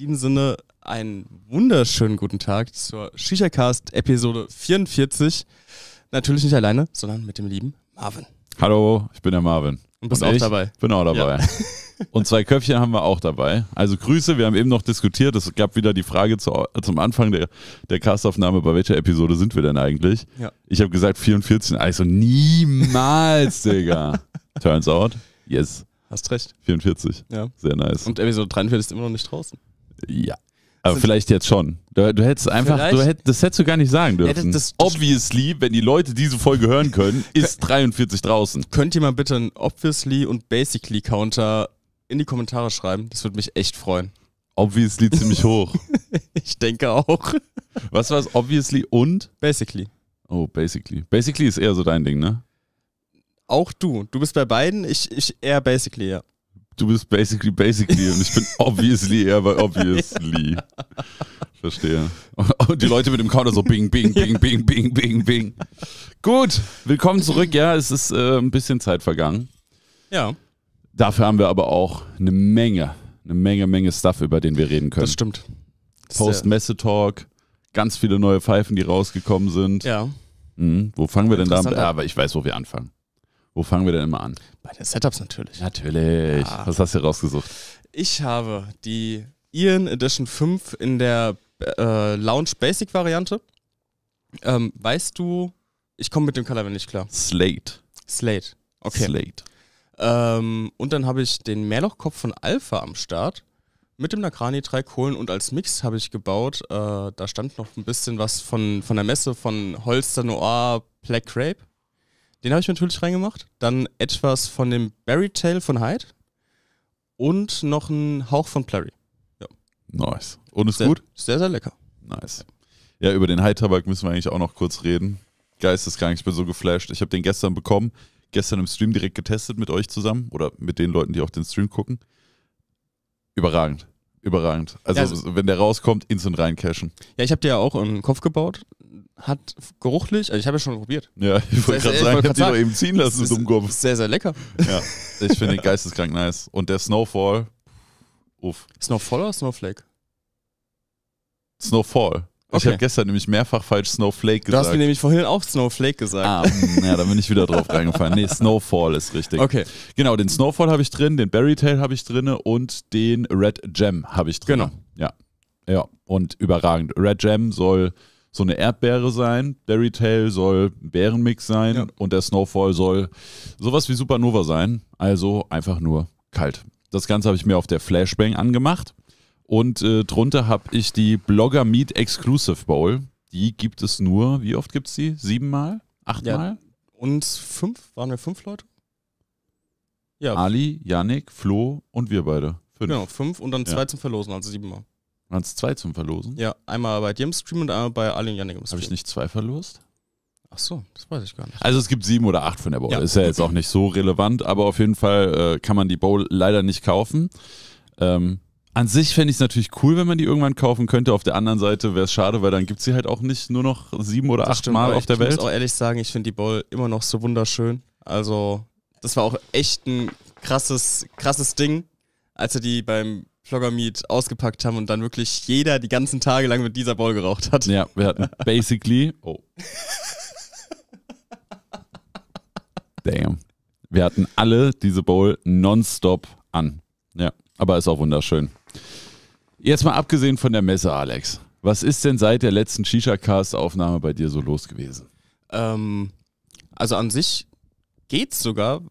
in diesem Sinne einen wunderschönen guten Tag zur Shisha-Cast Episode 44. Natürlich nicht alleine, sondern mit dem lieben Marvin. Hallo, ich bin der Marvin. Und bist Und auch ich dabei. Bin auch dabei. Ja. Und zwei Köpfchen haben wir auch dabei. Also Grüße, wir haben eben noch diskutiert. Es gab wieder die Frage zu, zum Anfang der, der Castaufnahme, bei welcher Episode sind wir denn eigentlich? Ja. Ich habe gesagt 44. Also niemals, Digga. Turns out, yes. Hast recht. 44. Ja. Sehr nice. Und Episode 43 ist immer noch nicht draußen. Ja. Aber vielleicht jetzt schon. Du, du hättest einfach, du hätt, das hättest du gar nicht sagen dürfen. Ja, das, das, das obviously, wenn die Leute diese Folge hören können, ist 43 draußen. Könnt ihr mal bitte einen Obviously und Basically Counter in die Kommentare schreiben? Das würde mich echt freuen. Obviously ziemlich hoch. ich denke auch. Was war es? Obviously und? Basically. Oh, basically. Basically ist eher so dein Ding, ne? Auch du. Du bist bei beiden, ich, ich eher basically, ja du bist basically basically und ich bin obviously er war obviously. Verstehe. Und die Leute mit dem Counter so bing, bing, bing, bing, bing, bing, bing. Gut, willkommen zurück. Ja, es ist äh, ein bisschen Zeit vergangen. Ja. Dafür haben wir aber auch eine Menge, eine Menge, Menge Stuff, über den wir reden können. Das stimmt. Post-Messe-Talk, ganz viele neue Pfeifen, die rausgekommen sind. Ja. Mhm. Wo fangen wir denn damit an? Ja, aber ich weiß, wo wir anfangen. Wo fangen wir denn immer an? Bei den Setups natürlich. Natürlich. Ja. Was hast du rausgesucht? Ich habe die Ian Edition 5 in der äh, Lounge Basic Variante. Ähm, weißt du, ich komme mit dem Color nicht klar. Slate. Slate. Okay. Slate. Ähm, und dann habe ich den Mehrlochkopf von Alpha am Start. Mit dem Nakrani drei Kohlen und als Mix habe ich gebaut. Äh, da stand noch ein bisschen was von, von der Messe von Holster Noir Black Grape. Den habe ich natürlich reingemacht. Dann etwas von dem Berry Tale von Hyde und noch ein Hauch von Plurry. Ja. Nice. Und ist sehr, gut? Sehr, sehr lecker. Nice. Ja, über den hyde tabak müssen wir eigentlich auch noch kurz reden. Geisteskrank, ich bin so geflasht. Ich habe den gestern bekommen, gestern im Stream direkt getestet mit euch zusammen oder mit den Leuten, die auch den Stream gucken. Überragend. Überragend. Also, ja, also wenn der rauskommt, instant reincashen. Ja, ich habe dir ja auch einen Kopf gebaut hat geruchlich, also ich habe ja schon probiert. Ja, ich wollte gerade sagen, ich habe die doch eben ziehen lassen, ist, dumm Kopf. Sehr, sehr lecker. Ja, ich finde den geisteskrank nice. Und der Snowfall, uff. Snowfall oder Snowflake? Snowfall. Okay. Ich habe gestern nämlich mehrfach falsch Snowflake gesagt. Du hast mir nämlich vorhin auch Snowflake gesagt. Ah, mm, ja, da bin ich wieder drauf reingefallen. Nee, Snowfall ist richtig. Okay. Genau, den Snowfall habe ich drin, den Berry habe ich drin und den Red Gem habe ich drin. Genau. Ja. Ja, und überragend. Red Gem soll so eine Erdbeere sein, Berry Tail soll Bärenmix sein ja. und der Snowfall soll sowas wie Supernova sein. Also einfach nur kalt. Das Ganze habe ich mir auf der Flashbang angemacht und äh, drunter habe ich die Blogger Meat Exclusive Bowl. Die gibt es nur, wie oft gibt es die? Siebenmal? Achtmal? Ja. Und fünf? Waren wir fünf Leute? Ja. Ali, Yannick, Flo und wir beide. Fünf. Genau, fünf und dann ja. zwei zum Verlosen, also siebenmal. Waren es zwei zum Verlosen? Ja, einmal bei dir im Stream und einmal bei Ali und Janik im Stream. Habe ich nicht zwei verlost? Ach so, das weiß ich gar nicht. Also es gibt sieben oder acht von der Bowl. Ja. Ist ja jetzt auch nicht so relevant, aber auf jeden Fall äh, kann man die Bowl leider nicht kaufen. Ähm, an sich fände ich es natürlich cool, wenn man die irgendwann kaufen könnte. Auf der anderen Seite wäre es schade, weil dann gibt es sie halt auch nicht nur noch sieben oder das acht stimmt, Mal auf der Welt. Ich muss auch ehrlich sagen, ich finde die Bowl immer noch so wunderschön. Also, das war auch echt ein krasses, krasses Ding, als er die beim Floggermeat ausgepackt haben und dann wirklich jeder die ganzen Tage lang mit dieser Ball geraucht hat. Ja, wir hatten basically. Oh. Damn. Wir hatten alle diese Bowl nonstop an. Ja, aber ist auch wunderschön. Jetzt mal abgesehen von der Messe, Alex. Was ist denn seit der letzten Shisha-Cast-Aufnahme bei dir so los gewesen? Ähm, also an sich geht's sogar,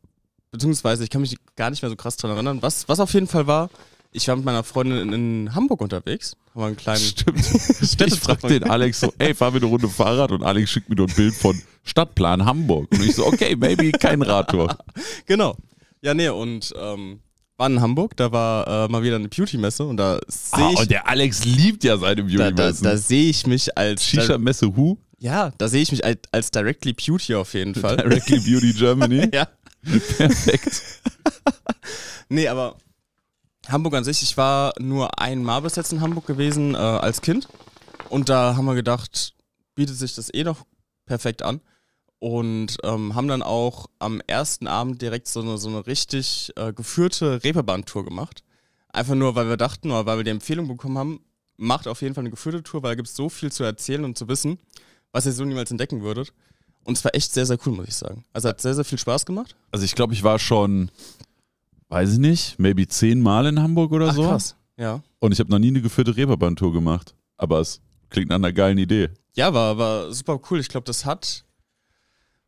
beziehungsweise ich kann mich gar nicht mehr so krass dran erinnern. Was, was auf jeden Fall war, ich war mit meiner Freundin in Hamburg unterwegs. Haben wir einen kleinen Stimmt. ich fragte den Alex so, ey, fahren wir eine Runde Fahrrad und Alex schickt mir nur ein Bild von Stadtplan Hamburg. Und ich so, okay, maybe kein Radtour. genau. Ja, nee, und ähm, war in Hamburg, da war äh, mal wieder eine Beauty-Messe und da sehe ah, ich. Ah, und der Alex liebt ja seine Beauty-Messe. Da, da, da sehe ich mich als. Shisha-Messe Who? Ja, da sehe ich mich als, als Directly Beauty auf jeden Fall. Directly Beauty Germany? ja. Perfekt. nee, aber Hamburg an sich, ich war nur einmal bis jetzt in Hamburg gewesen äh, als Kind. Und da haben wir gedacht, bietet sich das eh noch perfekt an. Und ähm, haben dann auch am ersten Abend direkt so eine, so eine richtig äh, geführte Reeperbahn-Tour gemacht. Einfach nur, weil wir dachten, oder weil wir die Empfehlung bekommen haben, macht auf jeden Fall eine geführte Tour, weil da gibt es so viel zu erzählen und zu wissen, was ihr so niemals entdecken würdet. Und es war echt sehr, sehr cool, muss ich sagen. Also hat sehr, sehr viel Spaß gemacht. Also ich glaube, ich war schon weiß ich nicht, maybe zehnmal in Hamburg oder Ach, so. Krass, ja. Und ich habe noch nie eine geführte Reeperbahn-Tour gemacht. Aber es klingt nach einer geilen Idee. Ja, war, war super cool. Ich glaube, das hat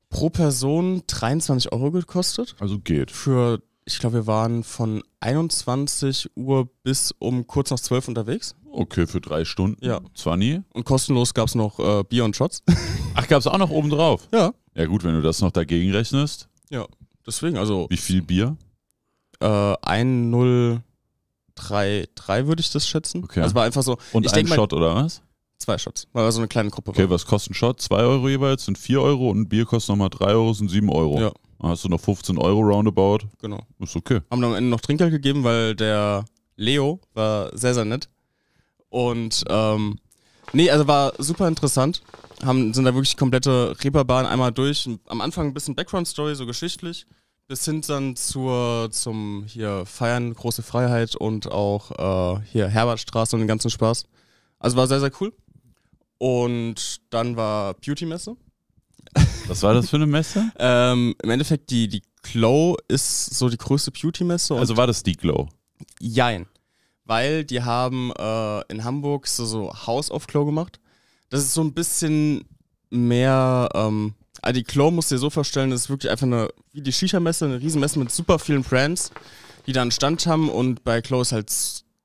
pro Person 23 Euro gekostet. Also geht. Für, ich glaube, wir waren von 21 Uhr bis um kurz nach 12 unterwegs. Okay, für drei Stunden. Ja. Zwar nie. Und kostenlos gab es noch äh, Bier und Shots. Ach, gab es auch noch obendrauf? Ja. Ja, gut, wenn du das noch dagegen rechnest. Ja, deswegen, also. Wie viel Bier? äh, 1-0-3-3 würde ich das schätzen. Okay. Also war einfach so. Und ein Shot oder was? Zwei Shots, War so eine kleine Gruppe Okay, war. was kostet ein Shot? Zwei Euro jeweils sind vier Euro und ein Bier kostet nochmal drei Euro, sind sieben Euro. Ja. Dann hast du noch 15 Euro roundabout. Genau. Ist okay. Haben dann am Ende noch Trinkgeld gegeben, weil der Leo war sehr, sehr nett. Und ähm, nee, also war super interessant. Haben, sind da wirklich komplette Reeperbahn einmal durch. Am Anfang ein bisschen Background-Story, so geschichtlich. Bis hin dann zur, zum hier Feiern, große Freiheit und auch äh, hier Herbertstraße und den ganzen Spaß. Also war sehr, sehr cool. Und dann war Beauty-Messe. Was war das für eine Messe? ähm, Im Endeffekt, die, die Glow ist so die größte Beauty-Messe. Also war das die Glow? Jein. Weil die haben äh, in Hamburg so, so House of Glow gemacht. Das ist so ein bisschen mehr, ähm, Adiclo ah, musst du dir so vorstellen, das ist wirklich einfach eine, wie die Shisha-Messe, eine Riesenmesse mit super vielen Brands, die da einen Stand haben und bei Clo ist halt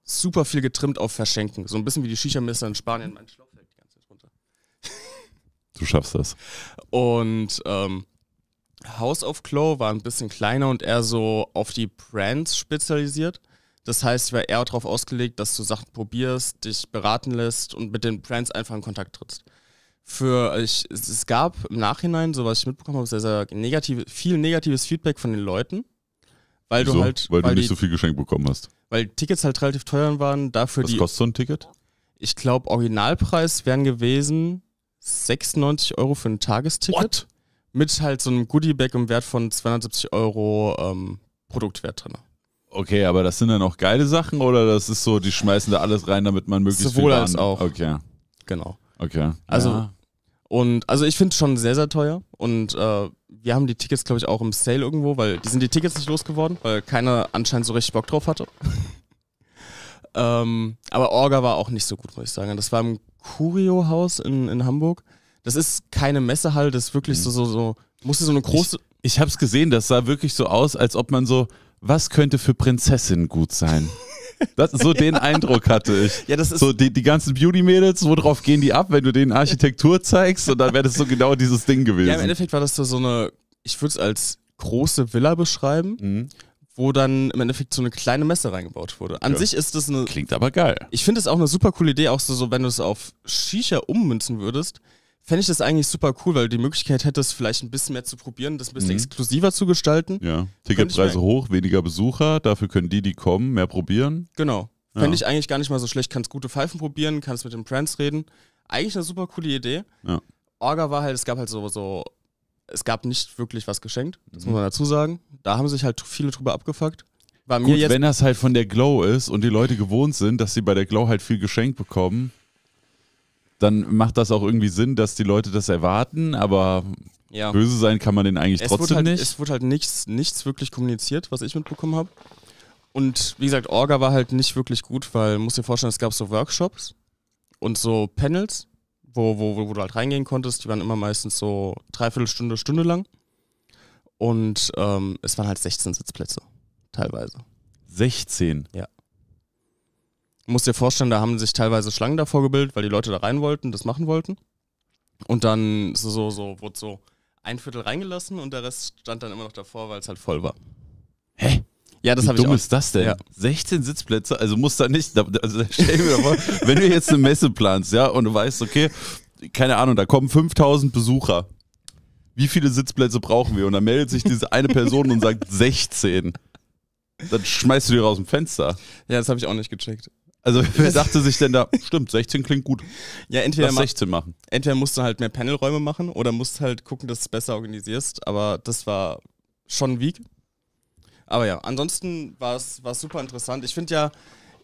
super viel getrimmt auf Verschenken. So ein bisschen wie die Shisha-Messe in Spanien. Mein Schlauch fällt die ganze Zeit runter. Du schaffst das. Und ähm, House of Clo war ein bisschen kleiner und eher so auf die Brands spezialisiert. Das heißt, ich war eher darauf ausgelegt, dass du Sachen probierst, dich beraten lässt und mit den Brands einfach in Kontakt trittst für, also ich, es gab im Nachhinein, so was ich mitbekommen habe, sehr, sehr negative, viel negatives Feedback von den Leuten. Weil Wieso? du halt. Weil, weil du nicht die, so viel geschenkt bekommen hast. Weil Tickets halt relativ teuer waren. Dafür was die, kostet so ein Ticket? Ich glaube, Originalpreis wären gewesen 96 Euro für ein Tagesticket. What? Mit halt so einem Goodie-Bag im Wert von 270 Euro ähm, Produktwert drin. Okay, aber das sind dann auch geile Sachen oder das ist so, die schmeißen da alles rein, damit man möglichst Sowohl viel Sowohl als auch. Okay. Genau. Okay. Also, ja. und also ich finde es schon sehr, sehr teuer. Und äh, wir haben die Tickets, glaube ich, auch im Sale irgendwo, weil die sind die Tickets nicht losgeworden, weil keiner anscheinend so richtig Bock drauf hatte. ähm, aber Orga war auch nicht so gut, muss ich sagen. Das war im Curio-Haus in, in Hamburg. Das ist keine Messehalle, das ist wirklich mhm. so, so, so, musste so eine große. Ich, ich habe es gesehen, das sah wirklich so aus, als ob man so, was könnte für Prinzessin gut sein? Das, so den Eindruck hatte ich. Ja, das ist so die, die ganzen Beauty-Mädels, worauf gehen die ab, wenn du denen Architektur zeigst? Und dann wäre das so genau dieses Ding gewesen. Ja, im Endeffekt war das so eine, ich würde es als große Villa beschreiben. Mhm wo dann im Endeffekt so eine kleine Messe reingebaut wurde. An ja. sich ist das eine. Klingt aber geil. Ich finde es auch eine super coole Idee, auch so, so wenn du es auf Shisha ummünzen würdest, fände ich das eigentlich super cool, weil du die Möglichkeit hättest, vielleicht ein bisschen mehr zu probieren, das ein bisschen mhm. exklusiver zu gestalten. Ja, Ticketpreise hoch, weniger Besucher, dafür können die, die kommen, mehr probieren. Genau. Fände ja. ich eigentlich gar nicht mal so schlecht. Kannst gute Pfeifen probieren, kannst mit den Brands reden. Eigentlich eine super coole Idee. Ja. Orga war halt, es gab halt so, so es gab nicht wirklich was geschenkt, das mhm. muss man dazu sagen. Da haben sich halt viele drüber abgefuckt. Bei Gut, wenn das halt von der Glow ist und die Leute gewohnt sind, dass sie bei der Glow halt viel geschenkt bekommen, dann macht das auch irgendwie Sinn, dass die Leute das erwarten, aber ja. böse sein kann man den eigentlich es trotzdem halt, nicht. Es wurde halt nichts, nichts wirklich kommuniziert, was ich mitbekommen habe. Und wie gesagt, Orga war halt nicht wirklich gut, weil muss dir vorstellen, es gab so Workshops und so Panels, wo, wo, wo du halt reingehen konntest. Die waren immer meistens so dreiviertel Stunde, Stunde lang. Und ähm, es waren halt 16 Sitzplätze, teilweise. 16? Ja musst dir vorstellen, da haben sich teilweise Schlangen davor gebildet, weil die Leute da rein wollten, das machen wollten. Und dann so, so, so, wurde so ein Viertel reingelassen und der Rest stand dann immer noch davor, weil es halt voll war. Hä? Ja, das habe ich. Wie dumm ist das denn? Ja. 16 Sitzplätze, also muss da nicht, also stell mir vor, wenn du jetzt eine Messe planst, ja, und du weißt, okay, keine Ahnung, da kommen 5000 Besucher. Wie viele Sitzplätze brauchen wir? Und dann meldet sich diese eine Person und sagt 16. Dann schmeißt du die raus dem Fenster. Ja, das habe ich auch nicht gecheckt. Also wer dachte sich denn da, stimmt, 16 klingt gut. Ja, entweder Lass 16 machen. Entweder musst du halt mehr Panelräume machen oder musst halt gucken, dass du es besser organisierst. Aber das war schon ein Weg. Aber ja, ansonsten war es super interessant. Ich finde ja,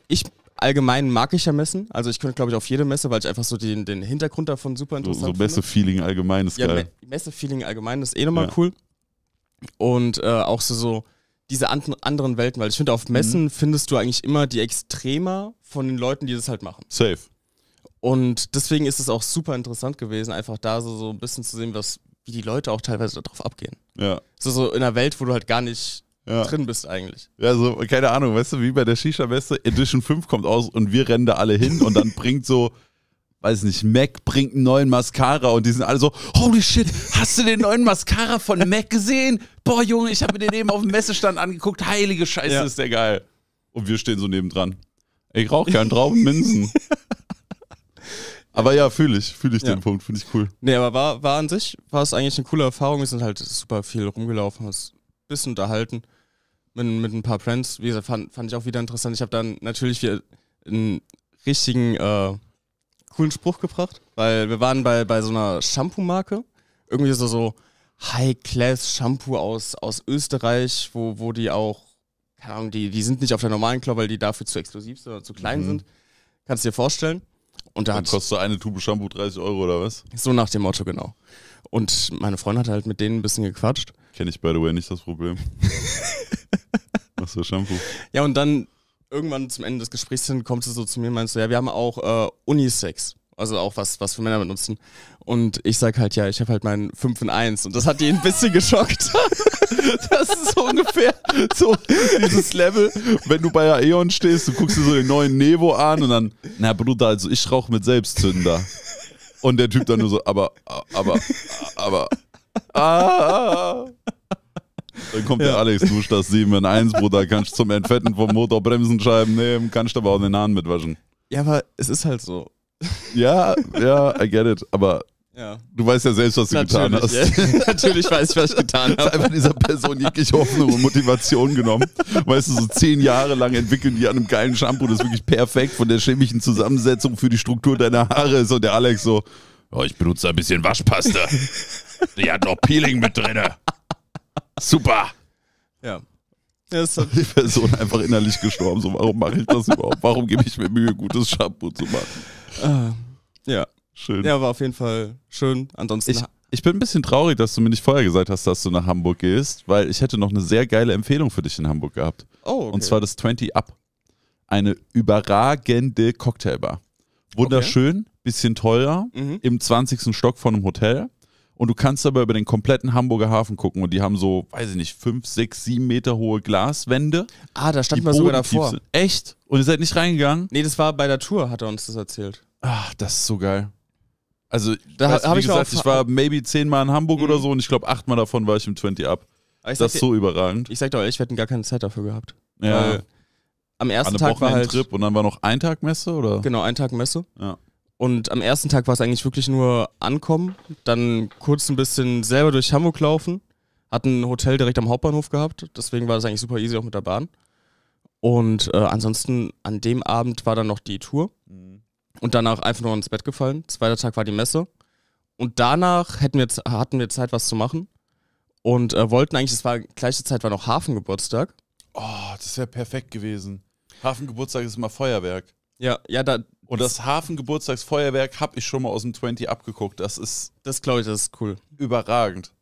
ich allgemein mag ich ja Messen. Also ich könnte, glaube ich, auf jede Messe, weil ich einfach so den, den Hintergrund davon super interessant so, so finde. So Messe-Feeling allgemein ist ja, geil. Ja, Messe-Feeling allgemein ist eh nochmal ja. cool. Und äh, auch so, so diese an anderen Welten, weil ich finde, auf mhm. Messen mhm. findest du eigentlich immer die Extremer von den Leuten, die das halt machen. Safe. Und deswegen ist es auch super interessant gewesen, einfach da so, so ein bisschen zu sehen, was, wie die Leute auch teilweise darauf abgehen. Ja. So, so in einer Welt, wo du halt gar nicht ja. drin bist eigentlich. Ja, so, keine Ahnung, weißt du, wie bei der shisha weste Edition 5 kommt aus und wir rennen da alle hin und dann bringt so weiß nicht, Mac bringt einen neuen Mascara und die sind alle so, holy shit, hast du den neuen Mascara von Mac gesehen? Boah, Junge, ich habe mir den eben auf dem Messestand angeguckt, heilige Scheiße, ja. ist der geil. Und wir stehen so nebendran. Ich rauche keinen Trauben, Minzen. aber ja, fühle ich, fühle ich ja. den Punkt, finde ich cool. Nee, aber war, war an sich, war es eigentlich eine coole Erfahrung. Wir sind halt super viel rumgelaufen, haben uns ein bisschen unterhalten mit, mit ein paar Friends. Wie gesagt, fand, fand ich auch wieder interessant. Ich habe dann natürlich wieder einen richtigen äh, coolen Spruch gebracht, weil wir waren bei, bei so einer Shampoo-Marke. Irgendwie so, so High-Class-Shampoo aus, aus Österreich, wo, wo die auch, keine Ahnung, die, die sind nicht auf der normalen Klo, weil die dafür zu exklusiv sind oder zu klein mhm. sind. Kannst du dir vorstellen. Und da hat, kostet so eine Tube Shampoo 30 Euro oder was? So nach dem Motto, genau. Und meine Freundin hat halt mit denen ein bisschen gequatscht. Kenne ich, by the way, nicht das Problem. Machst du Shampoo? Ja, und dann irgendwann zum Ende des Gesprächs hin kommt sie so zu mir und meinst so, ja, wir haben auch äh, Unisex. Also auch was, was für Männer benutzen. Und ich sag halt, ja, ich habe halt meinen 5 in 1. Und das hat die ein bisschen geschockt. das ist so ungefähr so dieses Level, wenn du bei Aeon stehst, du guckst dir so den neuen Nevo an und dann, na Bruder, also ich rauche mit Selbstzünder. Und der Typ dann nur so, aber, aber, aber, ah, ah, ah. Dann kommt ja. der Alex, du das 7 in 1, Bruder. Kannst zum Entfetten vom Motor Bremsenscheiben nehmen, kannst aber auch den Hahn mitwaschen. Ja, aber es ist halt so. Ja, ja, I get it. Aber ja. Du weißt ja selbst, was du Natürlich, getan hast. Ja. Natürlich weiß ich, was ich getan habe. Einfach dieser Person jegliche Hoffnung und Motivation genommen. Weißt du, so zehn Jahre lang entwickeln die an einem geilen Shampoo, das wirklich perfekt von der chemischen Zusammensetzung für die Struktur deiner Haare ist. Und der Alex so, oh, ich benutze ein bisschen Waschpaste. Die hat noch Peeling mit drinne. Super. Ja. ja ist die Person einfach innerlich gestorben. So, warum mache ich das überhaupt? Warum gebe ich mir Mühe, gutes Shampoo zu machen? Äh, ja. Schön. Ja, war auf jeden Fall schön. Ansonsten. Ich, ich bin ein bisschen traurig, dass du mir nicht vorher gesagt hast, dass du nach Hamburg gehst, weil ich hätte noch eine sehr geile Empfehlung für dich in Hamburg gehabt. Oh, okay. Und zwar das 20 Up. Eine überragende Cocktailbar. Wunderschön, okay. bisschen teuer, mhm. im 20. Stock von einem Hotel und du kannst aber über den kompletten Hamburger Hafen gucken und die haben so, weiß ich nicht, fünf, sechs, sieben Meter hohe Glaswände. Ah, da standen wir sogar davor. Sind. Echt? Und ihr seid nicht reingegangen? Nee, das war bei der Tour, hat er uns das erzählt. Ach, das ist so geil. Also, da habe hab ich gesagt, ich war maybe zehnmal in Hamburg mhm. oder so und ich glaube, achtmal davon war ich im 20 Up. Das ist so überragend. Ich sag dir, wir hätten gar keine Zeit dafür gehabt. Ja. Weil am ersten Tag war halt Trip und dann war noch ein Tag Messe oder? Genau, ein Tag Messe. Ja. Und am ersten Tag war es eigentlich wirklich nur ankommen, dann kurz ein bisschen selber durch Hamburg laufen, hatten ein Hotel direkt am Hauptbahnhof gehabt, deswegen war es eigentlich super easy auch mit der Bahn. Und äh, ansonsten an dem Abend war dann noch die Tour mhm. und danach einfach nur ins Bett gefallen. Zweiter Tag war die Messe und danach hätten wir, hatten wir Zeit, was zu machen und äh, wollten eigentlich, es war gleiche Zeit war noch Hafengeburtstag. Oh, das wäre perfekt gewesen. Hafengeburtstag ist immer Feuerwerk. Ja, ja, da, und das Hafengeburtstagsfeuerwerk habe ich schon mal aus dem 20 abgeguckt. Das ist. Das glaube ich, das ist cool. Überragend.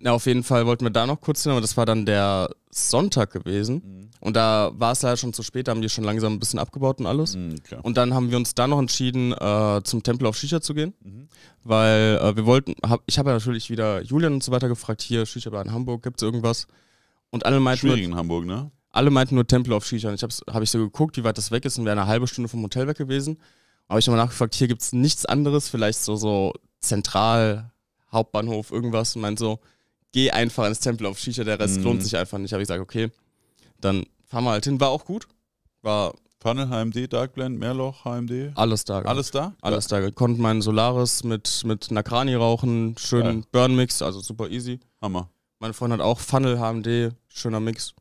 Na, auf jeden Fall wollten wir da noch kurz hin, aber das war dann der Sonntag gewesen. Mhm. Und da war es leider schon zu spät, da haben die schon langsam ein bisschen abgebaut und alles. Mhm, und dann haben wir uns da noch entschieden, äh, zum Tempel auf Shisha zu gehen. Mhm. Weil äh, wir wollten, hab, ich habe ja natürlich wieder Julian und so weiter gefragt, hier, Shisha in Hamburg, gibt es irgendwas? Und alle meinten. Schwierig halt in Hamburg, ne? Alle meinten nur Tempel auf Shisha. Und ich habe hab ich so geguckt, wie weit das weg ist und wäre eine halbe Stunde vom Hotel weg gewesen. Habe ich nochmal nachgefragt, hier gibt es nichts anderes, vielleicht so, so zentral, Hauptbahnhof, irgendwas. Und meint so, geh einfach ins Tempel auf Shisha, der Rest mhm. lohnt sich einfach nicht. Habe ich gesagt, okay, dann fahren wir halt hin. War auch gut. War Funnel, HMD, Darkblend, Mehrloch, HMD. Genau. Alles da. Alles da? Alles da. Konnten meinen Solaris mit, mit Nakrani rauchen, schönen Burn-Mix, also super easy. Hammer. Mein Freund hat auch Funnel, HMD, schöner Mix.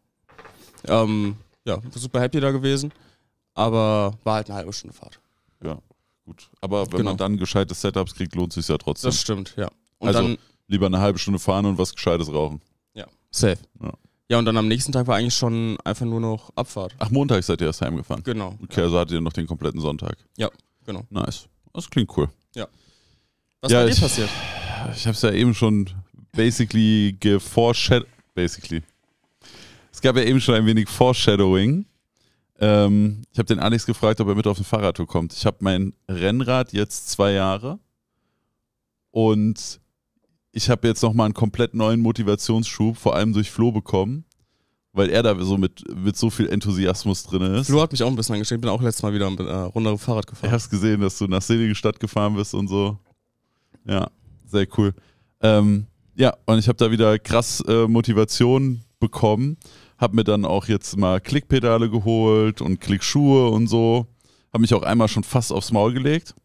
Ähm, ja, super happy da gewesen, aber war halt eine halbe Stunde Fahrt. Ja, gut. Aber wenn genau. man dann gescheites Setups kriegt, lohnt sich ja trotzdem. Das stimmt, ja. Und also dann, lieber eine halbe Stunde fahren und was Gescheites rauchen. Ja, safe. Ja. ja. und dann am nächsten Tag war eigentlich schon einfach nur noch Abfahrt. Ach, Montag seid ihr erst heimgefahren. Genau. Okay, ja. also hattet ihr noch den kompletten Sonntag. Ja, genau. Nice. Das klingt cool. Ja. Was ja, ist bei dir passiert? Ich habe es ja eben schon basically geforeshadowed. Basically gab ja eben schon ein wenig Foreshadowing. Ähm, ich habe den Alex gefragt, ob er mit auf den Fahrradtour kommt. Ich habe mein Rennrad jetzt zwei Jahre und ich habe jetzt nochmal einen komplett neuen Motivationsschub, vor allem durch Flo bekommen, weil er da so mit, mit so viel Enthusiasmus drin ist. Flo hat mich auch ein bisschen angesteckt, bin auch letztes Mal wieder mit einer äh, Runde Fahrrad gefahren. Ich hast gesehen, dass du nach Seligenstadt gefahren bist und so. Ja, sehr cool. Ähm, ja, und ich habe da wieder krass äh, Motivation bekommen habe mir dann auch jetzt mal Klickpedale geholt und Klickschuhe und so. Habe mich auch einmal schon fast aufs Maul gelegt.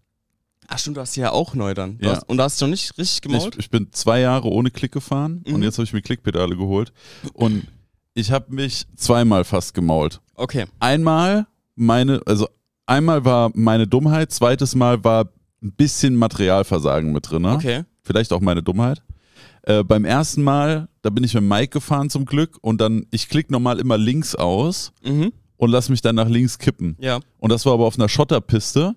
Ach stimmt, du hast die ja auch neu dann. Ja. und da hast du noch nicht richtig gemault? Ich, ich, bin zwei Jahre ohne Klick gefahren mhm. und jetzt habe ich mir Klickpedale geholt. Und ich habe mich zweimal fast gemault. Okay. Einmal meine, also einmal war meine Dummheit, zweites Mal war ein bisschen Materialversagen mit drin. Ne? Okay. Vielleicht auch meine Dummheit. Äh, beim ersten Mal da bin ich mit Mike gefahren zum Glück und dann, ich klicke normal immer links aus mhm. und lass mich dann nach links kippen. Ja. Und das war aber auf einer Schotterpiste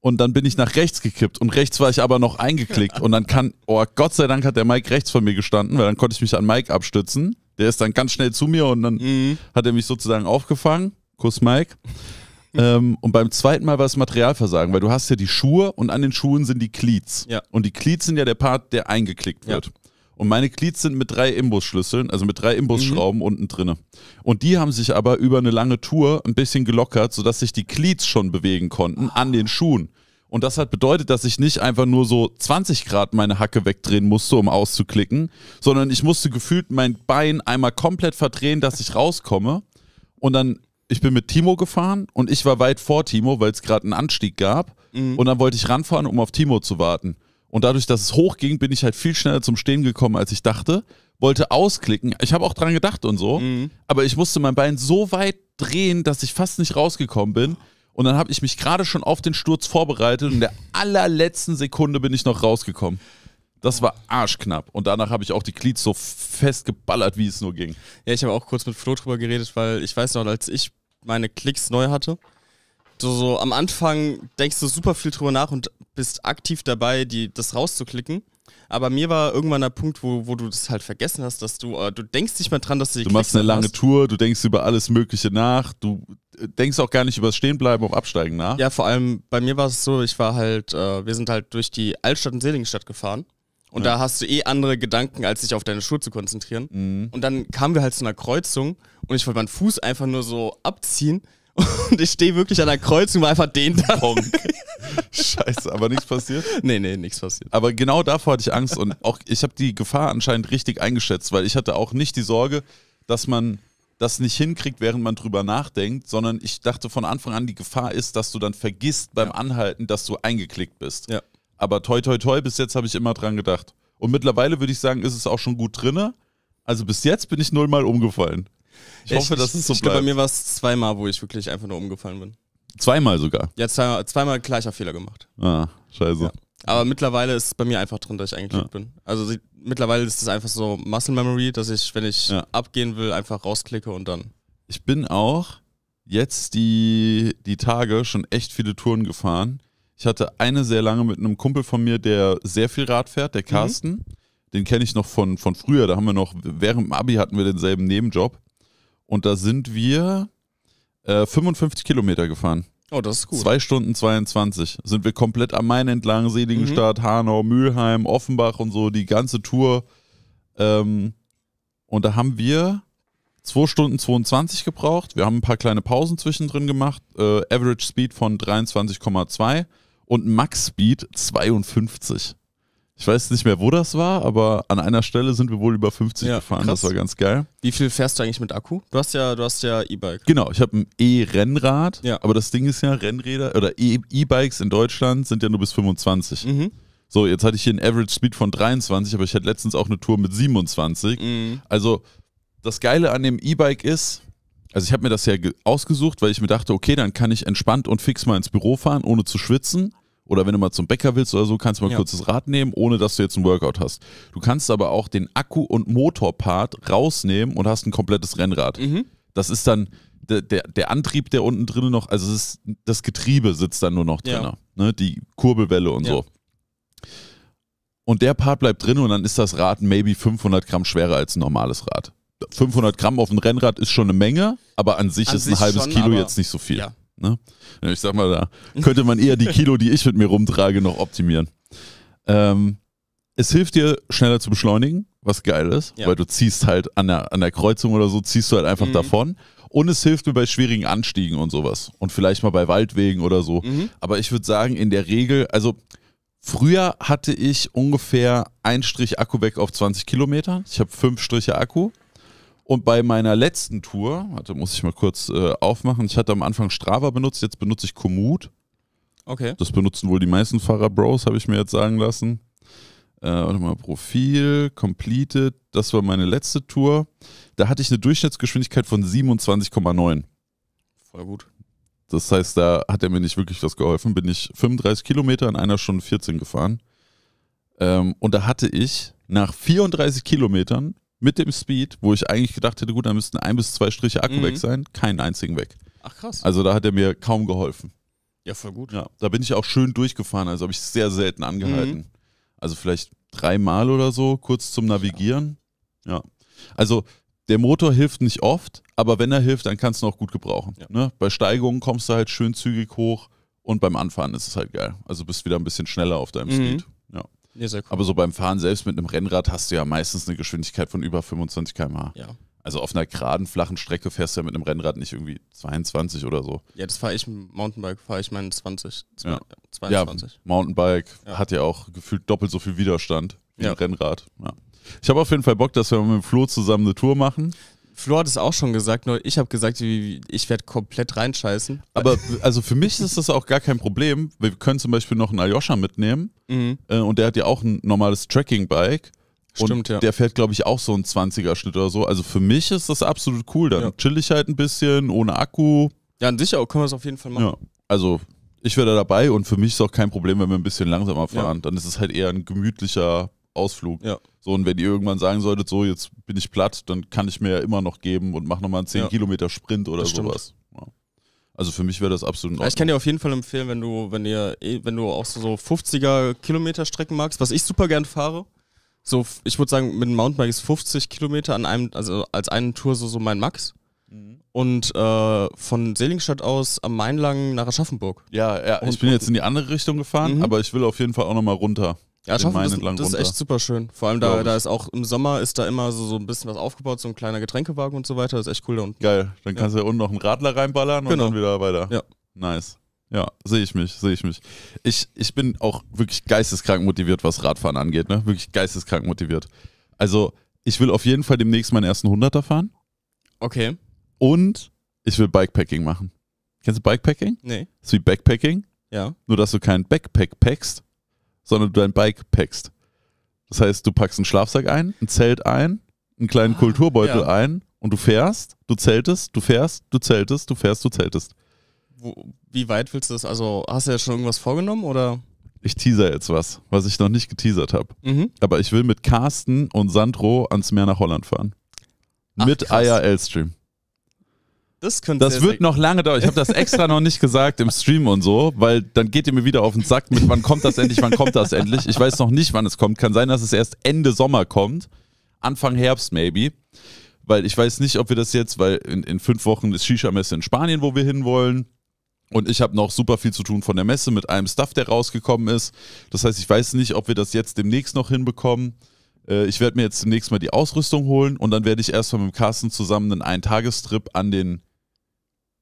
und dann bin ich nach rechts gekippt und rechts war ich aber noch eingeklickt und dann kann, oh Gott sei Dank hat der Mike rechts von mir gestanden, weil dann konnte ich mich an Mike abstützen. Der ist dann ganz schnell zu mir und dann mhm. hat er mich sozusagen aufgefangen. Kuss Mike. ähm, und beim zweiten Mal war es Materialversagen, weil du hast ja die Schuhe und an den Schuhen sind die Cleats. Ja. Und die Cleats sind ja der Part, der eingeklickt wird. Ja. Und meine Cleats sind mit drei Imbusschlüsseln, also mit drei Imbusschrauben mhm. unten drinne. Und die haben sich aber über eine lange Tour ein bisschen gelockert, sodass sich die Cleats schon bewegen konnten ah. an den Schuhen. Und das hat bedeutet, dass ich nicht einfach nur so 20 Grad meine Hacke wegdrehen musste, um auszuklicken, sondern ich musste gefühlt mein Bein einmal komplett verdrehen, dass ich rauskomme. Und dann, ich bin mit Timo gefahren und ich war weit vor Timo, weil es gerade einen Anstieg gab. Mhm. Und dann wollte ich ranfahren, um auf Timo zu warten. Und dadurch, dass es hochging, bin ich halt viel schneller zum Stehen gekommen, als ich dachte. Wollte ausklicken. Ich habe auch dran gedacht und so. Mhm. Aber ich musste mein Bein so weit drehen, dass ich fast nicht rausgekommen bin. Und dann habe ich mich gerade schon auf den Sturz vorbereitet. Und in der allerletzten Sekunde bin ich noch rausgekommen. Das war arschknapp. Und danach habe ich auch die Glieds so festgeballert, wie es nur ging. Ja, ich habe auch kurz mit Flo drüber geredet, weil ich weiß noch, als ich meine Klicks neu hatte, so, so am Anfang denkst du super viel drüber nach und bist aktiv dabei, die, das rauszuklicken. Aber mir war irgendwann der Punkt, wo, wo du das halt vergessen hast, dass du, äh, du denkst nicht mehr dran, dass du die Du machst eine lange Tour, du denkst über alles Mögliche nach, du äh, denkst auch gar nicht über das Stehenbleiben, auf Absteigen nach. Ja, vor allem bei mir war es so, ich war halt, äh, wir sind halt durch die Altstadt und Seligenstadt gefahren. Und ja. da hast du eh andere Gedanken, als sich auf deine Schuhe zu konzentrieren. Mhm. Und dann kamen wir halt zu einer Kreuzung und ich wollte meinen Fuß einfach nur so abziehen. Und ich stehe wirklich an der Kreuzung, war einfach den da. Scheiße, aber nichts passiert? Nee, nee, nichts passiert. Aber genau davor hatte ich Angst und auch ich habe die Gefahr anscheinend richtig eingeschätzt, weil ich hatte auch nicht die Sorge, dass man das nicht hinkriegt, während man drüber nachdenkt, sondern ich dachte von Anfang an, die Gefahr ist, dass du dann vergisst beim ja. Anhalten, dass du eingeklickt bist. Ja. Aber toi, toi, toi, bis jetzt habe ich immer dran gedacht. Und mittlerweile würde ich sagen, ist es auch schon gut drinne. Also bis jetzt bin ich nullmal umgefallen. Ich, ich hoffe, dass es so ich bleibt. bei mir war es zweimal, wo ich wirklich einfach nur umgefallen bin. Zweimal sogar? Ja, zweimal, zweimal gleicher Fehler gemacht. Ah, scheiße. Ja. Aber mittlerweile ist es bei mir einfach drin, dass ich eingeklickt ja. bin. Also sie, mittlerweile ist es einfach so Muscle Memory, dass ich, wenn ich ja. abgehen will, einfach rausklicke und dann. Ich bin auch jetzt die, die Tage schon echt viele Touren gefahren. Ich hatte eine sehr lange mit einem Kumpel von mir, der sehr viel Rad fährt, der mhm. Carsten. Mhm. Den kenne ich noch von, von früher. Da haben wir noch, während dem Abi hatten wir denselben Nebenjob. Und da sind wir äh, 55 Kilometer gefahren. Oh, das ist gut. Zwei Stunden 22 sind wir komplett am Main entlang, Seligenstadt, mhm. Hanau, Mülheim, Offenbach und so, die ganze Tour. Ähm, und da haben wir 2 Stunden 22 gebraucht. Wir haben ein paar kleine Pausen zwischendrin gemacht. Äh, Average Speed von 23,2 und Max Speed 52. Ich weiß nicht mehr, wo das war, aber an einer Stelle sind wir wohl über 50 ja, gefahren. Krass. Das war ganz geil. Wie viel fährst du eigentlich mit Akku? Du hast ja, du hast ja E-Bike. Genau, ich habe ein E-Rennrad. Ja. Aber das Ding ist ja, Rennräder oder e-, E-Bikes in Deutschland sind ja nur bis 25. Mhm. So, jetzt hatte ich hier einen Average Speed von 23, aber ich hatte letztens auch eine Tour mit 27. Mhm. Also, das Geile an dem E-Bike ist, also ich habe mir das ja ausgesucht, weil ich mir dachte, okay, dann kann ich entspannt und fix mal ins Büro fahren, ohne zu schwitzen oder wenn du mal zum Bäcker willst oder so, kannst du mal ja. ein kurzes Rad nehmen, ohne dass du jetzt ein Workout hast. Du kannst aber auch den Akku- und Motorpart rausnehmen und hast ein komplettes Rennrad. Mhm. Das ist dann der, der, der, Antrieb, der unten drin noch, also ist, das Getriebe sitzt dann nur noch drin. Ja. Ne? Die Kurbelwelle und ja. so. Und der Part bleibt drin und dann ist das Rad maybe 500 Gramm schwerer als ein normales Rad. 500 Gramm auf ein Rennrad ist schon eine Menge, aber an sich an ist sich ein halbes schon, Kilo jetzt nicht so viel. Ja. Ne? Ich sag mal, da könnte man eher die Kilo, die ich mit mir rumtrage, noch optimieren. Ähm, es hilft dir, schneller zu beschleunigen, was geil ist, ja. weil du ziehst halt an der, an der Kreuzung oder so, ziehst du halt einfach mhm. davon. Und es hilft mir bei schwierigen Anstiegen und sowas. Und vielleicht mal bei Waldwegen oder so. Mhm. Aber ich würde sagen, in der Regel, also früher hatte ich ungefähr ein Strich Akku weg auf 20 Kilometer. Ich habe fünf Striche Akku. Und bei meiner letzten Tour, warte, muss ich mal kurz äh, aufmachen, ich hatte am Anfang Strava benutzt, jetzt benutze ich Komoot. Okay. Das benutzen wohl die meisten Fahrer-Bros, habe ich mir jetzt sagen lassen. Äh, warte mal, Profil, Completed, das war meine letzte Tour. Da hatte ich eine Durchschnittsgeschwindigkeit von 27,9. Voll gut. Das heißt, da hat er mir nicht wirklich was geholfen. Bin ich 35 Kilometer in einer Stunde 14 gefahren. Ähm, und da hatte ich nach 34 Kilometern mit dem Speed, wo ich eigentlich gedacht hätte, gut, da müssten ein bis zwei Striche Akku mhm. weg sein, keinen einzigen weg. Ach krass. Also da hat er mir kaum geholfen. Ja, voll gut. Ja, da bin ich auch schön durchgefahren, also habe ich sehr selten angehalten. Mhm. Also vielleicht dreimal oder so, kurz zum Navigieren. Ja. ja. Also der Motor hilft nicht oft, aber wenn er hilft, dann kannst du ihn auch gut gebrauchen. Ja. Ne? Bei Steigungen kommst du halt schön zügig hoch und beim Anfahren ist es halt geil. Also bist wieder ein bisschen schneller auf deinem mhm. Speed. Nee, cool. Aber so beim Fahren selbst mit einem Rennrad hast du ja meistens eine Geschwindigkeit von über 25 km/h. Ja. Also auf einer geraden, flachen Strecke fährst du ja mit einem Rennrad nicht irgendwie 22 oder so. Ja, das fahre ich im Mountainbike, fahre ich meinen 20, 20 ja. 22. Ja, Mountainbike ja. hat ja auch gefühlt doppelt so viel Widerstand wie ein Rennrad. Ich habe auf jeden Fall Bock, dass wir mit dem Flo zusammen eine Tour machen. Flo hat es auch schon gesagt, nur ich habe gesagt, ich werde komplett reinscheißen. Aber also für mich ist das auch gar kein Problem. Wir können zum Beispiel noch einen Aljoscha mitnehmen mhm. Äh, und der hat ja auch ein normales Tracking-Bike. Stimmt, und ja. der fährt, glaube ich, auch so einen 20er-Schnitt oder so. Also für mich ist das absolut cool. Dann ja. chill ich halt ein bisschen, ohne Akku. Ja, an sich auch, können wir es auf jeden Fall machen. Ja, also ich wäre da dabei und für mich ist auch kein Problem, wenn wir ein bisschen langsamer fahren. Ja. Dann ist es halt eher ein gemütlicher Ausflug. Ja. So, und wenn ihr irgendwann sagen solltet, so, jetzt bin ich platt, dann kann ich mir ja immer noch geben und mach nochmal einen 10-Kilometer-Sprint oder das sowas. Ja. Also für mich wäre das absolut ein Ich kann dir auf jeden Fall empfehlen, wenn du, wenn ihr, eh, wenn du auch so 50er Kilometer Strecken magst, was ich super gern fahre. So, ich würde sagen, mit dem Mountainbike ist 50 Kilometer an einem, also als einen Tour so, so mein Max. Mhm. Und äh, von Seligenstadt aus am Main lang nach Aschaffenburg. Ja, ja. Und ich bin jetzt in die andere Richtung gefahren, mhm. aber ich will auf jeden Fall auch nochmal runter. Ja, schaffen, das, das, ist echt super schön. Vor allem da, da ist auch im Sommer ist da immer so, so ein bisschen was aufgebaut, so ein kleiner Getränkewagen und so weiter. Das ist echt cool da unten. Geil, dann ja. kannst du ja unten noch einen Radler reinballern genau. und dann wieder weiter. Ja. Nice. Ja, sehe ich mich, sehe ich mich. Ich, ich bin auch wirklich geisteskrank motiviert, was Radfahren angeht, ne? Wirklich geisteskrank motiviert. Also, ich will auf jeden Fall demnächst meinen ersten Hunderter fahren. Okay. Und ich will Bikepacking machen. Kennst du Bikepacking? Nee. Das ist wie Backpacking. Ja. Nur, dass du kein Backpack packst, sondern du dein Bike packst. Das heißt, du packst einen Schlafsack ein, ein Zelt ein, einen kleinen ah, Kulturbeutel ja. ein und du fährst, du zeltest, du fährst, du zeltest, du fährst, du zeltest. Wo, wie weit willst du das? Also hast du ja schon irgendwas vorgenommen oder? Ich teaser jetzt was, was ich noch nicht geteasert habe. Mhm. Aber ich will mit Carsten und Sandro ans Meer nach Holland fahren. Ach, mit IRL-Stream. Das, könnte das wird noch lange dauern. Ich habe das extra noch nicht gesagt im Stream und so, weil dann geht ihr mir wieder auf den Sack mit, wann kommt das endlich, wann kommt das endlich. Ich weiß noch nicht, wann es kommt. Kann sein, dass es erst Ende Sommer kommt. Anfang Herbst, maybe. Weil ich weiß nicht, ob wir das jetzt, weil in, in fünf Wochen ist Shisha-Messe in Spanien, wo wir hinwollen. Und ich habe noch super viel zu tun von der Messe mit einem Stuff, der rausgekommen ist. Das heißt, ich weiß nicht, ob wir das jetzt demnächst noch hinbekommen äh, ich werde mir jetzt zunächst mal die Ausrüstung holen und dann werde ich erstmal mit Carsten zusammen einen Eintagestrip an den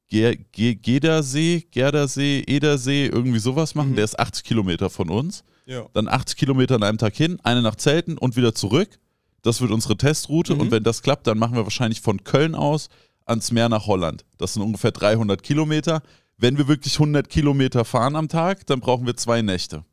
Gedersee, Gerdersee, Edersee, irgendwie sowas machen. Mhm. Der ist 80 Kilometer von uns. Ja. Dann 80 Kilometer an einem Tag hin, eine nach Zelten und wieder zurück. Das wird unsere Testroute mhm. und wenn das klappt, dann machen wir wahrscheinlich von Köln aus ans Meer nach Holland. Das sind ungefähr 300 Kilometer. Wenn wir wirklich 100 Kilometer fahren am Tag, dann brauchen wir zwei Nächte.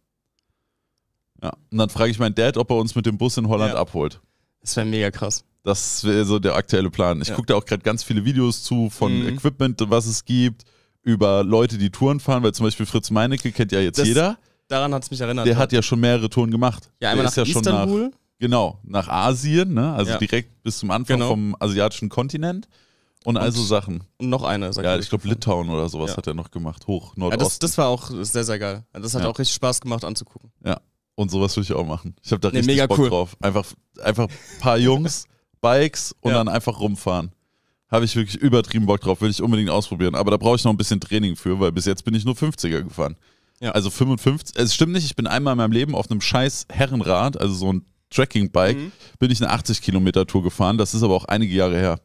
Ja. Und dann frage ich meinen Dad, ob er uns mit dem Bus in Holland ja. abholt. Das wäre mega krass. Das wäre so der aktuelle Plan. Ich ja. gucke da auch gerade ganz viele Videos zu von mhm. Equipment, was es gibt, über Leute, die Touren fahren, weil zum Beispiel Fritz Meinecke kennt ja jetzt das, jeder. Daran hat es mich erinnert. Der hat ja schon mehrere Touren gemacht. Ja, einmal der nach ja Istanbul. Nach, genau, nach Asien, ne? also ja. direkt bis zum Anfang genau. vom asiatischen Kontinent. Und, und also Sachen. Und noch eine. sag Ja, ich glaube Litauen oder sowas ja. hat er noch gemacht, hoch Nordosten. Ja, das, das, war auch sehr, sehr geil. Das hat auch richtig Spaß gemacht anzugucken. Ja, und sowas würde ich auch machen. Ich habe da nee, richtig mega Bock cool. drauf. Einfach, einfach ein paar Jungs, Bikes und ja. dann einfach rumfahren. Habe ich wirklich übertrieben Bock drauf, würde ich unbedingt ausprobieren. Aber da brauche ich noch ein bisschen Training für, weil bis jetzt bin ich nur 50er gefahren. Ja. Also 55, es stimmt nicht, ich bin einmal in meinem Leben auf einem scheiß Herrenrad, also so ein Trekking-Bike, mhm. bin ich eine 80-Kilometer-Tour gefahren. Das ist aber auch einige Jahre her.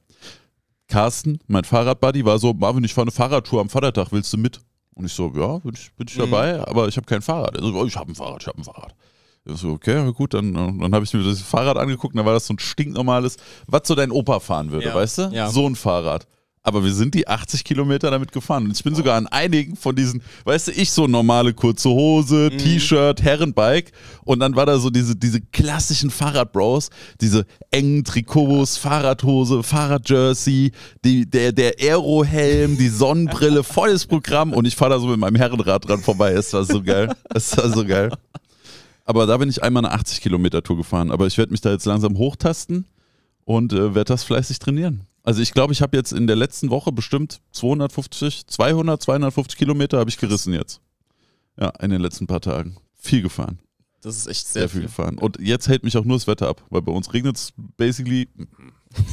Carsten, mein Fahrradbuddy, war so: Marvin, ich fahre eine Fahrradtour am Vatertag, willst du mit? Und ich so: Ja, bin ich, bin ich mhm. dabei, mhm. aber ich habe kein Fahrrad. Er so, oh, ich habe ein Fahrrad, ich habe ein Fahrrad so, okay, gut, dann, dann habe ich mir das Fahrrad angeguckt dann war das so ein stinknormales, was so dein Opa fahren würde, Ja. weißt du? Ja. So ein Fahrrad. Aber wir sind die 80 Kilometer damit gefahren. Und ich bin sogar an einigen von diesen, weißt du, ich so normale kurze Hose, mhm. T-Shirt, Herrenbike. Und dann war da so diese, diese klassischen Fahrradbros, diese engen Trikots, Fahrradhose, Fahrradjersey, die, der, der Aero-Helm, die Sonnenbrille, volles Programm. Und ich fahre da so mit meinem Herrenrad dran vorbei. Es war so geil. Es war so geil. Aber da bin ich einmal eine 80 Kilometer Tour gefahren. Aber ich werde mich da jetzt langsam hochtasten und äh, werde das fleißig trainieren. Also ich glaube, ich habe jetzt in der letzten Woche bestimmt 250, 200, 250 Kilometer habe ich gerissen jetzt. Ja, in den letzten paar Tagen. Viel gefahren. Das ist echt sehr, sehr viel, viel gefahren. Und jetzt hält mich auch nur das Wetter ab, weil bei uns regnet es basically.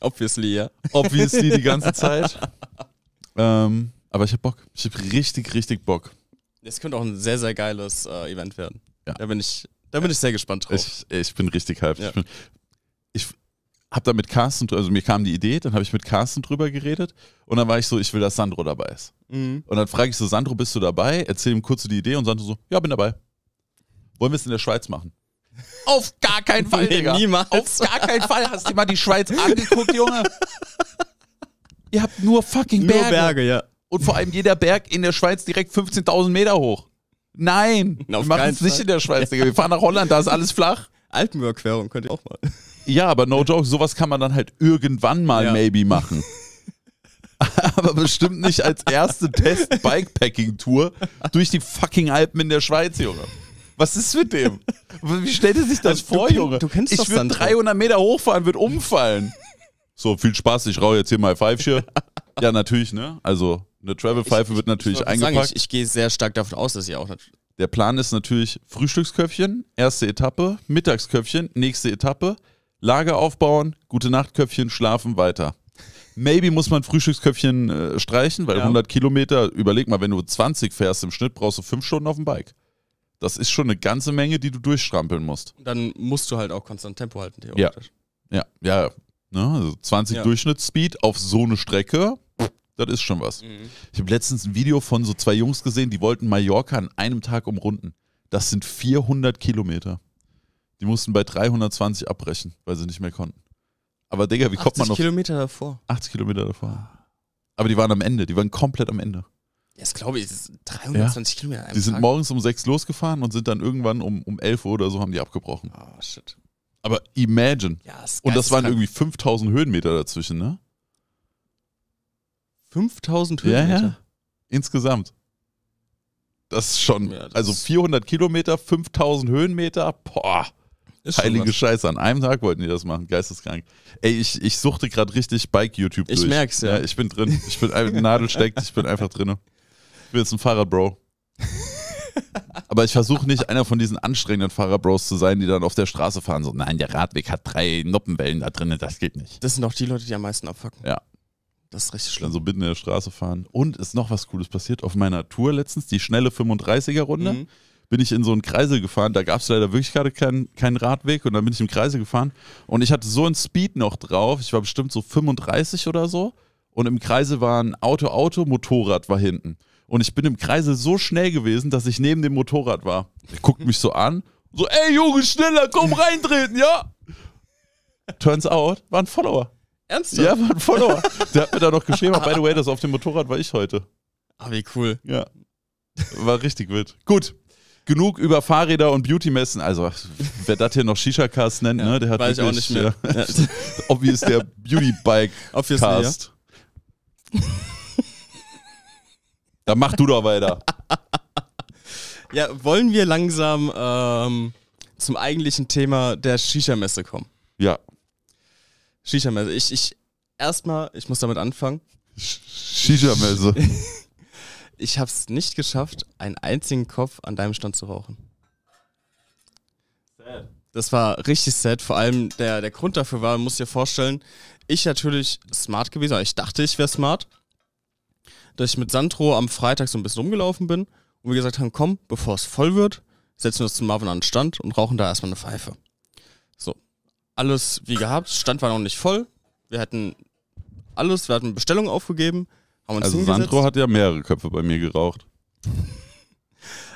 Obviously, ja. Obviously die ganze Zeit. ähm, aber ich habe Bock. Ich habe richtig, richtig Bock. Es könnte auch ein sehr, sehr geiles äh, Event werden. Ja. Da bin ich, da bin ich sehr gespannt drauf. Ich, ich bin richtig hyped. Ja. Ich, bin, ich habe da mit Carsten, also mir kam die Idee, dann habe ich mit Carsten drüber geredet und dann war ich so, ich will, dass Sandro dabei ist. Mhm. Und dann frage ich so, Sandro, bist du dabei? Erzähl ihm kurz die Idee und Sandro so, ja, bin dabei. Wollen wir es in der Schweiz machen? Auf gar keinen Fall, nee, Digga. Niemals. Auf gar keinen Fall. Hast du mal die Schweiz angeguckt, Junge? Ihr habt nur fucking Berge. Nur Berge, ja. Und vor allem jeder Berg in der Schweiz direkt 15.000 Meter hoch. Nein, Na, wir machen es nicht in der Schweiz, Digga. Wir fahren nach Holland, da ist alles flach. Alpenüberquerung könnt ihr auch mal. Ja, aber no joke, sowas kann man dann halt irgendwann mal ja. maybe machen. aber bestimmt nicht als erste Test-Bikepacking-Tour durch die fucking Alpen in der Schweiz, Junge. Was ist mit dem? Wie stellt er sich das also, vor, du, Junge? Du kennst ich würde 300 Meter hochfahren, würde umfallen. So, viel Spaß, ich rauche jetzt hier mal Five hier. Ja, natürlich, ne? Also, eine Travel-Pfeife wird natürlich ich eingepackt. Sagen, ich, ich gehe sehr stark davon aus, dass ihr auch der Plan ist natürlich Frühstücksköpfchen, erste Etappe, Mittagsköpfchen, nächste Etappe, Lager aufbauen, gute Nachtköpfchen, schlafen weiter. Maybe muss man Frühstücksköpfchen äh, streichen, weil ja. 100 Kilometer, überleg mal, wenn du 20 fährst im Schnitt, brauchst du 5 Stunden auf dem Bike. Das ist schon eine ganze Menge, die du durchstrampeln musst. Dann musst du halt auch konstant Tempo halten, theoretisch. Ja, ja, ja. Ne? Also 20 ja. Durchschnittsspeed auf so eine Strecke, pff, das ist schon was. Mhm. Ich habe letztens ein Video von so zwei Jungs gesehen, die wollten Mallorca an einem Tag umrunden. Das sind 400 Kilometer. Die mussten bei 320 abbrechen, weil sie nicht mehr konnten. Aber Digga, wie kommt man noch... 80 Kilometer davor. 80 Kilometer davor. Ah. Aber die waren am Ende, die waren komplett am Ende. Das glaube ich, das 320 ja. Kilometer. Die sind morgens um 6 losgefahren und sind dann irgendwann um, um 11 Uhr oder so haben die abgebrochen. Oh, shit. Aber imagine. Ja, das und das waren irgendwie 5000 Höhenmeter dazwischen, ne? 5000 Höhenmeter? Ja, ja. Insgesamt. Das ist schon, ja, das also 400 Kilometer, 5000 Höhenmeter, boah. Heilige Scheiße, an einem Tag wollten die das machen, geisteskrank. Ey, ich, ich suchte gerade richtig Bike-YouTube durch. Ich merk's, ja. ja. Ich bin drin, ich bin, Nadel steckt, ich bin einfach drin. Ich bin jetzt ein Fahrrad, Bro. Aber ich versuche nicht einer von diesen anstrengenden Fahrrad-Bros zu sein, die dann auf der Straße fahren. So, nein, der Radweg hat drei Noppenwellen da drin, das geht nicht. Das sind auch die Leute, die am meisten abfacken. Ja. Das ist richtig schlimm. Dann so mitten in der Straße fahren. Und ist noch was Cooles passiert. Auf meiner Tour letztens, die schnelle 35er-Runde, mhm. bin ich in so einen Kreisel gefahren. Da gab es leider wirklich gerade keinen kein Radweg. Und dann bin ich im Kreisel gefahren. Und ich hatte so einen Speed noch drauf. Ich war bestimmt so 35 oder so. Und im Kreisel waren Auto, Auto, Motorrad war hinten. Und ich bin im Kreisel so schnell gewesen, dass ich neben dem Motorrad war. Er guckt mich so an. So, ey Junge, schneller, komm reintreten, ja? Turns out, war ein Follower. Ernsthaft? Ja, war ein Follower. Der hat mir da noch geschrieben, by the way, das auf dem Motorrad war ich heute. Ah, wie cool. Ja. War richtig wild. Gut. Genug über Fahrräder und Beauty-Messen. Also, wer das hier noch Shisha-Cast nennt, ja, ne, der hat weiß wirklich, ich auch nicht mehr. Ja, obvious der Beauty-Bike-Cast. Ja. Dann mach du doch weiter. Ja, wollen wir langsam ähm, zum eigentlichen Thema der Shisha-Messe kommen? Ja, Shisha-Messe. Ich, ich, erstmal, ich muss damit anfangen. Shisha-Messe. ich hab's nicht geschafft, einen einzigen Kopf an deinem Stand zu rauchen. Sad. Das war richtig sad. Vor allem der, der Grund dafür war, man muss dir vorstellen, ich natürlich smart gewesen, ich dachte, ich wäre smart, dass ich mit Sandro am Freitag so ein bisschen rumgelaufen bin und wir gesagt haben, komm, bevor es voll wird, setzen wir uns zum Marvin an den Stand und rauchen da erstmal eine Pfeife alles wie gehabt. Stand war noch nicht voll. Wir hatten alles, wir hatten Bestellungen aufgegeben. Haben uns also hingesetzt. Sandro hat ja mehrere Köpfe bei mir geraucht.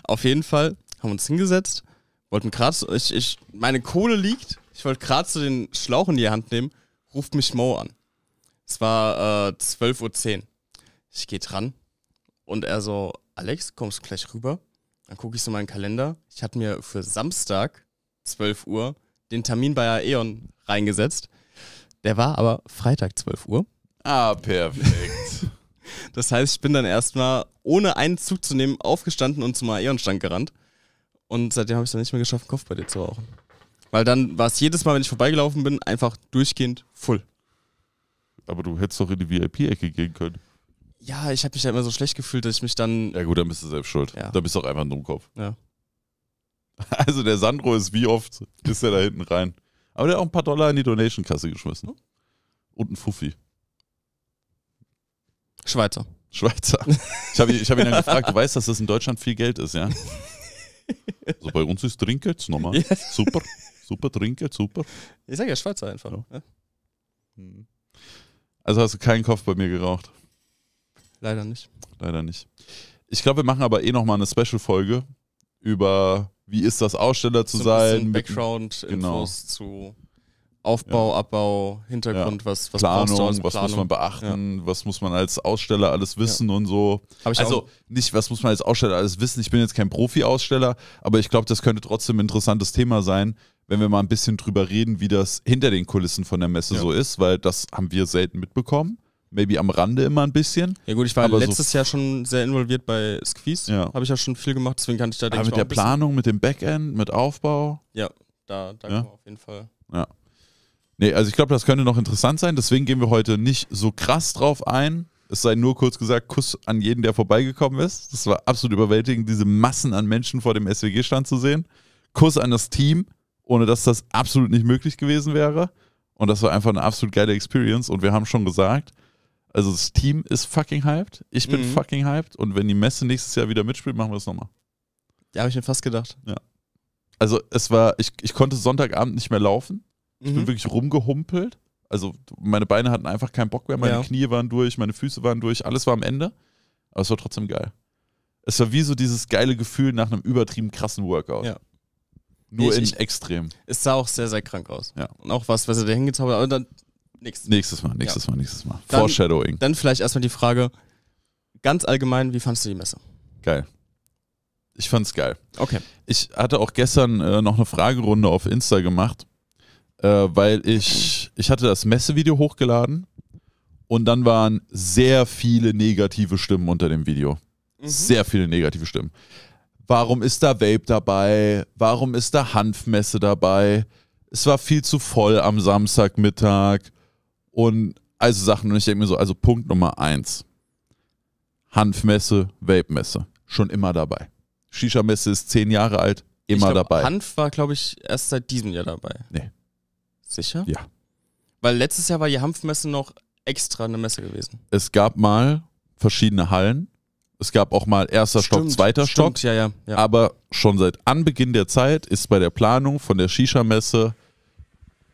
Auf jeden Fall haben wir uns hingesetzt, wollten gerade, so, ich, ich, meine Kohle liegt, ich wollte gerade so den Schlauch in die Hand nehmen, ruft mich Mo an. Es war äh, 12.10 Uhr. Ich gehe dran und er so, Alex, kommst du gleich rüber? Dann gucke ich so meinen Kalender. Ich hatte mir für Samstag 12 Uhr den Termin bei Aeon reingesetzt. Der war aber Freitag 12 Uhr. Ah, perfekt. das heißt, ich bin dann erstmal, ohne einen Zug zu nehmen, aufgestanden und zum aeon stand gerannt. Und seitdem habe ich es dann nicht mehr geschafft, einen Kopf bei dir zu rauchen. Weil dann war es jedes Mal, wenn ich vorbeigelaufen bin, einfach durchgehend voll. Aber du hättest doch in die VIP-Ecke gehen können. Ja, ich habe mich ja immer so schlecht gefühlt, dass ich mich dann. Ja, gut, dann bist du selbst schuld. Ja. Da bist du auch einfach ein Dummkopf. Ja. Also der Sandro ist wie oft, ist er da hinten rein. Aber der hat auch ein paar Dollar in die Donation-Kasse geschmissen. Und ein Fuffi. Schweizer. Schweizer. Ich habe hab ihn dann gefragt, du weißt, dass das in Deutschland viel Geld ist, ja? Also bei uns ist Trinkgeld nochmal. Ja. Super, super Trinkgeld, super. Ich sage ja Schweizer einfach. Ja. Ne? Hm. Also hast du keinen Kopf bei mir geraucht? Leider nicht. Leider nicht. Ich glaube, wir machen aber eh nochmal eine Special-Folge über wie ist das Aussteller zu so sein. Background-Infos genau. zu Aufbau, ja. Abbau, Hintergrund, ja. was, was Planung, Planung, was muss man beachten, ja. was muss man als Aussteller alles wissen und so. Ich also nicht, was muss man als Aussteller alles wissen. Ich bin jetzt kein Profi-Aussteller, aber ich glaube, das könnte trotzdem ein interessantes Thema sein, wenn wir mal ein bisschen drüber reden, wie das hinter den Kulissen von der Messe so ist, weil das haben wir selten mitbekommen maybe am Rande immer ein bisschen. Ja gut, ich war aber letztes so Jahr schon sehr involviert bei Squeeze. Ja. Habe ich ja schon viel gemacht, deswegen kann ich da denke Aber mit der Planung, mit dem Backend, mit Aufbau. Ja, da, da ja. auf jeden Fall. Ja. Nee, also ich glaube, das könnte noch interessant sein. Deswegen gehen wir heute nicht so krass drauf ein. Es sei nur kurz gesagt, Kuss an jeden, der vorbeigekommen ist. Das war absolut überwältigend, diese Massen an Menschen vor dem SWG-Stand zu sehen. Kuss an das Team, ohne dass das absolut nicht möglich gewesen wäre. Und das war einfach eine absolut geile Experience. Und wir haben schon gesagt, also das Team ist fucking hyped. Ich bin mhm. fucking hyped. Und wenn die Messe nächstes Jahr wieder mitspielt, machen wir es nochmal. Ja, habe ich mir fast gedacht. Ja. Also es war, ich, ich konnte Sonntagabend nicht mehr laufen. Ich mhm. bin wirklich rumgehumpelt. Also meine Beine hatten einfach keinen Bock mehr. Meine ja. Knie waren durch, meine Füße waren durch. Alles war am Ende. Aber es war trotzdem geil. Es war wie so dieses geile Gefühl nach einem übertrieben krassen Workout. Ja. Nur ich, in ich, extrem. Es sah auch sehr, sehr krank aus. Ja. Und auch was, was er da hingezaubert hat. Aber dann Nächstes, nächstes Mal, nächstes ja. Mal, nächstes Mal. Dann, Foreshadowing. Dann vielleicht erstmal die Frage, ganz allgemein, wie fandest du die Messe? Geil. Ich fand's geil. Okay. Ich hatte auch gestern äh, noch eine Fragerunde auf Insta gemacht, äh, weil ich, ich hatte das Messevideo hochgeladen und dann waren sehr viele negative Stimmen unter dem Video. Mhm. Sehr viele negative Stimmen. Warum ist da Vape dabei? Warum ist da Hanfmesse dabei? Es war viel zu voll am Samstagmittag und also Sachen. Und ich denke mir so, also Punkt Nummer eins. Hanfmesse, Vape-Messe. Schon immer dabei. Shisha-Messe ist zehn Jahre alt, immer glaub, dabei. Hanf war, glaube ich, erst seit diesem Jahr dabei. Nee. Sicher? Ja. Weil letztes Jahr war die Hanfmesse noch extra eine Messe gewesen. Es gab mal verschiedene Hallen. Es gab auch mal erster stimmt, Stock, zweiter stimmt, Stock. Ja, ja, ja. Aber schon seit Anbeginn der Zeit ist bei der Planung von der Shisha-Messe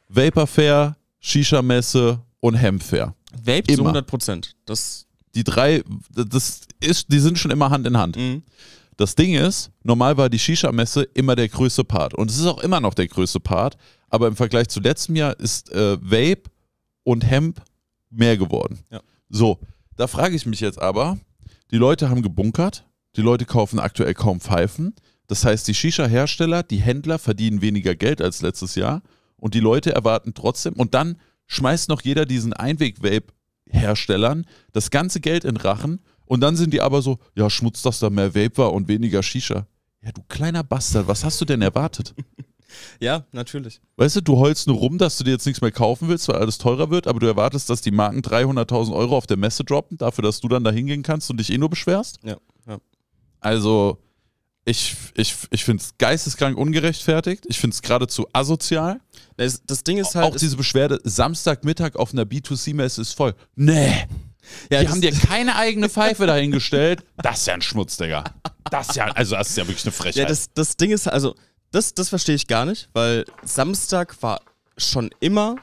Vapor Fair, Shisha-Messe, und Hempfair. Vape zu 100 Prozent. Das die drei, das ist, die sind schon immer Hand in Hand. Mhm. Das Ding ist, normal war die Shisha-Messe immer der größte Part. Und es ist auch immer noch der größte Part. Aber im Vergleich zu letztem Jahr ist äh, Vape und Hemp mehr geworden. Ja. So, da frage ich mich jetzt aber, die Leute haben gebunkert, die Leute kaufen aktuell kaum Pfeifen. Das heißt, die Shisha-Hersteller, die Händler verdienen weniger Geld als letztes Jahr und die Leute erwarten trotzdem und dann schmeißt noch jeder diesen Einweg-Vape-Herstellern das ganze Geld in Rachen und dann sind die aber so, ja, schmutz, dass da mehr Vape war und weniger Shisha. Ja, du kleiner Bastard, was hast du denn erwartet? Ja, natürlich. Weißt du, du heulst nur rum, dass du dir jetzt nichts mehr kaufen willst, weil alles teurer wird, aber du erwartest, dass die Marken 300.000 Euro auf der Messe droppen, dafür, dass du dann da hingehen kannst und dich eh nur beschwerst? Ja. ja. Also, ich, ich, ich finde es geisteskrank ungerechtfertigt. Ich finde es geradezu asozial. Das, das Ding ist halt. Auch ist diese Beschwerde, Samstagmittag auf einer B2C-Messe ist voll. Nee. Ja, die haben dir keine eigene Pfeife dahingestellt. Das ist ja ein Schmutz, Digga. Das ist ja, also das ist ja wirklich eine Frechheit. Ja, das, das Ding ist, also, das, das verstehe ich gar nicht, weil Samstag war schon immer,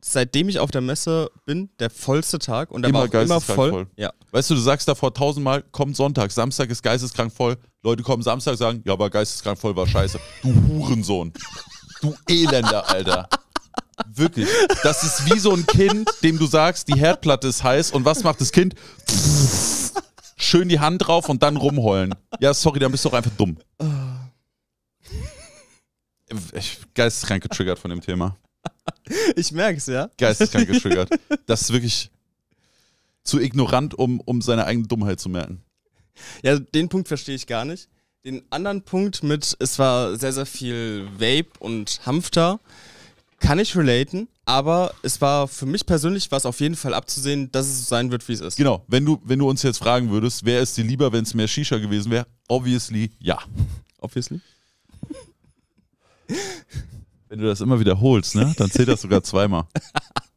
seitdem ich auf der Messe bin, der vollste Tag und da immer war auch immer voll. voll. Ja. Weißt du, du sagst davor tausendmal, kommt Sonntag, Samstag ist geisteskrank voll. Leute kommen Samstag, sagen, ja, aber geisteskrank voll war scheiße. Du Hurensohn. Du Elender, Alter. Wirklich. Das ist wie so ein Kind, dem du sagst, die Herdplatte ist heiß und was macht das Kind? Schön die Hand drauf und dann rumheulen. Ja, sorry, dann bist du auch einfach dumm. Ich, geisteskrank getriggert von dem Thema. Ich merke es, ja. Geisteskrank getriggert. Das ist wirklich zu ignorant, um, um seine eigene Dummheit zu merken. Ja, den Punkt verstehe ich gar nicht. Den anderen Punkt mit, es war sehr, sehr viel Vape und Hanfter, kann ich relaten, aber es war für mich persönlich was auf jeden Fall abzusehen, dass es so sein wird, wie es ist. Genau, wenn du, wenn du uns jetzt fragen würdest, wer ist dir lieber, wenn es mehr Shisha gewesen wäre? Obviously ja. Obviously? Wenn du das immer wiederholst, ne? Dann zählt das sogar zweimal.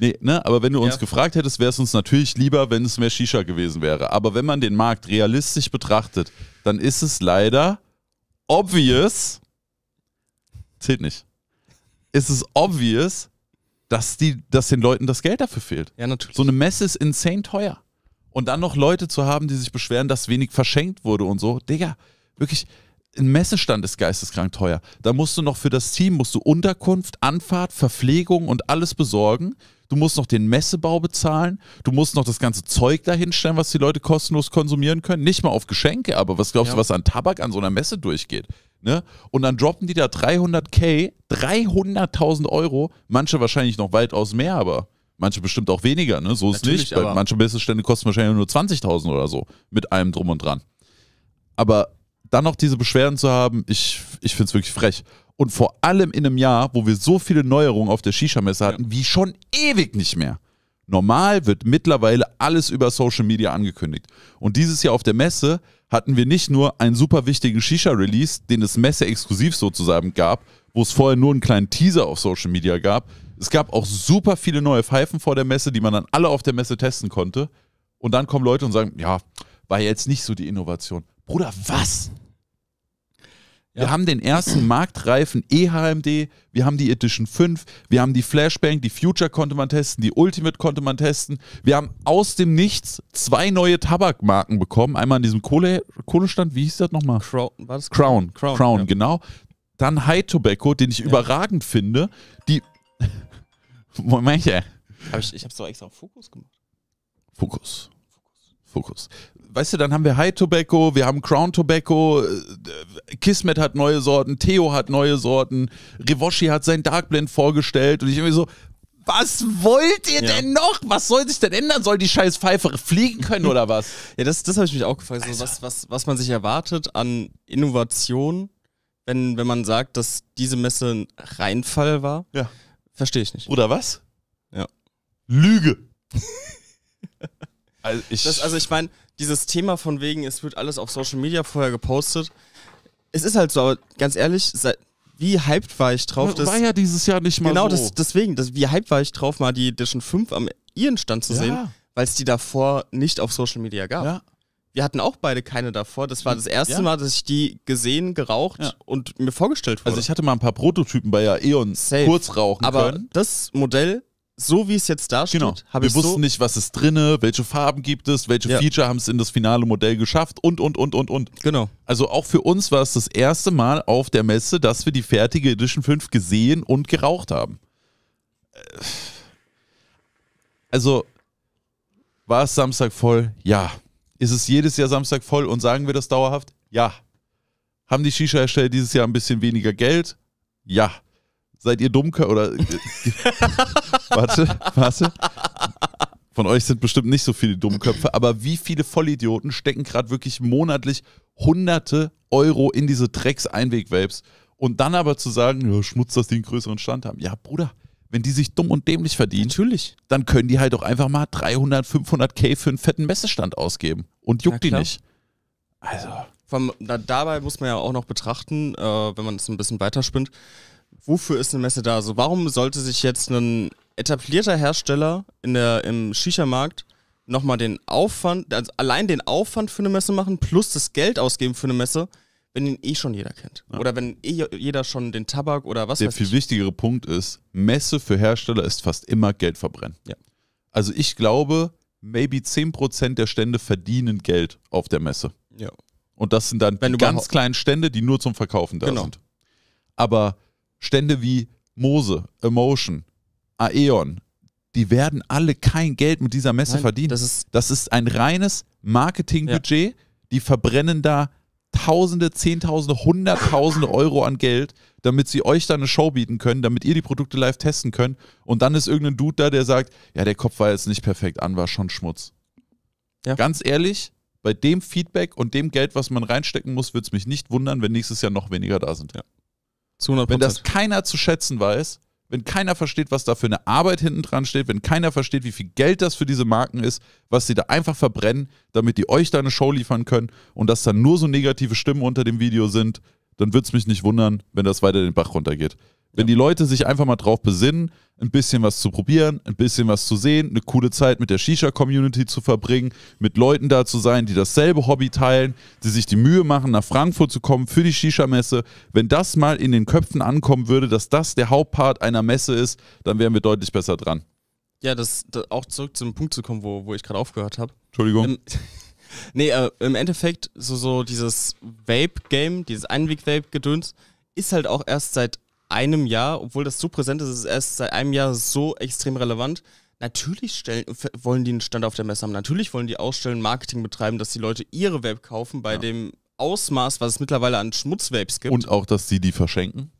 Nee, ne, aber wenn du uns ja. gefragt hättest, wäre es uns natürlich lieber, wenn es mehr Shisha gewesen wäre. Aber wenn man den Markt realistisch betrachtet, dann ist es leider obvious, zählt nicht, ist es obvious, dass, die, dass den Leuten das Geld dafür fehlt. Ja, natürlich. So eine Messe ist insane teuer. Und dann noch Leute zu haben, die sich beschweren, dass wenig verschenkt wurde und so. Digga, wirklich, ein Messestand ist geisteskrank teuer. Da musst du noch für das Team, musst du Unterkunft, Anfahrt, Verpflegung und alles besorgen du musst noch den Messebau bezahlen, du musst noch das ganze Zeug dahinstellen, was die Leute kostenlos konsumieren können. Nicht mal auf Geschenke, aber was glaubst ja. du, was an Tabak an so einer Messe durchgeht? Ne? Und dann droppen die da 300k, 300.000 Euro, manche wahrscheinlich noch weitaus mehr, aber manche bestimmt auch weniger, ne? so ist Natürlich, nicht. Weil manche Messestände kosten wahrscheinlich nur 20.000 oder so, mit allem drum und dran. Aber dann noch diese Beschwerden zu haben, ich, ich finde es wirklich frech und vor allem in einem Jahr, wo wir so viele Neuerungen auf der Shisha-Messe hatten, ja. wie schon ewig nicht mehr. Normal wird mittlerweile alles über Social Media angekündigt. Und dieses Jahr auf der Messe hatten wir nicht nur einen super wichtigen Shisha-Release, den es Messe-exklusiv sozusagen gab, wo es vorher nur einen kleinen Teaser auf Social Media gab. Es gab auch super viele neue Pfeifen vor der Messe, die man dann alle auf der Messe testen konnte. Und dann kommen Leute und sagen, ja, war jetzt nicht so die Innovation. Bruder, was? Ja. Wir haben den ersten marktreifen eHMD, wir haben die Edition 5, wir haben die Flashbang, die Future konnte man testen, die Ultimate konnte man testen. Wir haben aus dem Nichts zwei neue Tabakmarken bekommen. Einmal in diesem Kohle, Kohlestand, wie hieß das nochmal? Crown, das? Crown. Crown, Crown ja. genau. Dann High Tobacco, den ich ja. überragend finde. Die. Moment, ey. Hab ich, ich hab's doch extra auf Fokus gemacht. Fokus. Fokus. Weißt du, dann haben wir High Tobacco, wir haben Crown Tobacco, äh, Kismet hat neue Sorten, Theo hat neue Sorten, Rivoshi hat sein Dark Blend vorgestellt und ich irgendwie so, was wollt ihr ja. denn noch? Was soll sich denn ändern? Soll die scheiß Pfeife fliegen können oder was? ja, das, das habe ich mich auch gefragt. So, was, was, was man sich erwartet an Innovation, wenn, wenn man sagt, dass diese Messe ein Reinfall war, ja. verstehe ich nicht. Oder was? Ja. Lüge. Also ich, also ich meine, dieses Thema von wegen, es wird alles auf Social Media vorher gepostet. Es ist halt so, aber ganz ehrlich, seit, wie hyped war ich drauf? Das war ja dieses Jahr nicht mal genau so. Genau, deswegen, das, wie hyped war ich drauf, mal die Edition 5 am ihren Stand zu ja. sehen, weil es die davor nicht auf Social Media gab. Ja. Wir hatten auch beide keine davor. Das war das erste ja. Mal, dass ich die gesehen, geraucht und mir vorgestellt also wurde. Also ich hatte mal ein paar Prototypen bei Aeon Eon Safe. kurz rauchen Aber können. das Modell so wie es jetzt dasteht, genau. habe ich Wir wussten so nicht, was ist drinne, welche Farben gibt es, welche ja. Feature haben es in das finale Modell geschafft und und und und und. Genau. Also auch für uns war es das erste Mal auf der Messe, dass wir die fertige Edition 5 gesehen und geraucht haben. Äh. Also war es Samstag voll? Ja. Ist es jedes Jahr Samstag voll und sagen wir das dauerhaft? Ja. Haben die Shisha-Hersteller dieses Jahr ein bisschen weniger Geld? Ja seid ihr Dummköpfe oder warte, warte. Von euch sind bestimmt nicht so viele Dummköpfe, aber wie viele Vollidioten stecken gerade wirklich monatlich hunderte Euro in diese Drecks Einweg-Vapes und dann aber zu sagen, ja, Schmutz, dass die einen größeren Stand haben. Ja, Bruder, wenn die sich dumm und dämlich verdienen, Natürlich. dann können die halt auch einfach mal 300, 500 K für einen fetten Messestand ausgeben und juckt die nicht. Also. Vom, da, dabei muss man ja auch noch betrachten, äh, wenn man es ein bisschen weiterspinnt, wofür ist eine Messe da? Also warum sollte sich jetzt ein etablierter Hersteller in der, im Shisha-Markt nochmal den Aufwand, also allein den Aufwand für eine Messe machen, plus das Geld ausgeben für eine Messe, wenn ihn eh schon jeder kennt. Ja. Oder wenn eh jeder schon den Tabak oder was Der weiß viel ich. wichtigere Punkt ist, Messe für Hersteller ist fast immer Geld verbrennen. Ja. Also ich glaube, maybe 10% der Stände verdienen Geld auf der Messe. Ja. Und das sind dann die ganz kleinen Stände, die nur zum Verkaufen da genau. sind. Aber Stände wie Mose, Emotion, Aeon, die werden alle kein Geld mit dieser Messe Nein, verdienen. Das ist, das ist, ein reines Marketingbudget. Ja. Die verbrennen da Tausende, Zehntausende, Hunderttausende Euro an Geld, damit sie euch da eine Show bieten können, damit ihr die Produkte live testen könnt. Und dann ist irgendein Dude da, der sagt, ja, der Kopf war jetzt nicht perfekt an, war schon Schmutz. Ja. Ganz ehrlich, bei dem Feedback und dem Geld, was man reinstecken muss, würde es mich nicht wundern, wenn nächstes Jahr noch weniger da sind. Ja. Zu 100%. Wenn das keiner zu schätzen weiß, wenn keiner versteht, was da für eine Arbeit hinten dran steht, wenn keiner versteht, wie viel Geld das für diese Marken ist, was sie da einfach verbrennen, damit die euch da eine Show liefern können und dass da nur so negative Stimmen unter dem Video sind, dann würde es mich nicht wundern, wenn das weiter den Bach runtergeht. Wenn die Leute sich einfach mal drauf besinnen, ein bisschen was zu probieren, ein bisschen was zu sehen, eine coole Zeit mit der Shisha-Community zu verbringen, mit Leuten da zu sein, die dasselbe Hobby teilen, die sich die Mühe machen, nach Frankfurt zu kommen für die Shisha-Messe. Wenn das mal in den Köpfen ankommen würde, dass das der Hauptpart einer Messe ist, dann wären wir deutlich besser dran. Ja, das, das auch zurück zum Punkt zu kommen, wo, wo ich gerade aufgehört habe. Entschuldigung. Ähm, nee, äh, im Endeffekt, so, so dieses Vape-Game, dieses Einweg-Vape-Gedöns, ist halt auch erst seit einem Jahr, obwohl das so präsent ist, ist es erst seit einem Jahr so extrem relevant. Natürlich stellen, wollen die einen Stand auf der Messe haben. Natürlich wollen die ausstellen, Marketing betreiben, dass die Leute ihre Vape kaufen bei ja. dem Ausmaß, was es mittlerweile an Schmutzvapes gibt. Und auch, dass sie die verschenken.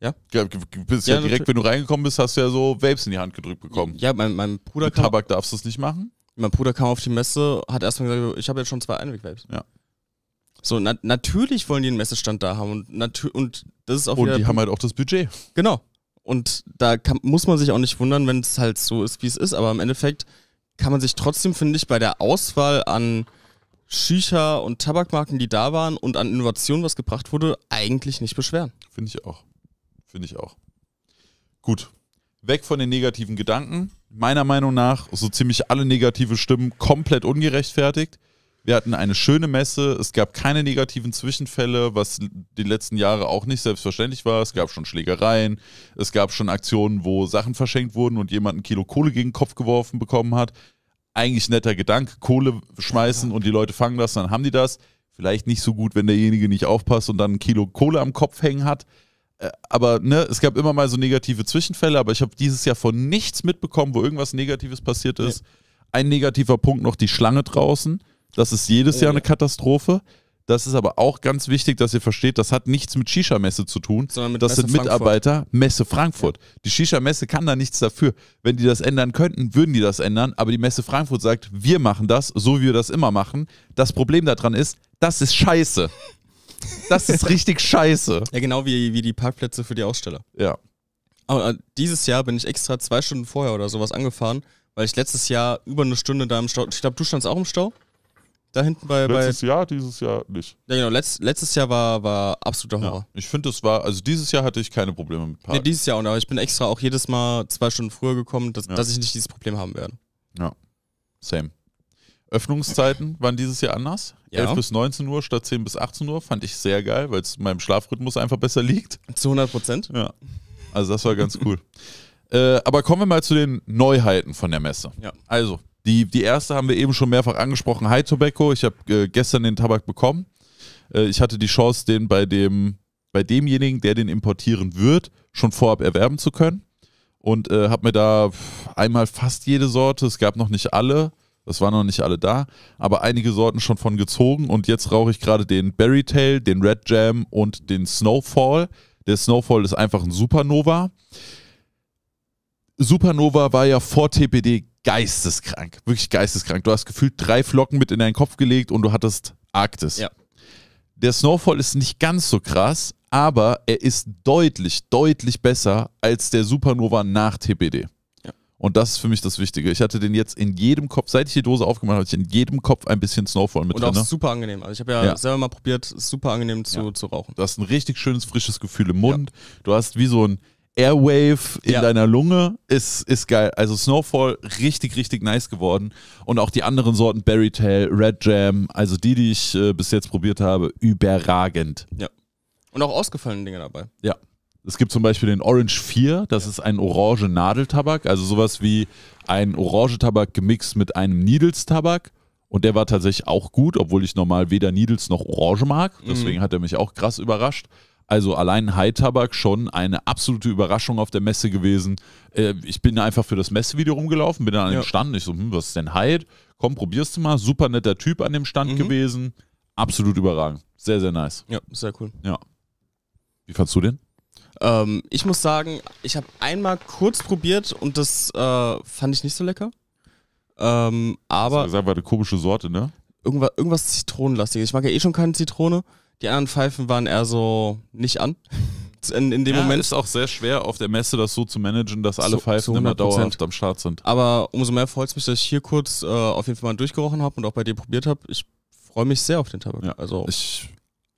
Ja. ja bist ja, ja direkt, wenn du reingekommen bist, hast du ja so Vapes in die Hand gedrückt bekommen. Ja, mein, mein Bruder. Mit Tabak darfst du es nicht machen. Mein Bruder kam auf die Messe, hat erstmal gesagt, ich habe jetzt schon zwei Einweg-Vapes. Ja. So, na natürlich wollen die einen Messestand da haben und, und das ist auch. Und die haben halt auch das Budget. Genau. Und da kann, muss man sich auch nicht wundern, wenn es halt so ist, wie es ist. Aber im Endeffekt kann man sich trotzdem, finde ich, bei der Auswahl an Shisha und Tabakmarken, die da waren und an Innovationen, was gebracht wurde, eigentlich nicht beschweren. Finde ich auch. Finde ich auch. Gut. Weg von den negativen Gedanken. Meiner Meinung nach so ziemlich alle negative Stimmen komplett ungerechtfertigt. Wir hatten eine schöne Messe, es gab keine negativen Zwischenfälle, was die letzten Jahre auch nicht selbstverständlich war. Es gab schon Schlägereien, es gab schon Aktionen, wo Sachen verschenkt wurden und jemand ein Kilo Kohle gegen den Kopf geworfen bekommen hat. Eigentlich netter Gedanke, Kohle schmeißen und die Leute fangen das, dann haben die das. Vielleicht nicht so gut, wenn derjenige nicht aufpasst und dann ein Kilo Kohle am Kopf hängen hat. Äh, aber ne, es gab immer mal so negative Zwischenfälle, aber ich habe dieses Jahr von nichts mitbekommen, wo irgendwas Negatives passiert ist. Nee. Ein negativer Punkt noch die Schlange draußen das ist jedes Jahr eine Katastrophe. Das ist aber auch ganz wichtig, dass ihr versteht, das hat nichts mit Shisha-Messe zu tun. Sondern mit das Messe sind Mitarbeiter Frankfurt. Messe Frankfurt. Ja. Die Shisha-Messe kann da nichts dafür. Wenn die das ändern könnten, würden die das ändern. Aber die Messe Frankfurt sagt, wir machen das, so wie wir das immer machen. Das Problem daran ist, das ist scheiße. Das ist richtig scheiße. Ja, genau wie, wie die Parkplätze für die Aussteller. Ja. Aber äh, dieses Jahr bin ich extra zwei Stunden vorher oder sowas angefahren, weil ich letztes Jahr über eine Stunde da im Stau. Ich glaube, du standst auch im Stau. Da hinten bei. Letztes bei Jahr, dieses Jahr nicht. Ja, genau. Letzt, letztes Jahr war, war absoluter Horror. Ja, ich finde, es war. Also, dieses Jahr hatte ich keine Probleme mit Parken. Nee, dieses Jahr auch nicht. Aber ich bin extra auch jedes Mal zwei Stunden früher gekommen, dass, ja. dass ich nicht dieses Problem haben werde. Ja. Same. Öffnungszeiten waren dieses Jahr anders. Ja. 11 bis 19 Uhr statt 10 bis 18 Uhr fand ich sehr geil, weil es meinem Schlafrhythmus einfach besser liegt. Zu 100 Prozent? Ja. Also das war ganz cool. äh, aber kommen wir mal zu den Neuheiten von der Messe. Ja. Also, die, die erste haben wir eben schon mehrfach angesprochen, High Tobacco. Ich habe äh, gestern den Tabak bekommen. Äh, ich hatte die Chance, den bei, dem, bei demjenigen, der den importieren wird, schon vorab erwerben zu können. Und äh, habe mir da einmal fast jede Sorte, es gab noch nicht alle, das waren noch nicht alle da, aber einige Sorten schon von gezogen. Und jetzt rauche ich gerade den Berry Tail, den Red Jam und den Snowfall. Der Snowfall ist einfach ein Supernova. Supernova war ja vor TPD geisteskrank, wirklich geisteskrank. Du hast gefühlt drei Flocken mit in deinen Kopf gelegt und du hattest Arktis. Ja. Der Snowfall ist nicht ganz so krass, aber er ist deutlich, deutlich besser als der Supernova nach TPD. Und das ist für mich das Wichtige. Ich hatte den jetzt in jedem Kopf, seit ich die Dose aufgemacht habe, ich in jedem Kopf ein bisschen Snowfall mit drin. Und auch ne? super angenehm. Also ich habe ja, ja, selber mal probiert, super angenehm zu, ja. zu rauchen. Du hast ein richtig schönes, frisches Gefühl im Mund. Du hast wie so ein Airwave in ja. deiner Lunge ist, ist geil. Also Snowfall richtig, richtig nice geworden. Und auch die anderen Sorten Berry Tail, Red Jam, also die, die ich äh, bis jetzt probiert habe, überragend. Ja. Und auch ausgefallene Dinge dabei. Ja. Es gibt zum Beispiel den Orange 4, das ja. ist ein orange Nadeltabak, also sowas wie ein Tabak gemixt mit einem Needles-Tabak. Und der war tatsächlich auch gut, obwohl ich normal weder Needles noch Orange mag. Mhm. Deswegen mhm. hat er mich auch krass überrascht. Also allein High Tabak schon eine absolute Überraschung auf der Messe gewesen. Äh, ich bin einfach für das Messevideo rumgelaufen, bin dann an ja. dem Stand. Ich so, hm, was ist denn Hyde? Komm, probierst du mal. Super netter Typ an dem Stand mhm. gewesen. Absolut überragend. Sehr, sehr nice. Ja, sehr cool. Ja. Wie fandst du den? Ähm, ich muss sagen, ich habe einmal kurz probiert und das äh, fand ich nicht so lecker. Ähm, aber. Das war eine komische Sorte, ne? Irgendwas, irgendwas Zitronenlastiges. Ich mag ja eh schon keine Zitrone. Die anderen Pfeifen waren eher so nicht an. In, in dem ja, Moment. ist auch sehr schwer auf der Messe das so zu managen, dass alle so, Pfeifen immer dauerhaft am Start sind. Aber umso mehr freut es mich, dass ich hier kurz äh, auf jeden Fall mal durchgerochen habe und auch bei dir probiert habe. Ich freue mich sehr auf den Tabak. Ja, also, ich,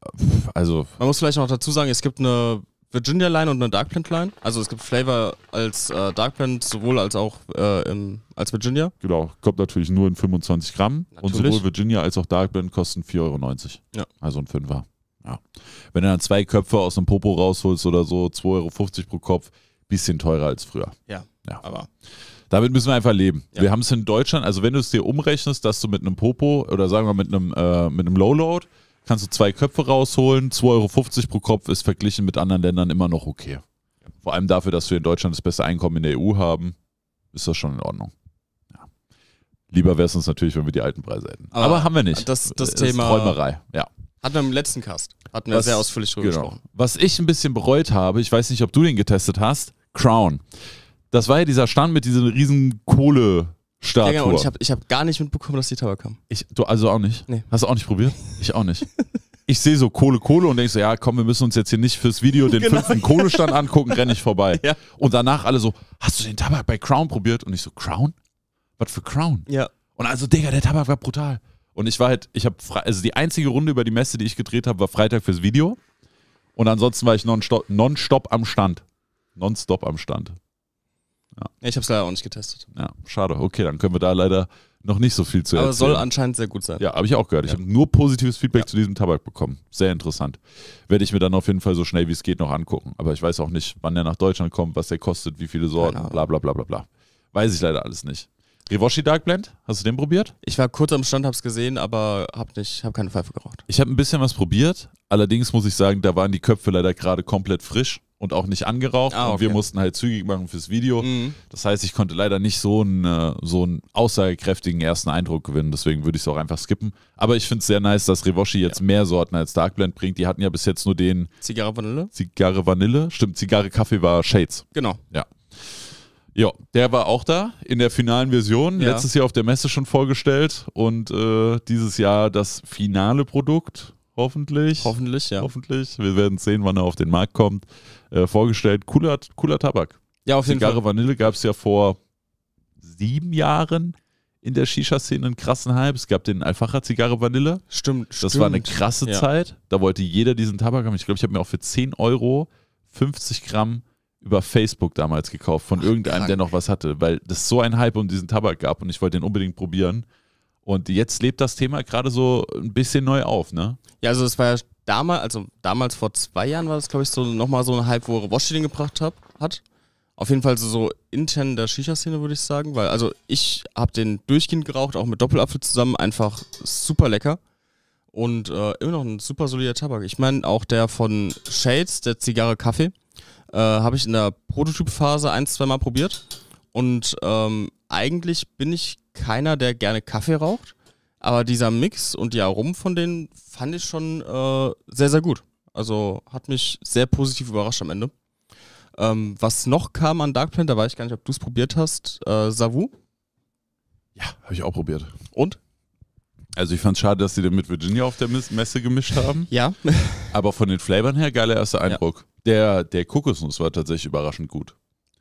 äh, also. Man muss vielleicht noch dazu sagen, es gibt eine Virginia Line und eine Dark Plant Line. Also es gibt Flavor als äh, Dark Plant sowohl als auch äh, im, als Virginia. Genau, kommt natürlich nur in 25 Gramm. Natürlich. Und sowohl Virginia als auch Dark Plant kosten 4,90 Euro. Ja. Also ein Fünfer. Ja. Wenn du dann zwei Köpfe aus dem Popo rausholst oder so, 2,50 Euro pro Kopf, bisschen teurer als früher. Ja. ja. Aber. Damit müssen wir einfach leben. Ja. Wir haben es in Deutschland, also wenn du es dir umrechnest, dass du mit einem Popo oder sagen wir mit einem, äh, mit einem Lowload kannst du zwei Köpfe rausholen, 2,50 Euro pro Kopf ist verglichen mit anderen Ländern immer noch okay. Vor allem dafür, dass wir in Deutschland das beste Einkommen in der EU haben, ist das schon in Ordnung. Ja. Lieber wäre es uns natürlich, wenn wir die alten Preise hätten. Aber, Aber haben wir nicht. Das, das, das Thema. Träumerei, ja. Hatten wir im letzten Cast. Hatten wir was, sehr ausführlich drüber genau. gesprochen. Was ich ein bisschen bereut habe, ich weiß nicht, ob du den getestet hast, Crown. Das war ja dieser Stand mit dieser riesen Kohle. Statue. Ja, genau. Und ich habe ich hab gar nicht mitbekommen, dass die Tabak kam. Ich, du also auch nicht? Nee. Hast du auch nicht probiert? Ich auch nicht. ich sehe so Kohle, Kohle und denke so, ja komm, wir müssen uns jetzt hier nicht fürs Video den genau. fünften Kohlestand angucken, renne ich vorbei. Ja. Und danach alle so, hast du den Tabak bei Crown probiert? Und ich so, Crown? Was für Crown? Ja. Und also, Digga, der Tabak war brutal. Und ich war halt, ich habe, also die einzige Runde über die Messe, die ich gedreht habe, war Freitag fürs Video. Und ansonsten war ich nonstop, nonstop am Stand. Nonstop am Stand. Ja. Ich habe es leider auch nicht getestet. Ja, schade. Okay, dann können wir da leider noch nicht so viel zu erzählen. Aber soll anscheinend sehr gut sein. Ja, habe ich auch gehört. Ich ja. habe nur positives Feedback ja. zu diesem Tabak bekommen. Sehr interessant. Werde ich mir dann auf jeden Fall so schnell wie es geht noch angucken. Aber ich weiß auch nicht, wann der nach Deutschland kommt, was der kostet, wie viele Sorten, bla bla bla bla bla. Weiß ich leider alles nicht. Rivoshi Dark Blend, hast du den probiert? Ich war kurz am Stand, hab's gesehen, aber hab nicht, hab keine Pfeife geraucht. Ich habe ein bisschen was probiert, allerdings muss ich sagen, da waren die Köpfe leider gerade komplett frisch und auch nicht angeraucht ah, okay. und wir mussten halt zügig machen fürs Video. Mhm. Das heißt, ich konnte leider nicht so einen, äh, so einen aussagekräftigen ersten Eindruck gewinnen, deswegen würde ich es auch einfach skippen. Aber ich finde es sehr nice, dass Rivoshi jetzt ja. mehr Sorten als Dark Blend bringt. Die hatten ja bis jetzt nur den Zigarre Vanille. Zigarre Vanille, stimmt, Zigarre Kaffee war Shades. Genau. Ja. Ja, der war auch da in der finalen Version. Ja. Letztes Jahr auf der Messe schon vorgestellt und äh, dieses Jahr das finale Produkt. Hoffentlich. Hoffentlich, ja. Hoffentlich. Wir werden sehen, wann er auf den Markt kommt. Äh, vorgestellt. Cooler, cooler Tabak. Ja, auf jeden Zigarre Fall. Vanille gab es ja vor sieben Jahren in der Shisha-Szene einen krassen Hype. Es gab den Alfacher Zigarre Vanille. Stimmt, Das stimmt. war eine krasse ja. Zeit. Da wollte jeder diesen Tabak haben. Ich glaube, ich habe mir auch für 10 Euro 50 Gramm über Facebook damals gekauft von Ach, irgendeinem, krank. der noch was hatte, weil das so ein Hype um diesen Tabak gab und ich wollte den unbedingt probieren. Und jetzt lebt das Thema gerade so ein bisschen neu auf, ne? Ja, also es war ja damals, also damals vor zwei Jahren war das, glaube ich, so nochmal so ein Hype, wo Washi den gebracht hab, hat. Auf jeden Fall so, so intern der Shisha-Szene, würde ich sagen, weil also ich habe den durchgehend geraucht, auch mit Doppelapfel zusammen, einfach super lecker. Und äh, immer noch ein super solider Tabak. Ich meine, auch der von Shades, der Zigarre Kaffee, äh, habe ich in der Prototypphase ein, zwei Mal probiert. Und ähm, eigentlich bin ich keiner, der gerne Kaffee raucht. Aber dieser Mix und die Aromen von denen fand ich schon äh, sehr, sehr gut. Also hat mich sehr positiv überrascht am Ende. Ähm, was noch kam an Dark Plant, da weiß ich gar nicht, ob du es probiert hast, äh, Savu? Ja, habe ich auch probiert. Und? Also ich fand es schade, dass sie den mit Virginia auf der Messe gemischt haben. ja. Aber von den Flavern her, geiler erster Eindruck. Der, der Kokosnuss war tatsächlich überraschend gut.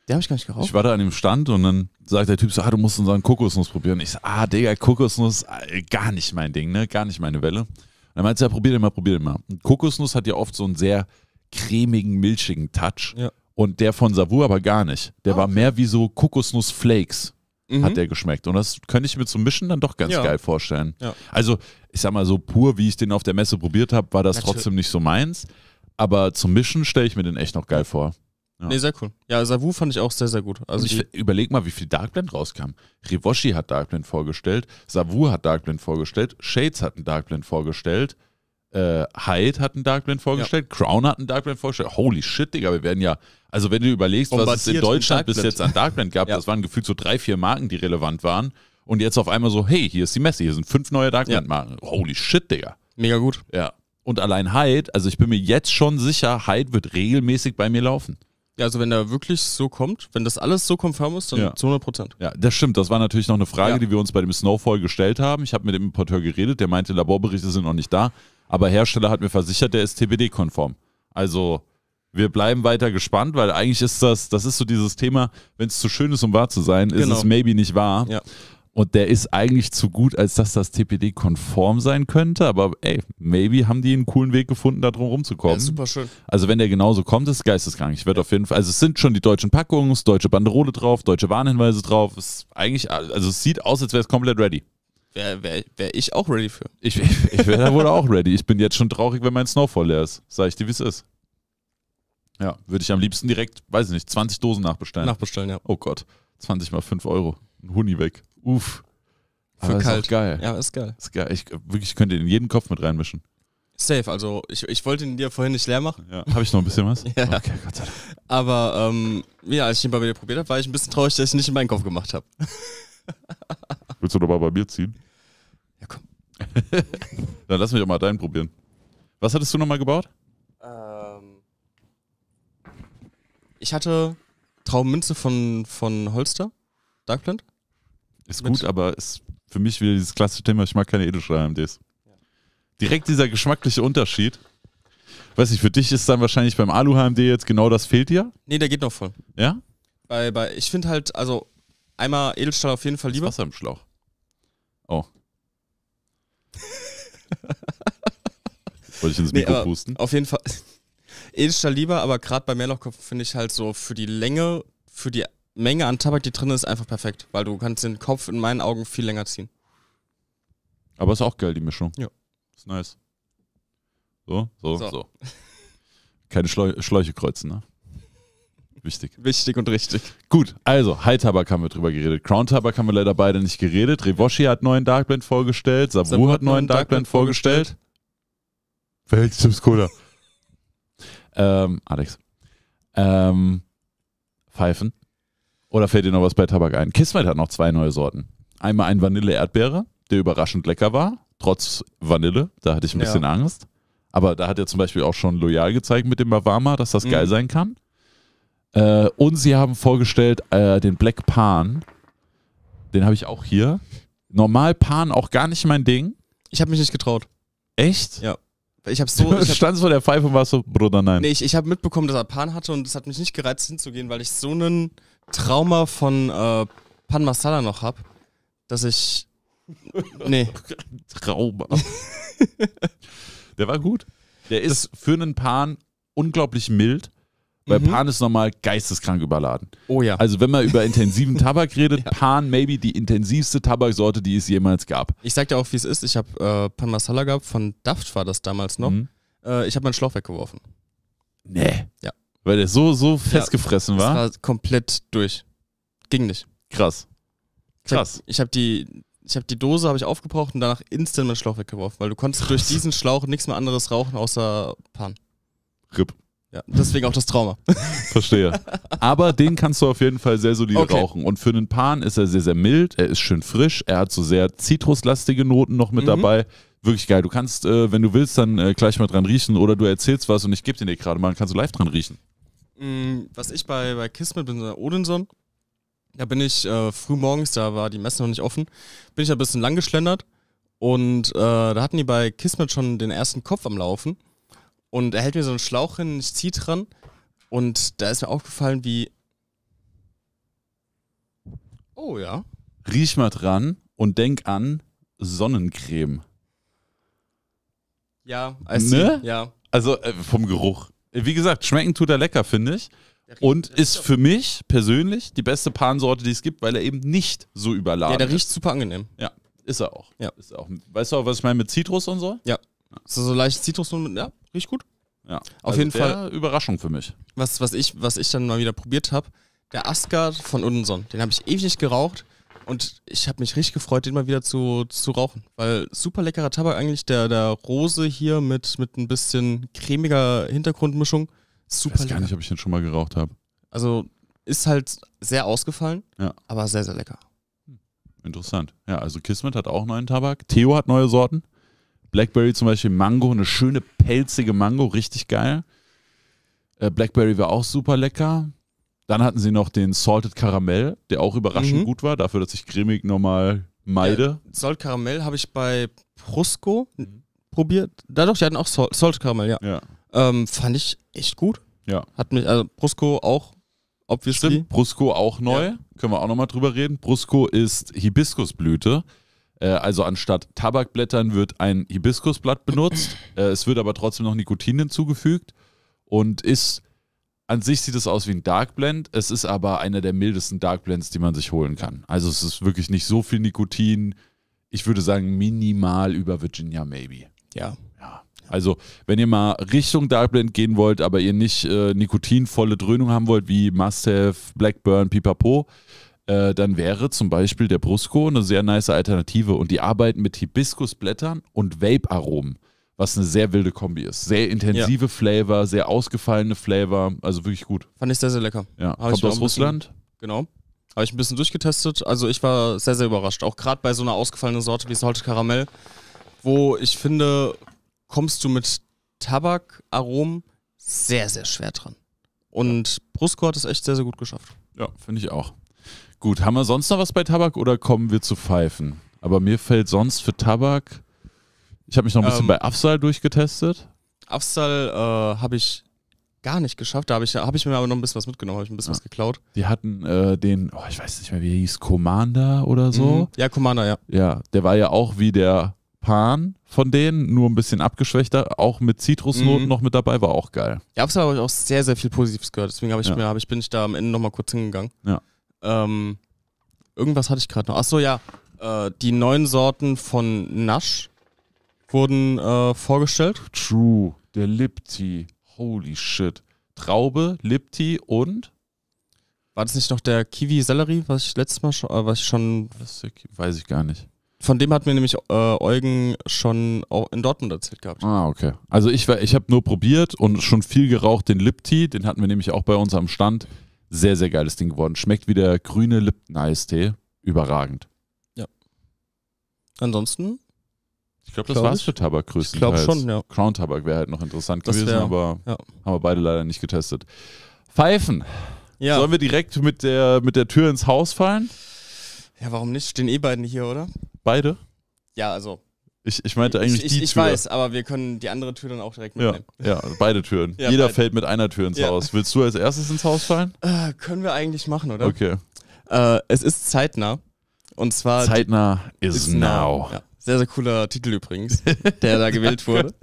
Der habe ich gar nicht geraucht. Ich war da an dem Stand und dann sagt der Typ so, ah, du musst unseren Kokosnuss probieren. Ich so, ah, Digga, Kokosnuss, äh, gar nicht mein Ding, ne? Gar nicht meine Welle. Und dann meinte er, ja, probier den mal, probier den mal. Und Kokosnuss hat ja oft so einen sehr cremigen, milchigen Touch. Ja. Und der von Savur aber gar nicht. Der okay. war mehr wie so Kokosnussflakes, mhm. hat der geschmeckt. Und das könnte ich mir zum Mischen dann doch ganz ja. geil vorstellen. Ja. Also, ich sag mal, so pur, wie ich den auf der Messe probiert habe, war das Natürlich. trotzdem nicht so meins. Aber zum Mischen stelle ich mir den echt noch geil vor. Ja. Nee, sehr cool. Ja, Savu fand ich auch sehr, sehr gut. Also ich überleg mal, wie viel Darkblend rauskam. Rivoshi hat Darkblend vorgestellt, Savu hat Darkblend vorgestellt, Shades hat einen Darkblend vorgestellt, äh, Hyde hat einen Darkblend vorgestellt, ja. Crown hat einen Darkblend vorgestellt. Holy shit, Digga, wir werden ja. Also, wenn du überlegst, was es in Deutschland bis jetzt an Darkblend gab, ja. das waren gefühlt so drei, vier Marken, die relevant waren. Und jetzt auf einmal so, hey, hier ist die Messe, hier sind fünf neue Darkblend-Marken. Holy shit, Digga. Mega gut. Ja und allein Hyde, also ich bin mir jetzt schon sicher, Hyde wird regelmäßig bei mir laufen. Ja, also wenn er wirklich so kommt, wenn das alles so konform ist, dann ja. zu 100 Prozent. Ja, das stimmt. Das war natürlich noch eine Frage, ja. die wir uns bei dem Snowfall gestellt haben. Ich habe mit dem Importeur geredet, der meinte, Laborberichte sind noch nicht da. Aber Hersteller hat mir versichert, der ist TBD-konform. Also wir bleiben weiter gespannt, weil eigentlich ist das, das ist so dieses Thema, wenn es zu schön ist, um wahr zu sein, genau. ist es maybe nicht wahr. Ja. Und der ist eigentlich zu gut, als dass das TPD-konform sein könnte. Aber ey, maybe haben die einen coolen Weg gefunden, da drum rumzukommen. Ja, super schön. Also wenn der genauso kommt, ist geisteskrank. Ich werde ja. auf jeden Fall, also es sind schon die deutschen Packungen, deutsche Banderole drauf, deutsche Warnhinweise drauf. Es eigentlich, also es sieht aus, als wäre es komplett ready. Wäre wär, wär ich auch ready für. Ich, ich, ich wäre da wohl auch ready. Ich bin jetzt schon traurig, wenn mein Snowfall leer ist. Sag ich dir, wie es ist. Ja, würde ich am liebsten direkt, weiß ich nicht, 20 Dosen nachbestellen. Nachbestellen, ja. Oh Gott, 20 mal 5 Euro. Ein Huni weg. Uff. Für aber kalt. Ist geil. Ja, ist geil. Ist geil. Ich wirklich könnte in jeden Kopf mit reinmischen. Safe, also ich, ich wollte ihn dir vorhin nicht leer machen. Ja, habe ich noch ein bisschen was? ja. Okay, Gott sei Dank. Aber ähm, ja, als ich ihn bei mir probiert habe, war ich ein bisschen traurig, dass ich ihn nicht in meinen Kopf gemacht habe. Willst du doch mal bei mir ziehen? Ja, komm. Dann lass mich auch mal deinen probieren. Was hattest du nochmal gebaut? Ähm, ich hatte Traummünze von, von Holster, Darkplant. Ist gut, aber ist für mich wieder dieses klassische Thema, ich mag keine Edelstahl-AMDs. Direkt dieser geschmackliche Unterschied. Weiß ich, für dich ist dann wahrscheinlich beim Alu-HMD jetzt genau das fehlt dir? Nee, der geht noch voll. Ja? Bei, bei, ich finde halt, also einmal Edelstahl auf jeden Fall lieber. Das Wasser im Schlauch. Oh. Wollte ich ins Mikro nee, pusten? Auf jeden Fall. Edelstahl lieber, aber gerade bei Mehrlochkopf finde ich halt so für die Länge, für die Menge an Tabak, die drin ist, einfach perfekt, weil du kannst den Kopf in meinen Augen viel länger ziehen. Aber ist auch geil, die Mischung. Ja. Ist nice. So, so, so. so. Keine Schleu Schläuche kreuzen, ne? Wichtig. Wichtig und richtig. Gut, also High Tabak haben wir drüber geredet. Crown Tabak haben wir leider beide nicht geredet. Revoshi hat neuen Dark Blend vorgestellt. Sabu, Sabu hat neuen Dark Blend vorgestellt. Verhältnistips Cola. ähm, Alex. Ähm, Pfeifen. Oder fällt dir noch was bei Tabak ein? Kismet hat noch zwei neue Sorten. Einmal ein Vanille-Erdbeere, der überraschend lecker war, trotz Vanille. Da hatte ich ein ja. bisschen Angst. Aber da hat er zum Beispiel auch schon loyal gezeigt mit dem Bavama, dass das mhm. geil sein kann. Äh, und sie haben vorgestellt äh, den Black Pan. Den habe ich auch hier. Normal Pan auch gar nicht mein Ding. Ich habe mich nicht getraut. Echt? Ja. Ich habe so. Ich hab, vor der Pfeife und warst so, Bruder, nein. Nee, ich, ich habe mitbekommen, dass er Pan hatte und es hat mich nicht gereizt hinzugehen, weil ich so einen Trauma von äh, Pan Masala noch habe, dass ich. Nee. Trauma. Der war gut. Der ist das für einen Pan unglaublich mild. Weil mhm. Pan ist normal geisteskrank überladen. Oh ja. Also wenn man über intensiven Tabak redet, ja. Pan maybe die intensivste Tabaksorte, die es jemals gab. Ich sag dir auch, wie es ist. Ich habe äh, Pan Masala gehabt, von Daft war das damals noch. Mhm. Äh, ich habe meinen Schlauch weggeworfen. Nee. Ja. Weil der so, so festgefressen ja, war. war komplett durch. Ging nicht. Krass. Krass. Ich habe hab die, ich die Dose habe ich aufgebraucht und danach instant meinen Schlauch weggeworfen, weil du konntest Krass. durch diesen Schlauch nichts mehr anderes rauchen außer Pan. RIP. Ja, deswegen auch das Trauma. Verstehe. Aber den kannst du auf jeden Fall sehr solide okay. rauchen. Und für einen Pan ist er sehr, sehr mild. Er ist schön frisch. Er hat so sehr zitruslastige Noten noch mit mhm. dabei. Wirklich geil. Du kannst, äh, wenn du willst, dann äh, gleich mal dran riechen oder du erzählst was und ich gebe den dir gerade mal, dann kannst du live dran riechen. Mm, was ich bei, bei Kismet bin, oder Odinson, da bin ich äh, früh morgens, da war die Messe noch nicht offen, bin ich ein bisschen lang geschlendert und äh, da hatten die bei Kismet schon den ersten Kopf am Laufen und er hält mir so einen Schlauch hin, ich ziehe dran und da ist mir aufgefallen, wie. Oh ja. Riech mal dran und denk an Sonnencreme. Ja, I Ne? ja. Also äh, vom Geruch. Wie gesagt, schmecken tut er lecker, finde ich. Und ist für mich persönlich die beste Pansorte, die es gibt, weil er eben nicht so überladen ist. Ja, der riecht ist. super angenehm. Ja, ist er auch. Ja. Ist er auch. Weißt du auch, was ich meine mit Zitrus und so? Ja. ja. So, so leicht Zitrus und ja, riecht gut. Ja. Auf also jeden Fall. Überraschung für mich. Was, was, ich, was ich dann mal wieder probiert habe, der Asgard von Unson. Den habe ich ewig nicht geraucht. Und ich habe mich richtig gefreut, den mal wieder zu, zu rauchen. Weil super leckerer Tabak eigentlich, der, der Rose hier mit, mit ein bisschen cremiger Hintergrundmischung. Super ich weiß gar nicht, ob ich den schon mal geraucht habe. Also ist halt sehr ausgefallen, ja. aber sehr, sehr lecker. Hm. Interessant. Ja, also Kismet hat auch neuen Tabak. Theo hat neue Sorten. Blackberry zum Beispiel Mango, eine schöne pelzige Mango, richtig geil. Äh, Blackberry wäre auch super lecker. Dann hatten sie noch den Salted Caramel, der auch überraschend mhm. gut war, dafür, dass ich cremig normal meide. Ja, Salt Caramel habe ich bei Prusco mhm. probiert. Dadurch, die hatten auch Salt, Salt Caramel, ja. ja. Ähm, fand ich echt gut. Ja. Hat mich, also Prosco auch, obviously. Stimmt, Prusco auch neu. Ja. Können wir auch nochmal drüber reden. Prusco ist Hibiskusblüte. Äh, also anstatt Tabakblättern wird ein Hibiskusblatt benutzt. Äh, es wird aber trotzdem noch Nikotin hinzugefügt und ist an sich sieht es aus wie ein Dark Blend. Es ist aber einer der mildesten Dark Blends, die man sich holen kann. Also es ist wirklich nicht so viel Nikotin. Ich würde sagen, minimal über Virginia Maybe. Ja. ja. Also, wenn ihr mal Richtung Dark Blend gehen wollt, aber ihr nicht äh, nikotinvolle Dröhnung haben wollt, wie Must-Have, Blackburn, Pipapo, äh, dann wäre zum Beispiel der Brusco eine sehr nice Alternative. Und die arbeiten mit Hibiskusblättern und Vape-Aromen was eine sehr wilde Kombi ist. Sehr intensive ja. Flavor, sehr ausgefallene Flavor, also wirklich gut. Fand ich sehr, sehr lecker. Ja. Hab Kommt aus Russland? Bisschen, genau. Habe ich ein bisschen durchgetestet. Also ich war sehr, sehr überrascht. Auch gerade bei so einer ausgefallenen Sorte wie Salted Karamell, wo ich finde, kommst du mit Tabakaromen sehr, sehr schwer dran. Und Brusco hat es echt sehr, sehr gut geschafft. Ja, finde ich auch. Gut, haben wir sonst noch was bei Tabak oder kommen wir zu Pfeifen? Aber mir fällt sonst für Tabak ich habe mich noch ein bisschen ähm, bei Afsal durchgetestet. Afsal äh, habe ich gar nicht geschafft. Da habe ich, hab ich mir aber noch ein bisschen was mitgenommen, habe ich ein bisschen ja. was geklaut. Die hatten äh, den, oh, ich weiß nicht mehr, wie er hieß, Commander oder so. Mhm. Ja, Commander, ja. Ja, der war ja auch wie der Pan von denen, nur ein bisschen abgeschwächter, auch mit Zitrusnoten mhm. noch mit dabei, war auch geil. Ja, Afsal habe ich auch sehr, sehr viel Positives gehört. Deswegen ich ja. mir, ich, bin ich da am Ende nochmal kurz hingegangen. Ja. Ähm, irgendwas hatte ich gerade noch. Achso, ja. Äh, die neuen Sorten von Nasch wurden äh, vorgestellt. True, der Lipti. Holy shit. Traube, Lipti und? War das nicht noch der Kiwi-Sellerie, was ich letztes Mal schon, äh, was ich schon. Weiß ich gar nicht. Von dem hat mir nämlich äh, Eugen schon in Dortmund erzählt gehabt. Ah, okay. Also ich, war, ich habe nur probiert und schon viel geraucht den Lipti, den hatten wir nämlich auch bei uns am Stand. Sehr, sehr geiles Ding geworden. Schmeckt wie der grüne Lipton-Eistee. Überragend. Ja. Ansonsten ich glaube, das glaub es für Tabak größtenteils. Ich glaube schon, ja. Crown Tabak wäre halt noch interessant das gewesen, wär, aber ja. haben wir beide leider nicht getestet. Pfeifen. Ja. Sollen wir direkt mit der, mit der Tür ins Haus fallen? Ja, warum nicht? Stehen eh beiden hier, oder? Beide? Ja, also. Ich, ich meinte eigentlich ich, ich, die ich Tür. Ich weiß, aber wir können die andere Tür dann auch direkt mitnehmen. Ja, ja beide Türen. ja, Jeder beide. fällt mit einer Tür ins Haus. Willst du als erstes ins Haus fallen? Äh, können wir eigentlich machen, oder? Okay. Äh, es ist zeitnah. Und zwar. Zeitnah is, is now. now. Ja. Sehr, sehr cooler Titel übrigens, der da gewählt wurde.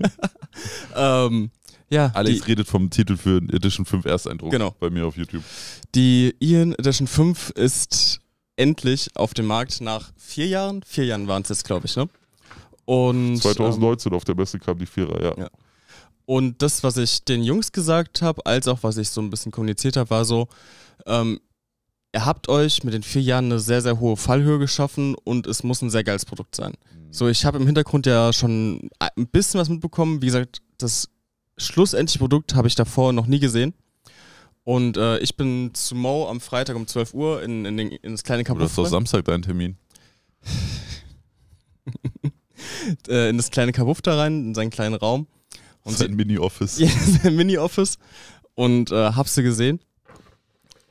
ähm, ja, Alex die, redet vom Titel für Edition 5 Ersteindruck genau. bei mir auf YouTube. Die Ian Edition 5 ist endlich auf dem Markt nach vier Jahren. Vier Jahren waren es jetzt, glaube ich, ne? Und, 2019 ähm, auf der Messe kam die Vierer, ja. ja. Und das, was ich den Jungs gesagt habe, als auch was ich so ein bisschen kommuniziert habe, war so, ähm, ihr habt euch mit den vier Jahren eine sehr, sehr hohe Fallhöhe geschaffen und es muss ein sehr geiles Produkt sein. Mhm. So, ich habe im Hintergrund ja schon ein bisschen was mitbekommen. Wie gesagt, das schlussendliche Produkt habe ich davor noch nie gesehen. Und äh, ich bin zu Mo am Freitag um 12 Uhr in, in, den, in das kleine Café. Du hast doch Samstag deinen Termin. Äh, in das kleine Kabuff da rein, in seinen kleinen Raum. Und sein Mini-Office. Ja, sein Mini-Office. Und äh, hab sie gesehen.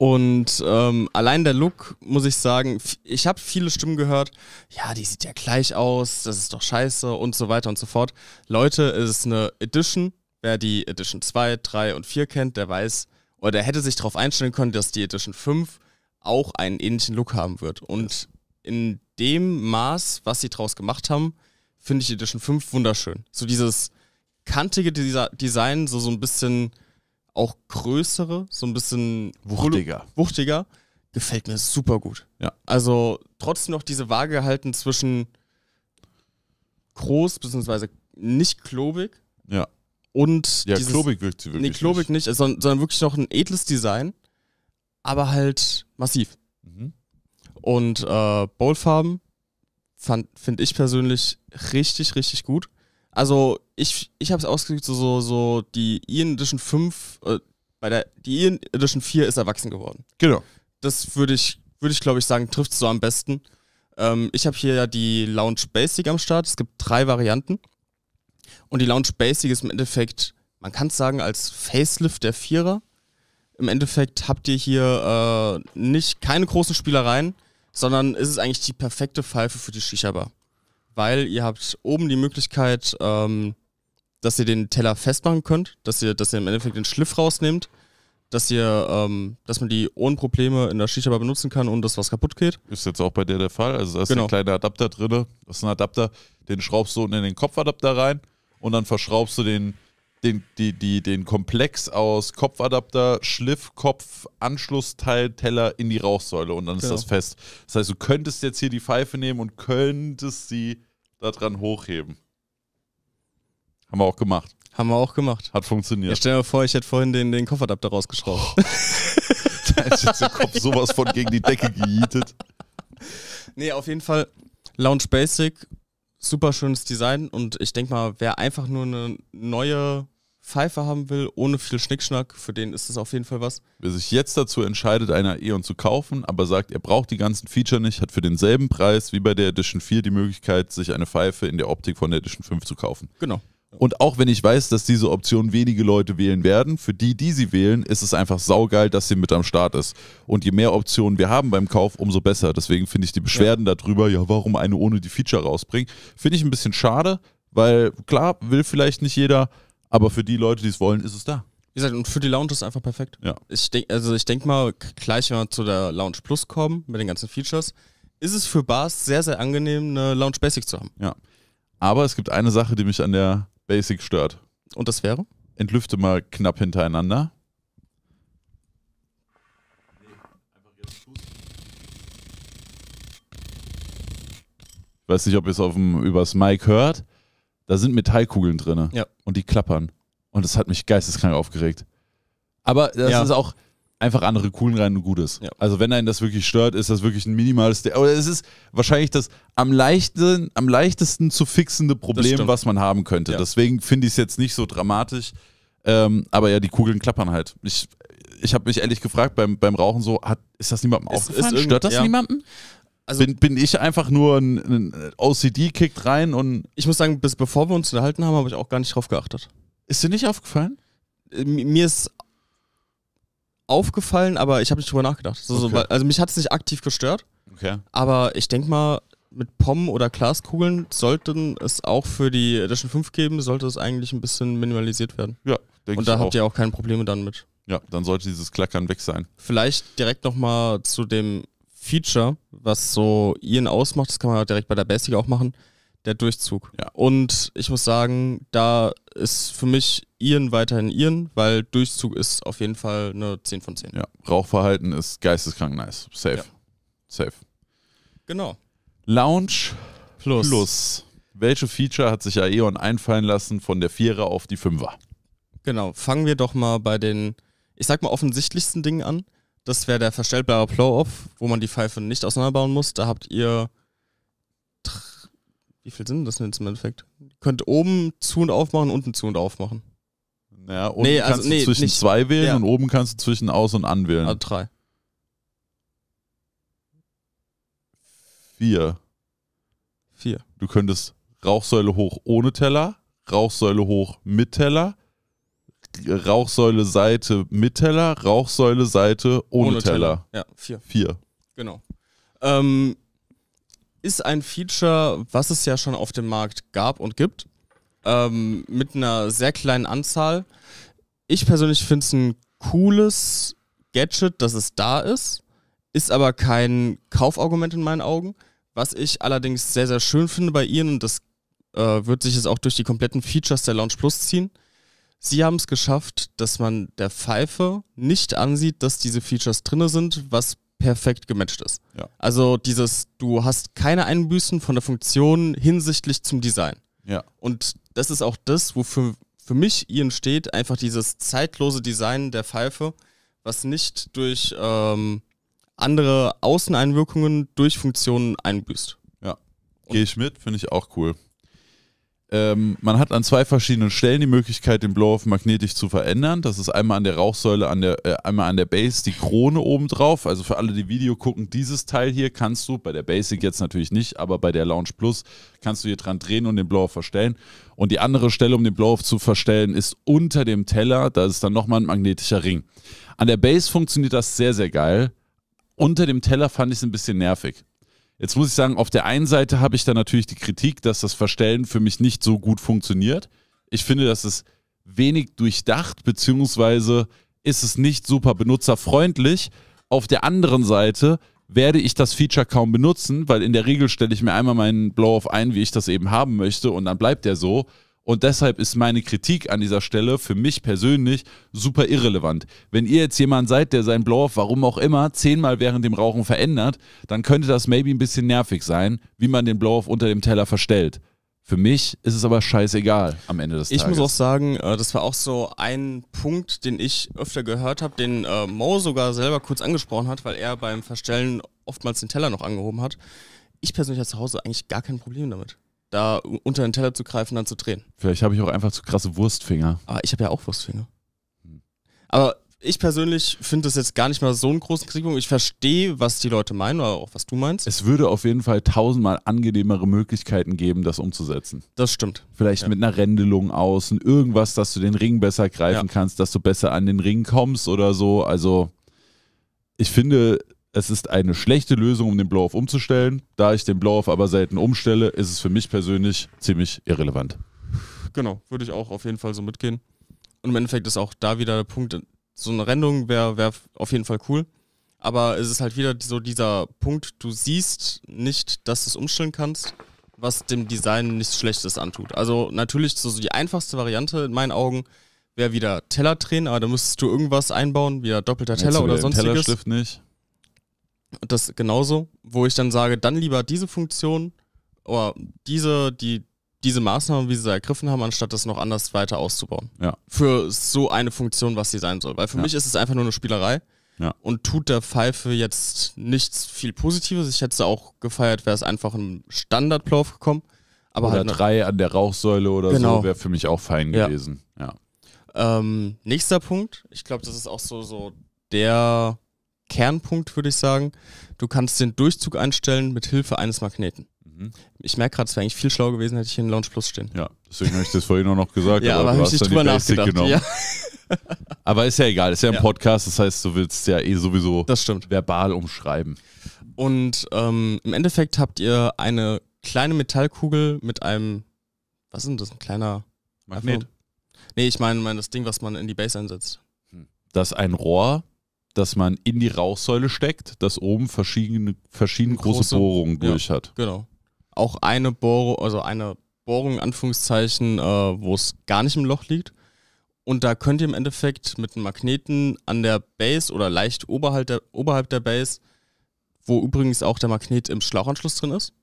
Und ähm, allein der Look, muss ich sagen, ich habe viele Stimmen gehört, ja, die sieht ja gleich aus, das ist doch scheiße und so weiter und so fort. Leute, es ist eine Edition. Wer die Edition 2, 3 und 4 kennt, der weiß, oder der hätte sich darauf einstellen können, dass die Edition 5 auch einen ähnlichen Look haben wird. Und in dem Maß, was sie draus gemacht haben, finde ich Edition 5 wunderschön. So dieses kantige Design, so, so ein bisschen auch größere, so ein bisschen wuchtiger. wuchtiger. Gefällt mir super gut. Ja. Also trotzdem noch diese Waage gehalten zwischen groß bzw. nicht klobig. Ja. Und ja, dieses, klobig wirkt sie wirklich. Nee, klobig nicht, nicht sondern, also, sondern, wirklich noch ein edles Design, aber halt massiv. Mhm. Und äh, bowl finde ich persönlich richtig, richtig gut. Also ich, ich habe es ausgesucht, so, so, so die Ian Edition 5, äh, bei der, die Ian Edition 4 ist erwachsen geworden. Genau. Das würde ich, würde ich glaube ich sagen, trifft so am besten. Ähm, ich habe hier ja die Lounge Basic am Start. Es gibt drei Varianten. Und die Lounge Basic ist im Endeffekt, man kann es sagen, als Facelift der Vierer. Im Endeffekt habt ihr hier äh, nicht keine großen Spielereien, sondern ist es eigentlich die perfekte Pfeife für die Shisha-Bar weil ihr habt oben die Möglichkeit, ähm, dass ihr den Teller festmachen könnt, dass ihr, dass ihr im Endeffekt den Schliff rausnehmt, dass ihr, ähm, dass man die ohne Probleme in der Shisha Bar benutzen kann und dass was kaputt geht. Ist jetzt auch bei dir der Fall. Also da ist genau. ein kleiner Adapter drin. Das ist ein Adapter, den schraubst du unten in den Kopfadapter rein und dann verschraubst du den den, die, die, den Komplex aus Kopfadapter, Schliff, Kopf, Anschlussteil, Teller in die Rauchsäule und dann genau. ist das fest. Das heißt, du könntest jetzt hier die Pfeife nehmen und könntest sie da dran hochheben. Haben wir auch gemacht. Haben wir auch gemacht. Hat funktioniert. Ich stell mir vor, ich hätte vorhin den, den Kopfadapter rausgeschraubt. Oh. da ist jetzt der Kopf sowas von gegen die Decke gejietet. Nee, auf jeden Fall Lounge Basic super schönes Design und ich denke mal, wer einfach nur eine neue Pfeife haben will, ohne viel Schnickschnack, für den ist es auf jeden Fall was. Wer sich jetzt dazu entscheidet, eine Eon zu kaufen, aber sagt, er braucht die ganzen Feature nicht, hat für denselben Preis wie bei der Edition 4 die Möglichkeit, sich eine Pfeife in der Optik von der Edition 5 zu kaufen. Genau. Und auch wenn ich weiß, dass diese Option wenige Leute wählen werden, für die, die sie wählen, ist es einfach saugeil, dass sie mit am Start ist. Und je mehr Optionen wir haben beim Kauf, umso besser. Deswegen finde ich die Beschwerden ja. darüber, ja, warum eine ohne die Feature rausbringen, finde ich ein bisschen schade, weil klar, will vielleicht nicht jeder, aber für die Leute, die es wollen, ist es da. Wie gesagt, und für die Lounge ist es einfach perfekt. Ja. Ich denk, also ich denke mal, gleich wenn wir zu der Lounge Plus kommen, mit den ganzen Features, ist es für Bars sehr, sehr angenehm, eine Lounge Basic zu haben. Ja. Aber es gibt eine Sache, die mich an der Basic stört. Und das wäre? Entlüfte mal knapp hintereinander. Ich weiß nicht, ob ihr es auf dem, übers Mic hört, da sind Metallkugeln drin ja. und die klappern. Und das hat mich geisteskrank aufgeregt. Aber das ja. ist auch einfach andere Kugeln rein und Gutes. Ja. Also wenn einen das wirklich stört, ist das wirklich ein minimales... De Oder es ist wahrscheinlich das am leichtesten, am leichtesten zu fixende Problem, was man haben könnte. Deswegen finde ich es jetzt nicht so dramatisch. Ähm, aber ja, die Kugeln klappern halt. Ich, ich habe mich ehrlich gefragt beim, beim Rauchen so, hat, ist das niemandem ist, aufgefallen? Stört das ja. niemanden? Also bin, bin ich einfach nur ein, ein OCD kickt rein und. Ich muss sagen, bis bevor wir uns unterhalten haben, habe ich auch gar nicht drauf geachtet. Ist dir nicht aufgefallen? Äh, mir ist aufgefallen, aber ich habe nicht drüber nachgedacht. Also, okay. also mich hat es nicht aktiv gestört. Okay. Aber ich denke mal, mit Pommen oder Glaskugeln sollten es auch für die Edition 5 geben, sollte es eigentlich ein bisschen minimalisiert werden. Ja, denke ich. Und da habt auch. ihr auch keine Probleme dann mit. Ja, dann sollte dieses Klackern weg sein. Vielleicht direkt nochmal zu dem Feature, was so ihren ausmacht, das kann man direkt bei der Basic auch machen, der Durchzug. Ja. Und ich muss sagen, da ist für mich ihren weiterhin ihren, weil Durchzug ist auf jeden Fall eine 10 von 10. Ja, Rauchverhalten ist geisteskrank nice. Safe. Ja. Safe. Genau. Lounge Plus. Plus. Welche Feature hat sich Aeon einfallen lassen von der Vierer auf die Fünfer? Genau, fangen wir doch mal bei den, ich sag mal, offensichtlichsten Dingen an. Das wäre der verstellbare Blow-Off, wo man die Pfeife nicht auseinanderbauen muss. Da habt ihr. Wie viel sind das denn jetzt im Endeffekt? Ihr könnt oben zu und aufmachen, unten zu und aufmachen. Ja, unten nee, kannst also, nee, du zwischen nicht. zwei wählen ja. und oben kannst du zwischen aus und an wählen. Also drei. Vier. Vier. Du könntest Rauchsäule hoch ohne Teller, Rauchsäule hoch mit Teller, Rauchsäule Seite mit Teller, Rauchsäule Seite ohne, ohne Teller. Teller. Ja, vier. Vier. Genau. Ähm, ist ein Feature, was es ja schon auf dem Markt gab und gibt, ähm, mit einer sehr kleinen Anzahl. Ich persönlich finde es ein cooles Gadget, dass es da ist, ist aber kein Kaufargument in meinen Augen. Was ich allerdings sehr, sehr schön finde bei ihnen, und das äh, wird sich jetzt auch durch die kompletten Features der Launch Plus ziehen, Sie haben es geschafft, dass man der Pfeife nicht ansieht, dass diese Features drinne sind, was perfekt gematcht ist. Ja. Also dieses, du hast keine Einbüßen von der Funktion hinsichtlich zum Design. Ja. Und das ist auch das, wofür für mich Ian steht, einfach dieses zeitlose Design der Pfeife, was nicht durch ähm, andere Außeneinwirkungen, durch Funktionen einbüßt. Ja, gehe ich mit, finde ich auch cool. Ähm, man hat an zwei verschiedenen Stellen die Möglichkeit, den Blow-Off magnetisch zu verändern. Das ist einmal an der Rauchsäule, an der, äh, einmal an der Base, die Krone oben drauf. Also für alle, die Video gucken, dieses Teil hier kannst du, bei der Basic jetzt natürlich nicht, aber bei der Launch Plus kannst du hier dran drehen und den Blow-Off verstellen. Und die andere Stelle, um den Blow-Off zu verstellen, ist unter dem Teller. Da ist dann nochmal ein magnetischer Ring. An der Base funktioniert das sehr, sehr geil. Unter dem Teller fand ich es ein bisschen nervig. Jetzt muss ich sagen, auf der einen Seite habe ich da natürlich die Kritik, dass das Verstellen für mich nicht so gut funktioniert. Ich finde, dass es wenig durchdacht, beziehungsweise ist es nicht super benutzerfreundlich. Auf der anderen Seite werde ich das Feature kaum benutzen, weil in der Regel stelle ich mir einmal meinen Blow-off ein, wie ich das eben haben möchte, und dann bleibt der so. Und deshalb ist meine Kritik an dieser Stelle für mich persönlich super irrelevant. Wenn ihr jetzt jemand seid, der seinen Blow-Off, warum auch immer, zehnmal während dem Rauchen verändert, dann könnte das maybe ein bisschen nervig sein, wie man den Blow-Off unter dem Teller verstellt. Für mich ist es aber scheißegal am Ende des Tages. Ich muss auch sagen, äh, das war auch so ein Punkt, den ich öfter gehört habe, den äh, Mo sogar selber kurz angesprochen hat, weil er beim Verstellen oftmals den Teller noch angehoben hat. Ich persönlich habe zu Hause eigentlich gar kein Problem damit da unter den Teller zu greifen, dann zu drehen. Vielleicht habe ich auch einfach zu krasse Wurstfinger. Aber ah, ich habe ja auch Wurstfinger. Hm. Aber ich persönlich finde das jetzt gar nicht mal so einen großen Kritikpunkt. Ich verstehe, was die Leute meinen oder auch was du meinst. Es würde auf jeden Fall tausendmal angenehmere Möglichkeiten geben, das umzusetzen. Das stimmt. Vielleicht ja. mit einer Rändelung außen, irgendwas, dass du den Ring besser greifen ja. kannst, dass du besser an den Ring kommst oder so. Also ich finde, es ist eine schlechte Lösung, um den Blow-Off umzustellen. Da ich den Blow-Off aber selten umstelle, ist es für mich persönlich ziemlich irrelevant. Genau, würde ich auch auf jeden Fall so mitgehen. Und im Endeffekt ist auch da wieder der Punkt, so eine Rendung wäre wär auf jeden Fall cool. Aber es ist halt wieder so dieser Punkt, du siehst nicht, dass du es umstellen kannst, was dem Design nichts Schlechtes antut. Also natürlich so die einfachste Variante in meinen Augen wäre wieder Teller drehen, aber da müsstest du irgendwas einbauen, wieder doppelter Teller oder sonstiges. Tellerstift nicht. Das genauso, wo ich dann sage, dann lieber diese Funktion oder diese, die, diese Maßnahmen, wie sie sie ergriffen haben, anstatt das noch anders weiter auszubauen. Ja. Für so eine Funktion, was sie sein soll. Weil für ja. mich ist es einfach nur eine Spielerei ja. und tut der Pfeife jetzt nichts viel Positives. Ich hätte es auch gefeiert, wäre es einfach ein Standardplauf gekommen. Aber oder halt eine, drei an der Rauchsäule oder genau. so wäre für mich auch fein gewesen. Ja. Ähm, nächster Punkt, ich glaube, das ist auch so, so der Kernpunkt, würde ich sagen. Du kannst den Durchzug einstellen mit Hilfe eines Magneten. Mhm. Ich merke gerade, es wäre eigentlich viel schlauer gewesen, hätte ich hier in Launch Plus stehen. Ja, deswegen habe ich das vorhin auch noch gesagt. ja, aber, aber habe ich nicht drüber nachgedacht. Genommen. Ja. aber ist ja egal, ist ja ein ja. Podcast, das heißt, du willst ja eh sowieso verbal umschreiben. Und ähm, im Endeffekt habt ihr eine kleine Metallkugel mit einem, was ist denn das, ein kleiner Magnet? Einfach, nee, ich meine mein das Ding, was man in die Base einsetzt. Hm. Das ist ein Rohr, dass man in die Rauchsäule steckt, dass oben verschiedene, verschiedene große, große, Bohrungen durch ja, hat. Genau. Auch eine Bohrung, also eine Bohrung, Anführungszeichen, äh, wo es gar nicht im Loch liegt. Und da könnt ihr im Endeffekt mit einem Magneten an der Base oder leicht oberhalb der, oberhalb der Base, wo übrigens auch der Magnet im Schlauchanschluss drin ist,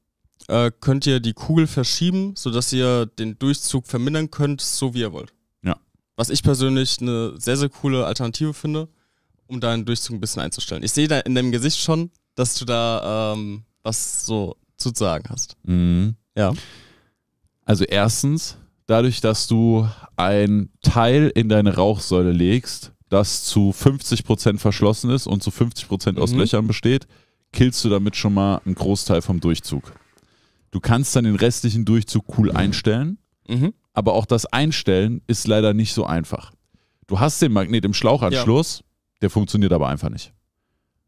äh, könnt ihr die Kugel verschieben, sodass ihr den Durchzug vermindern könnt, so wie ihr wollt. Ja. Was ich persönlich eine sehr, sehr coole Alternative finde um deinen Durchzug ein bisschen einzustellen. Ich sehe da in deinem Gesicht schon, dass du da ähm, was so zu sagen hast. Mhm. Ja. Also erstens, dadurch, dass du ein Teil in deine Rauchsäule legst, das zu 50% verschlossen ist und zu 50% mhm. aus Löchern besteht, killst du damit schon mal einen Großteil vom Durchzug. Du kannst dann den restlichen Durchzug cool mhm. einstellen, mhm. aber auch das Einstellen ist leider nicht so einfach. Du hast den Magnet im Schlauchanschluss, ja. Der funktioniert aber einfach nicht.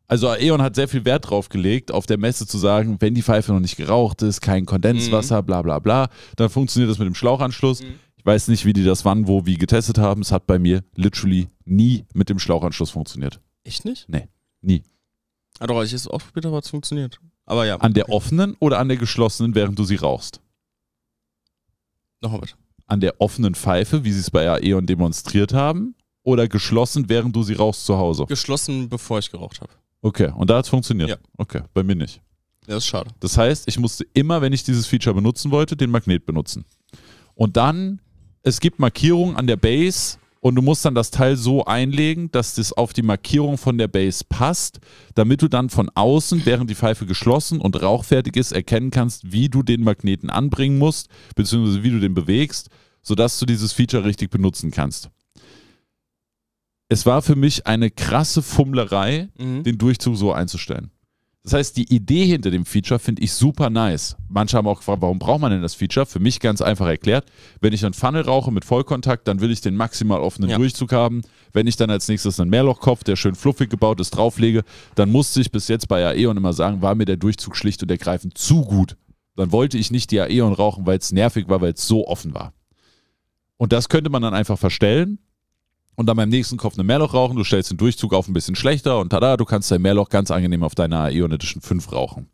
Also Aeon hat sehr viel Wert drauf gelegt, auf der Messe zu sagen, wenn die Pfeife noch nicht geraucht ist, kein Kondenswasser, mhm. bla bla bla, dann funktioniert das mit dem Schlauchanschluss. Mhm. Ich weiß nicht, wie die das wann, wo, wie getestet haben. Es hat bei mir literally nie mit dem Schlauchanschluss funktioniert. Echt nicht? Nee, nie. Ah doch, ich es ausprobiert, aber es funktioniert. Aber ja. An der offenen oder an der geschlossenen, während du sie rauchst? Nochmal bitte. An der offenen Pfeife, wie sie es bei Aeon demonstriert haben, oder geschlossen, während du sie rauchst zu Hause? Geschlossen, bevor ich geraucht habe. Okay, und da hat es funktioniert? Ja. Okay, bei mir nicht. Ja, ist schade. Das heißt, ich musste immer, wenn ich dieses Feature benutzen wollte, den Magnet benutzen. Und dann, es gibt Markierungen an der Base und du musst dann das Teil so einlegen, dass das auf die Markierung von der Base passt, damit du dann von außen, während die Pfeife geschlossen und rauchfertig ist, erkennen kannst, wie du den Magneten anbringen musst, beziehungsweise wie du den bewegst, sodass du dieses Feature richtig benutzen kannst es war für mich eine krasse Fummlerei, mhm. den Durchzug so einzustellen. Das heißt, die Idee hinter dem Feature finde ich super nice. Manche haben auch gefragt, warum braucht man denn das Feature? Für mich ganz einfach erklärt, wenn ich einen Funnel rauche mit Vollkontakt, dann will ich den maximal offenen ja. Durchzug haben. Wenn ich dann als nächstes einen Mehrlochkopf, der schön fluffig gebaut ist, drauflege, dann musste ich bis jetzt bei Aeon immer sagen, war mir der Durchzug schlicht und ergreifend zu gut. Dann wollte ich nicht die Aeon rauchen, weil es nervig war, weil es so offen war. Und das könnte man dann einfach verstellen und dann beim nächsten Kopf eine Mehrloch rauchen. Du stellst den Durchzug auf ein bisschen schlechter und tada, du kannst dein Mehrloch ganz angenehm auf deiner Aeon Edition 5 rauchen.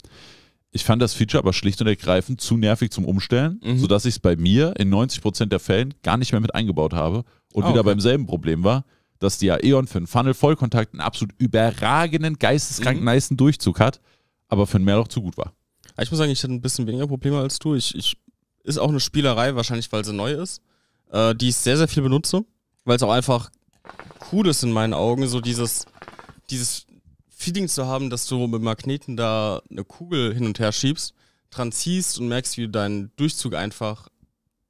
Ich fand das Feature aber schlicht und ergreifend zu nervig zum Umstellen, mhm. sodass ich es bei mir in 90% der Fällen gar nicht mehr mit eingebaut habe und oh, wieder beim selben Problem war, dass die Aeon für einen Funnel Vollkontakt einen absolut überragenden, geisteskrank mhm. niceen Durchzug hat, aber für einen Mehrloch zu gut war. Ah, ich muss sagen, ich hatte ein bisschen weniger Probleme als du. Ich, ich ist auch eine Spielerei, wahrscheinlich weil sie neu ist, äh, die ich sehr, sehr viel benutze weil es auch einfach cool ist in meinen Augen, so dieses, dieses Feeling zu haben, dass du mit Magneten da eine Kugel hin und her schiebst, dran ziehst und merkst, wie du deinen Durchzug einfach,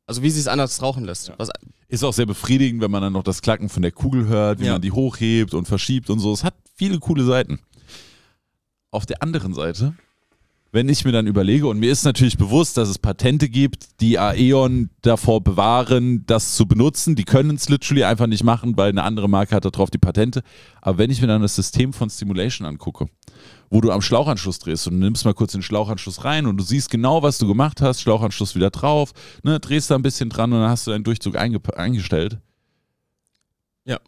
also wie sie es anders rauchen lässt. Ja. ist auch sehr befriedigend, wenn man dann noch das Klacken von der Kugel hört, wie ja. man die hochhebt und verschiebt und so. Es hat viele coole Seiten. Auf der anderen Seite wenn ich mir dann überlege, und mir ist natürlich bewusst, dass es Patente gibt, die Aeon davor bewahren, das zu benutzen. Die können es literally einfach nicht machen, weil eine andere Marke hat darauf die Patente. Aber wenn ich mir dann das System von Stimulation angucke, wo du am Schlauchanschluss drehst und du nimmst mal kurz den Schlauchanschluss rein und du siehst genau, was du gemacht hast, Schlauchanschluss wieder drauf, ne, drehst da ein bisschen dran und dann hast du deinen Durchzug eingestellt. Ja.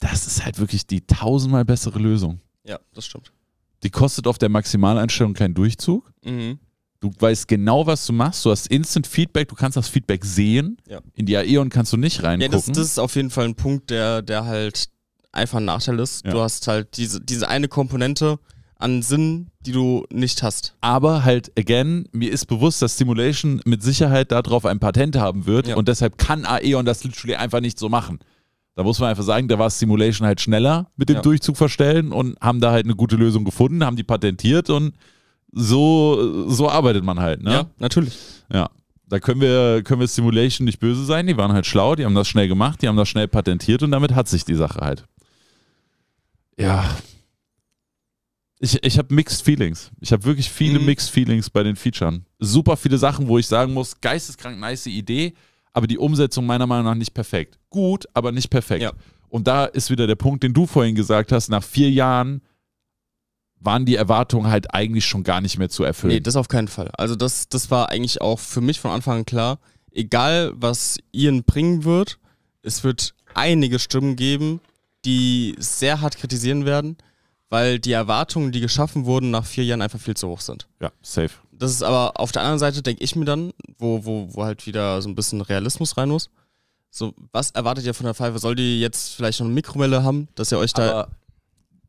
Das ist halt wirklich die tausendmal bessere Lösung. Ja, das stimmt. Die kostet auf der Maximaleinstellung keinen Durchzug. Mhm. Du weißt genau, was du machst. Du hast Instant Feedback. Du kannst das Feedback sehen. Ja. In die Aeon kannst du nicht reingucken. Ja, das, das, ist auf jeden Fall ein Punkt, der, der halt einfach ein Nachteil ist. Ja. Du hast halt diese, diese eine Komponente an Sinn, die du nicht hast. Aber halt, again, mir ist bewusst, dass Simulation mit Sicherheit darauf ein Patent haben wird. Ja. Und deshalb kann Aeon das literally einfach nicht so machen. Da muss man einfach sagen, da war Simulation halt schneller mit dem ja. Durchzug verstellen und haben da halt eine gute Lösung gefunden, haben die patentiert und so, so arbeitet man halt. Ne? Ja, natürlich. Ja. Da können wir, können wir Simulation nicht böse sein, die waren halt schlau, die haben das schnell gemacht, die haben das schnell patentiert und damit hat sich die Sache halt. Ja. Ich, ich habe Mixed Feelings. Ich habe wirklich viele mhm. Mixed Feelings bei den Featuren. Super viele Sachen, wo ich sagen muss, geisteskrank nice Idee aber die Umsetzung meiner Meinung nach nicht perfekt. Gut, aber nicht perfekt. Ja. Und da ist wieder der Punkt, den du vorhin gesagt hast, nach vier Jahren waren die Erwartungen halt eigentlich schon gar nicht mehr zu erfüllen. Nee, das auf keinen Fall. Also das, das war eigentlich auch für mich von Anfang an klar, egal was Ian bringen wird, es wird einige Stimmen geben, die sehr hart kritisieren werden, weil die Erwartungen, die geschaffen wurden, nach vier Jahren einfach viel zu hoch sind. Ja, safe das ist aber auf der anderen Seite, denke ich mir dann, wo, wo, wo halt wieder so ein bisschen Realismus rein muss. So, was erwartet ihr von der Pfeife? Soll die jetzt vielleicht noch eine Mikrowelle haben, dass ihr euch da. Aber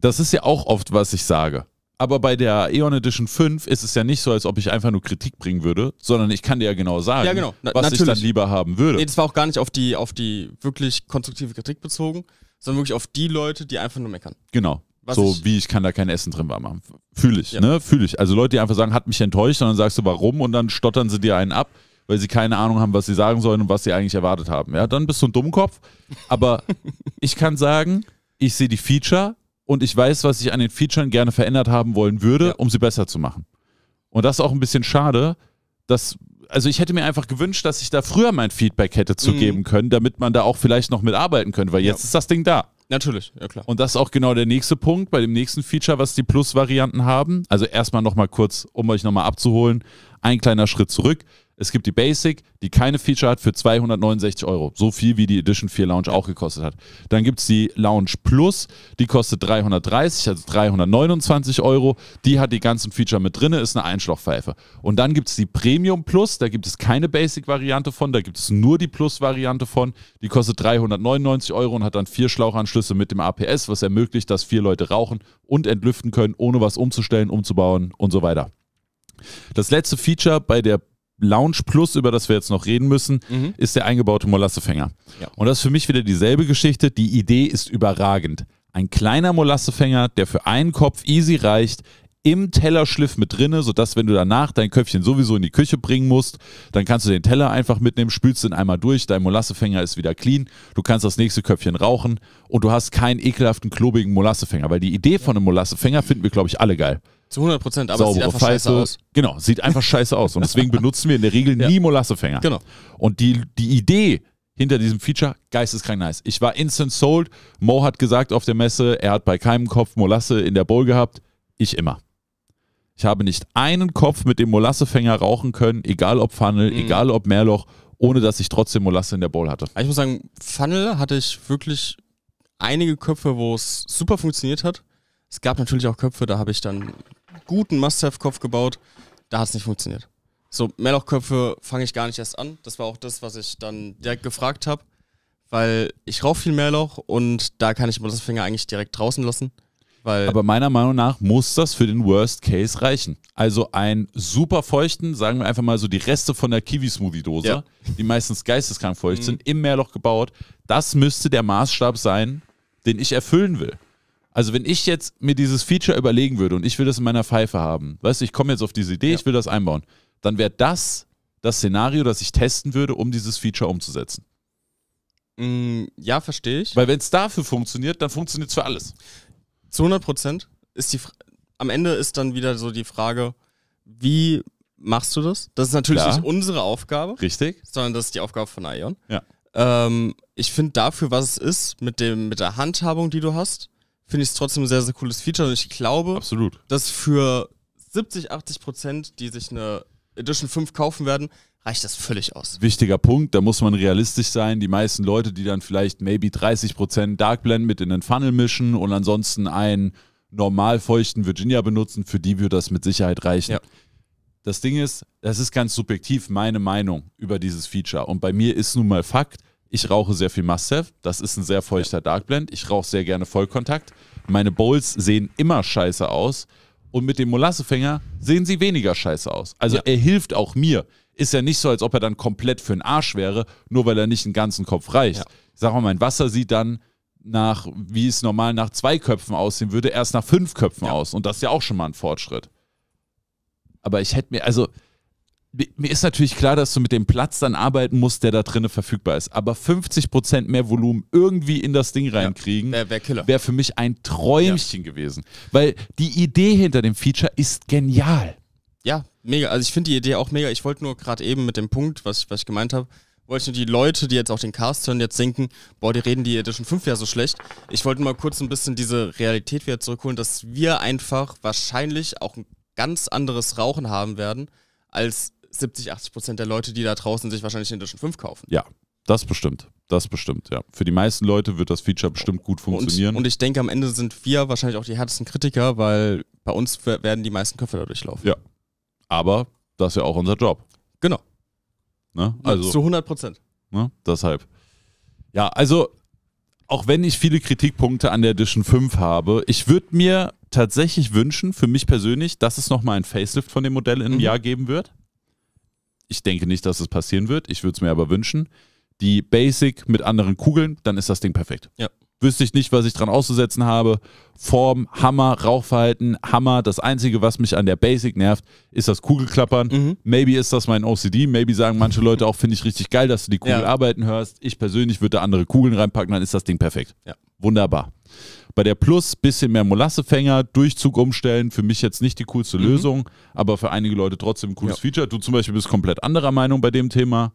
das ist ja auch oft, was ich sage. Aber bei der Eon Edition 5 ist es ja nicht so, als ob ich einfach nur Kritik bringen würde, sondern ich kann dir ja genau sagen, ja, genau. Na, was natürlich. ich dann lieber haben würde. Nee, das war auch gar nicht auf die, auf die wirklich konstruktive Kritik bezogen, sondern wirklich auf die Leute, die einfach nur meckern. Genau. Was so ich, wie ich kann da kein Essen drin warm machen. Fühle ich, ja. ne? Fühle ich. Also Leute, die einfach sagen, hat mich enttäuscht und dann sagst du warum und dann stottern sie dir einen ab, weil sie keine Ahnung haben, was sie sagen sollen und was sie eigentlich erwartet haben. Ja, dann bist du ein Dummkopf. Aber ich kann sagen, ich sehe die Feature und ich weiß, was ich an den Features gerne verändert haben wollen würde, ja. um sie besser zu machen. Und das ist auch ein bisschen schade, dass also ich hätte mir einfach gewünscht, dass ich da früher mein Feedback hätte zugeben mhm. können, damit man da auch vielleicht noch mitarbeiten könnte, weil jetzt ja. ist das Ding da. Natürlich, ja klar. Und das ist auch genau der nächste Punkt bei dem nächsten Feature, was die Plus-Varianten haben. Also erstmal nochmal kurz, um euch nochmal abzuholen, ein kleiner Schritt zurück es gibt die Basic, die keine Feature hat, für 269 Euro. So viel, wie die Edition 4 Lounge auch gekostet hat. Dann gibt es die Lounge Plus, die kostet 330, also 329 Euro. Die hat die ganzen Feature mit drin, ist eine Einschlauchpfeife. Und dann gibt es die Premium Plus, da gibt es keine Basic-Variante von, da gibt es nur die Plus-Variante von. Die kostet 399 Euro und hat dann vier Schlauchanschlüsse mit dem APS, was ermöglicht, dass vier Leute rauchen und entlüften können, ohne was umzustellen, umzubauen und so weiter. Das letzte Feature bei der Lounge Plus, über das wir jetzt noch reden müssen, mhm. ist der eingebaute Molassefänger. Ja. Und das ist für mich wieder dieselbe Geschichte. Die Idee ist überragend. Ein kleiner Molassefänger, der für einen Kopf easy reicht, im Tellerschliff mit drinne, sodass wenn du danach dein Köpfchen sowieso in die Küche bringen musst, dann kannst du den Teller einfach mitnehmen, spülst ihn einmal durch, dein Molassefänger ist wieder clean, du kannst das nächste Köpfchen rauchen und du hast keinen ekelhaften, klobigen Molassefänger, weil die Idee von einem Molassefänger finden wir, glaube ich, alle geil. Zu 100 Prozent, aber saubere es sieht einfach scheiße aus. Genau, sieht einfach scheiße aus. Und deswegen benutzen wir in der Regel ja. nie Molassefänger. Genau. Und die, die Idee hinter diesem Feature, geisteskrank nice. Ich war instant sold. Mo hat gesagt auf der Messe, er hat bei keinem Kopf Molasse in der Bowl gehabt. Ich immer. Ich habe nicht einen Kopf mit dem Molassefänger rauchen können, egal ob Funnel, mhm. egal ob Mehrloch, ohne dass ich trotzdem Molasse in der Bowl hatte. Ich muss sagen, Funnel hatte ich wirklich einige Köpfe, wo es super funktioniert hat. Es gab natürlich auch Köpfe, da habe ich dann guten Must-Have-Kopf gebaut. Da hat es nicht funktioniert. So, Mehrlochköpfe fange ich gar nicht erst an. Das war auch das, was ich dann direkt gefragt habe, weil ich rauche viel Mehrloch und da kann ich immer das Finger eigentlich direkt draußen lassen. Aber meiner Meinung nach muss das für den Worst Case reichen. Also einen super feuchten, sagen wir einfach mal so die Reste von der Kiwi-Smoothie-Dose, ja. die meistens geisteskrank feucht mhm. sind, im Mehrloch gebaut. Das müsste der Maßstab sein, den ich erfüllen will. Also wenn ich jetzt mir dieses Feature überlegen würde und ich will das in meiner Pfeife haben, weißt du, ich komme jetzt auf diese Idee, ja. ich will das einbauen, dann wäre das das Szenario, das ich testen würde, um dieses Feature umzusetzen. Mm, ja, verstehe ich. Weil wenn es dafür funktioniert, dann funktioniert es für alles. Zu 100 Prozent ist die. Fra Am Ende ist dann wieder so die Frage, wie machst du das? Das ist natürlich Klar. nicht unsere Aufgabe. Richtig. Sondern das ist die Aufgabe von Ion. Ja. Ähm, ich finde dafür, was es ist, mit, dem, mit der Handhabung, die du hast, finde ich es trotzdem ein sehr, sehr cooles Feature. Und ich glaube, Absolut. dass für 70, 80 Prozent, die sich eine Edition 5 kaufen werden, reicht das völlig aus. Wichtiger Punkt, da muss man realistisch sein. Die meisten Leute, die dann vielleicht maybe 30% Dark Blend mit in den Funnel mischen und ansonsten einen normal feuchten Virginia benutzen, für die würde das mit Sicherheit reichen. Ja. Das Ding ist, das ist ganz subjektiv meine Meinung über dieses Feature. Und bei mir ist nun mal Fakt, ich rauche sehr viel Must-Have. Das ist ein sehr feuchter Dark Blend. Ich rauche sehr gerne Vollkontakt. Meine Bowls sehen immer scheiße aus. Und mit dem Molassefänger sehen sie weniger scheiße aus. Also ja. er hilft auch mir. Ist ja nicht so, als ob er dann komplett für den Arsch wäre, nur weil er nicht den ganzen Kopf reicht. Ja. Ich sag mal, mein Wasser sieht dann nach, wie es normal nach zwei Köpfen aussehen würde, erst nach fünf Köpfen ja. aus. Und das ist ja auch schon mal ein Fortschritt. Aber ich hätte mir, also mir ist natürlich klar, dass du mit dem Platz dann arbeiten musst, der da drinnen verfügbar ist. Aber 50% mehr Volumen irgendwie in das Ding reinkriegen, ja, wäre wär für mich ein Träumchen ja. gewesen. Weil die Idee hinter dem Feature ist genial. Ja, mega. Also ich finde die Idee auch mega. Ich wollte nur gerade eben mit dem Punkt, was, was ich gemeint habe, wollte ich nur die Leute, die jetzt auch den Cast hören, jetzt denken, boah, die reden die Edition 5 ja so schlecht. Ich wollte mal kurz ein bisschen diese Realität wieder zurückholen, dass wir einfach wahrscheinlich auch ein ganz anderes Rauchen haben werden, als 70, 80 Prozent der Leute, die da draußen sich wahrscheinlich den Edition 5 kaufen. Ja, das bestimmt. Das bestimmt, ja. Für die meisten Leute wird das Feature bestimmt gut funktionieren. Und, und ich denke, am Ende sind wir wahrscheinlich auch die härtesten Kritiker, weil bei uns werden die meisten Köpfe dadurch laufen. Ja. Aber das ist ja auch unser Job. Genau. Ne? Also, Zu 100 Prozent. Ne? Deshalb. Ja, also, auch wenn ich viele Kritikpunkte an der Edition 5 habe, ich würde mir tatsächlich wünschen, für mich persönlich, dass es nochmal ein Facelift von dem Modell in einem mhm. Jahr geben wird. Ich denke nicht, dass es das passieren wird. Ich würde es mir aber wünschen. Die Basic mit anderen Kugeln, dann ist das Ding perfekt. Ja. Wüsste ich nicht, was ich dran auszusetzen habe. Form, Hammer, Rauchverhalten, Hammer. Das Einzige, was mich an der Basic nervt, ist das Kugelklappern. Mhm. Maybe ist das mein OCD. Maybe sagen manche Leute auch, finde ich richtig geil, dass du die Kugel ja. arbeiten hörst. Ich persönlich würde andere Kugeln reinpacken, dann ist das Ding perfekt. Ja. Wunderbar. Bei der Plus bisschen mehr Molassefänger, Durchzug umstellen, für mich jetzt nicht die coolste mhm. Lösung, aber für einige Leute trotzdem ein cooles ja. Feature. Du zum Beispiel bist komplett anderer Meinung bei dem Thema.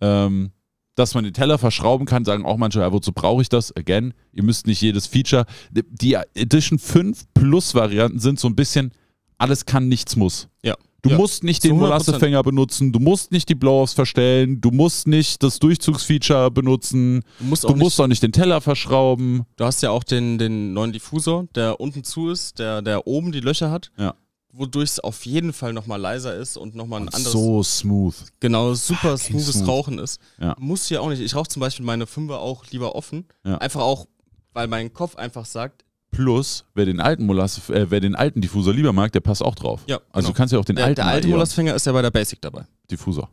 Ähm, dass man den Teller verschrauben kann, sagen auch manche, ja, wozu brauche ich das? Again, ihr müsst nicht jedes Feature. Die Edition 5 Plus Varianten sind so ein bisschen, alles kann, nichts muss. Ja. Du ja, musst nicht den Molassefänger benutzen, du musst nicht die Blow-Offs verstellen, du musst nicht das Durchzugsfeature benutzen, du musst, auch, du musst nicht, auch nicht den Teller verschrauben. Du hast ja auch den, den neuen Diffusor, der unten zu ist, der, der oben die Löcher hat. Ja wodurch es auf jeden Fall nochmal leiser ist und nochmal ein und anderes. So smooth. Genau, super Ach, smoothes smooth. Rauchen ist. Ja. Muss hier auch nicht. Ich rauche zum Beispiel meine Fünfer auch lieber offen. Ja. Einfach auch, weil mein Kopf einfach sagt, Plus, wer den alten Molass, äh, wer den alten Diffusor lieber mag, der passt auch drauf. Ja, also genau. du kannst ja auch den der, alten. Der alte Molassfänger ist ja bei der Basic dabei. Diffusor.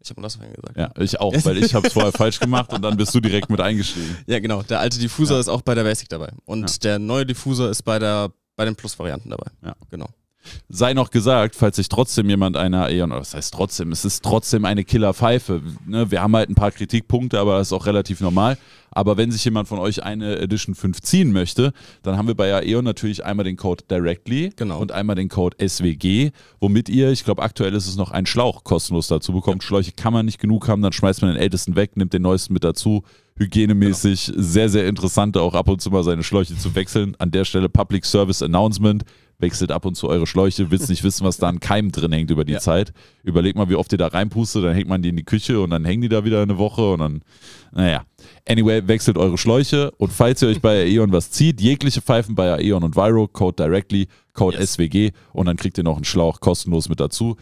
Ich habe Molassfänger gesagt. Ja, ich auch, weil ich habe es vorher falsch gemacht und dann bist du direkt mit eingestiegen. Ja, genau. Der alte Diffusor ja. ist auch bei der Basic dabei und ja. der neue Diffusor ist bei der bei den Plus-Varianten dabei. Ja, genau. Sei noch gesagt, falls sich trotzdem jemand einer Aeon, oder das heißt trotzdem, es ist trotzdem eine Killerpfeife. Ne? Wir haben halt ein paar Kritikpunkte, aber das ist auch relativ normal. Aber wenn sich jemand von euch eine Edition 5 ziehen möchte, dann haben wir bei Aeon natürlich einmal den Code Directly genau. und einmal den Code SWG, womit ihr, ich glaube aktuell ist es noch ein Schlauch kostenlos dazu bekommt. Schläuche kann man nicht genug haben, dann schmeißt man den ältesten weg, nimmt den neuesten mit dazu. Hygienemäßig genau. sehr, sehr interessant, auch ab und zu mal seine Schläuche zu wechseln. An der Stelle Public Service Announcement wechselt ab und zu eure Schläuche, willst nicht wissen, was da an Keim drin hängt über die ja. Zeit. Überlegt mal, wie oft ihr da reinpustet, dann hängt man die in die Küche und dann hängen die da wieder eine Woche und dann, naja. Anyway, wechselt eure Schläuche und falls ihr euch bei Aeon was zieht, jegliche Pfeifen bei Aeon und Viro, Code Directly, Code yes. SWG und dann kriegt ihr noch einen Schlauch kostenlos mit dazu.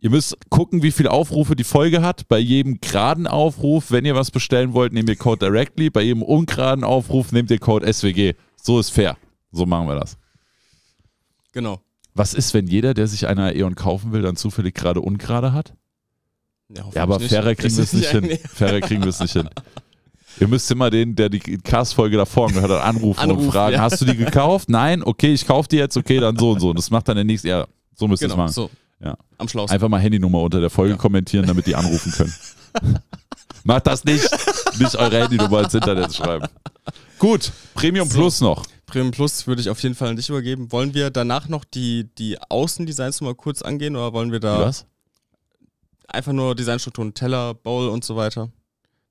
Ihr müsst gucken, wie viele Aufrufe die Folge hat. Bei jedem geraden Aufruf, wenn ihr was bestellen wollt, nehmt ihr Code Directly. Bei jedem ungeraden Aufruf nehmt ihr Code SWG. So ist fair. So machen wir das. Genau. Was ist, wenn jeder, der sich einer Eon kaufen will, dann zufällig gerade ungerade hat? Ja, ja aber fairer kriegen wir es nicht hin. Fairer kriegen wir es nicht hin. Ihr müsst immer den, der die Cast-Folge davor gehört hat, anrufen Anruf, und fragen, ja. hast du die gekauft? Nein, okay, ich kaufe die jetzt, okay, dann so und so. das macht dann der nächste, ja, so müsst ihr genau, es machen. So. Ja. Am schlausten. Einfach mal Handynummer unter der Folge ja. kommentieren, damit die anrufen können. macht das nicht, nicht eure Handynummer ins Internet schreiben. Gut, Premium so. Plus noch. Premium Plus würde ich auf jeden Fall an dich übergeben. Wollen wir danach noch die, die Außendesigns mal kurz angehen oder wollen wir da Was? einfach nur Designstrukturen, Teller, Bowl und so weiter?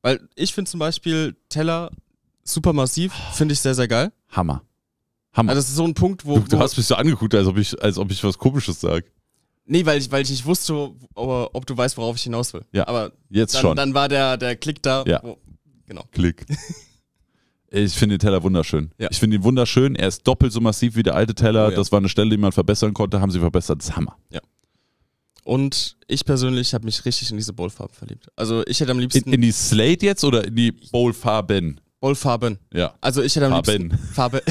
Weil ich finde zum Beispiel Teller super massiv, finde ich sehr, sehr geil. Hammer. Hammer. Also das ist so ein Punkt, wo. Du, du hast mich so angeguckt, als ob ich, als ob ich was Komisches sage. Nee, weil ich, weil ich nicht wusste, ob, ob du weißt, worauf ich hinaus will. Ja. Aber jetzt dann, schon. Dann war der, der Klick da. Ja. Wo, genau. Klick. Ich finde den Teller wunderschön. Ja. Ich finde ihn wunderschön. Er ist doppelt so massiv wie der alte Teller. Oh, ja. Das war eine Stelle, die man verbessern konnte. Haben sie verbessert. Das ist Hammer. Ja. Und ich persönlich habe mich richtig in diese Bowlfarben verliebt. Also ich hätte am liebsten. In, in die Slate jetzt oder in die Bowlfarben? Bowlfarben. Ja. Also ich hätte am Farben. liebsten. Farbe.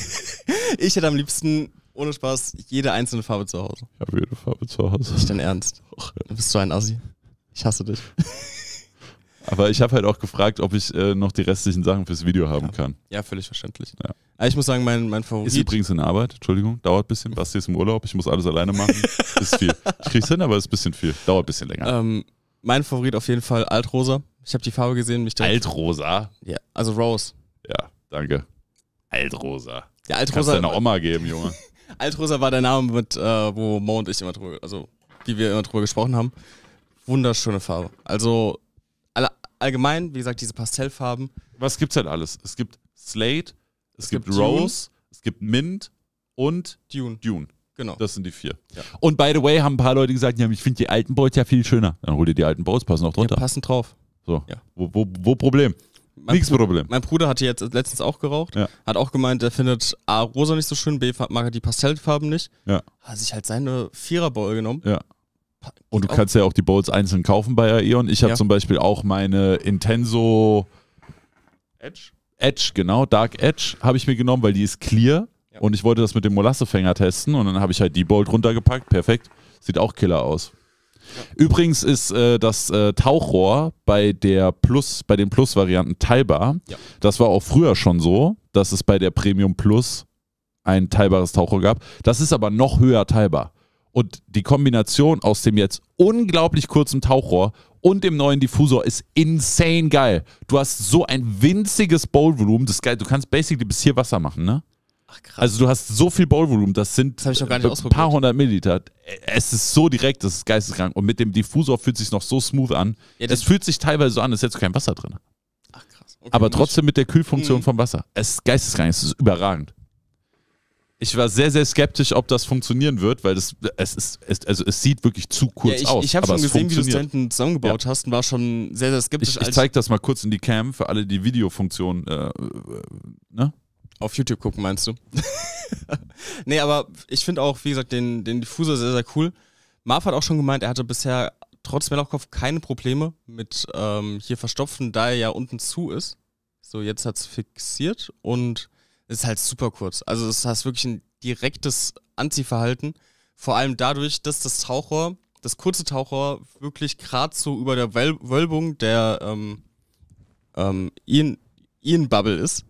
ich hätte am liebsten, ohne Spaß, jede einzelne Farbe zu Hause. Ich habe jede Farbe zu Hause. Nicht dein Ernst. Du bist so ein Assi. Ich hasse dich. Aber ich habe halt auch gefragt, ob ich äh, noch die restlichen Sachen fürs Video haben ja. kann. Ja, völlig verständlich. Ja. Ah, ich muss sagen, mein, mein Favorit. Ist übrigens in Arbeit, Entschuldigung, dauert ein bisschen. Basti ist im Urlaub, ich muss alles alleine machen. ist viel. Ich krieg's hin, aber ist ein bisschen viel. Dauert ein bisschen länger. Ähm, mein Favorit auf jeden Fall Altrosa. Ich habe die Farbe gesehen, mich Altrosa? Ja, also Rose. Ja, danke. Altrosa. Ja, Altrosa. Kannst deiner Oma geben, Junge. Altrosa war der Name, mit, äh, wo Mo und ich immer drüber, also die wir immer drüber gesprochen haben. Wunderschöne Farbe. Also allgemein, wie gesagt, diese Pastellfarben. Was gibt's denn alles? Es gibt Slate, es, es gibt, gibt, Rose, es gibt Mint und Dune. Dune. Genau. Das sind die vier. Ja. Und by the way, haben ein paar Leute gesagt, ja, ich finde die alten Boats ja viel schöner. Dann hol dir die alten Boats, passen auch drunter. Ja, passen drauf. So. Ja. Wo, wo, wo Problem? Nichts Bruder, Problem. Mein Bruder hatte jetzt letztens auch geraucht, ja. hat auch gemeint, er findet A, rosa nicht so schön, B, mag er die Pastellfarben nicht. Ja. Hat sich halt seine Viererball genommen. Ja. Und du auch. kannst ja auch die Bowls einzeln kaufen bei Aeon. Ich habe ja. zum Beispiel auch meine Intenso Edge. Edge, genau, Dark Edge habe ich mir genommen, weil die ist clear. Ja. Und ich wollte das mit dem Molassefänger testen und dann habe ich halt die Bolt runtergepackt. Perfekt. Sieht auch killer aus. Ja. Übrigens ist äh, das äh, Tauchrohr bei der Plus, bei den Plus-Varianten teilbar. Ja. Das war auch früher schon so, dass es bei der Premium Plus ein teilbares Tauchrohr gab. Das ist aber noch höher teilbar. Und die Kombination aus dem jetzt unglaublich kurzen Tauchrohr und dem neuen Diffusor ist insane geil. Du hast so ein winziges Bowl-Volumen, das ist geil. Du kannst basically bis hier Wasser machen, ne? Ach, krass. Also du hast so viel Bowl-Volumen, das sind das ein paar hundert Milliliter. Es ist so direkt, das ist geisteskrank. Und mit dem Diffusor fühlt es sich noch so smooth an. Ja, es fühlt sich teilweise so an, als hättest du kein Wasser drin. Ach krass. Okay, aber trotzdem mit der Kühlfunktion mhm. vom Wasser. Es ist geisteskrank, es ist überragend ich war sehr, sehr skeptisch, ob das funktionieren wird, weil das, es, ist, es, also es sieht wirklich zu kurz ja, ich, aus. Ich habe schon gesehen, wie du es da hinten zusammengebaut ja. hast und war schon sehr, sehr skeptisch. Ich, ich zeige das mal kurz in die Cam für alle, die Videofunktion äh, äh ne? auf YouTube gucken, meinst du? nee, aber ich finde auch, wie gesagt, den, den Diffuser sehr, sehr cool. Marv hat auch schon gemeint, er hatte bisher trotz Mellowkopf keine Probleme mit ähm, hier verstopfen, da er ja unten zu ist. So, jetzt hat es fixiert und ist halt super kurz. Also das heißt wirklich ein direktes Anziehverhalten. Vor allem dadurch, dass das Tauchrohr, das kurze Tauchrohr wirklich gerade so über der Wölbung der ähm, ähm, Ian, Ian Bubble ist,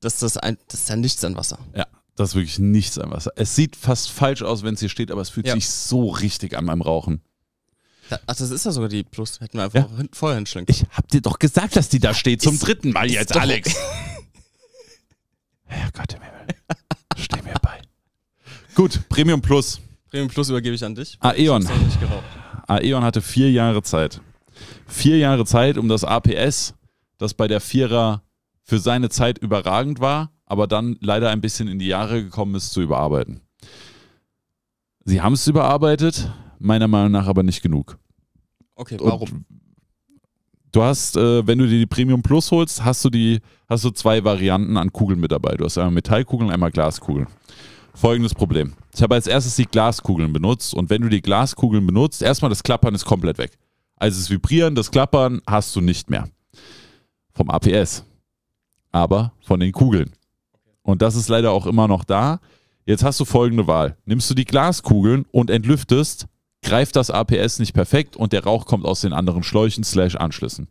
dass das ein, das ist ja nichts an Wasser. Ja, das ist wirklich nichts an Wasser. Es sieht fast falsch aus, wenn es hier steht, aber es fühlt ja. sich so richtig an beim Rauchen. Da, ach, das ist ja sogar die Plus. Hätten wir einfach ja. vorher hinschlagen Ich hab dir doch gesagt, dass die da steht. Zum ist, dritten Mal jetzt, Alex. Ja, Gott im Himmel. Steh mir bei. Gut, Premium Plus. Premium Plus übergebe ich an dich. Aeon. Ah, Aeon ah, hatte vier Jahre Zeit. Vier Jahre Zeit, um das APS, das bei der Vierer für seine Zeit überragend war, aber dann leider ein bisschen in die Jahre gekommen ist, zu überarbeiten. Sie haben es überarbeitet, meiner Meinung nach aber nicht genug. Okay, warum? Und Du hast, äh, wenn du dir die Premium Plus holst, hast du die, hast du zwei Varianten an Kugeln mit dabei. Du hast einmal Metallkugeln, einmal Glaskugeln. Folgendes Problem. Ich habe als erstes die Glaskugeln benutzt und wenn du die Glaskugeln benutzt, erstmal das Klappern ist komplett weg. Also das Vibrieren, das Klappern hast du nicht mehr. Vom APS. Aber von den Kugeln. Und das ist leider auch immer noch da. Jetzt hast du folgende Wahl. Nimmst du die Glaskugeln und entlüftest, greift das APS nicht perfekt und der Rauch kommt aus den anderen Schläuchen slash Anschlüssen.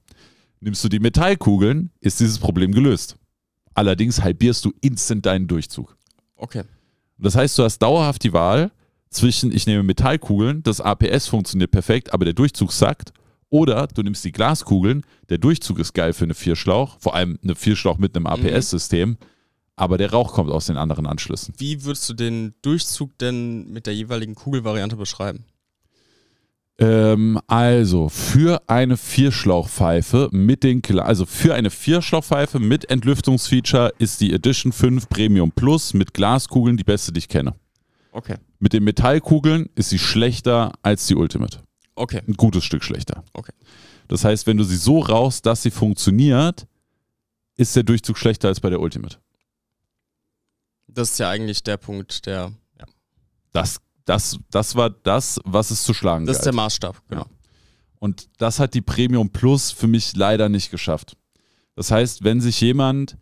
Nimmst du die Metallkugeln, ist dieses Problem gelöst. Allerdings halbierst du instant deinen Durchzug. Okay. Das heißt, du hast dauerhaft die Wahl zwischen, ich nehme Metallkugeln, das APS funktioniert perfekt, aber der Durchzug sackt, oder du nimmst die Glaskugeln, der Durchzug ist geil für eine Vierschlauch, vor allem eine Vierschlauch mit einem mhm. APS-System, aber der Rauch kommt aus den anderen Anschlüssen. Wie würdest du den Durchzug denn mit der jeweiligen Kugelvariante beschreiben? Ähm, also für eine Vierschlauchpfeife mit den Killer, also für eine Vierschlauchpfeife mit Entlüftungsfeature ist die Edition 5 Premium Plus mit Glaskugeln die beste, die ich kenne. Okay. Mit den Metallkugeln ist sie schlechter als die Ultimate. Okay. Ein gutes Stück schlechter. Okay. Das heißt, wenn du sie so rauchst, dass sie funktioniert, ist der Durchzug schlechter als bei der Ultimate. Das ist ja eigentlich der Punkt, der. Ja. Das das, das war das, was es zu schlagen gab. Das ist der Maßstab, genau. Und das hat die Premium Plus für mich leider nicht geschafft. Das heißt, wenn sich jemand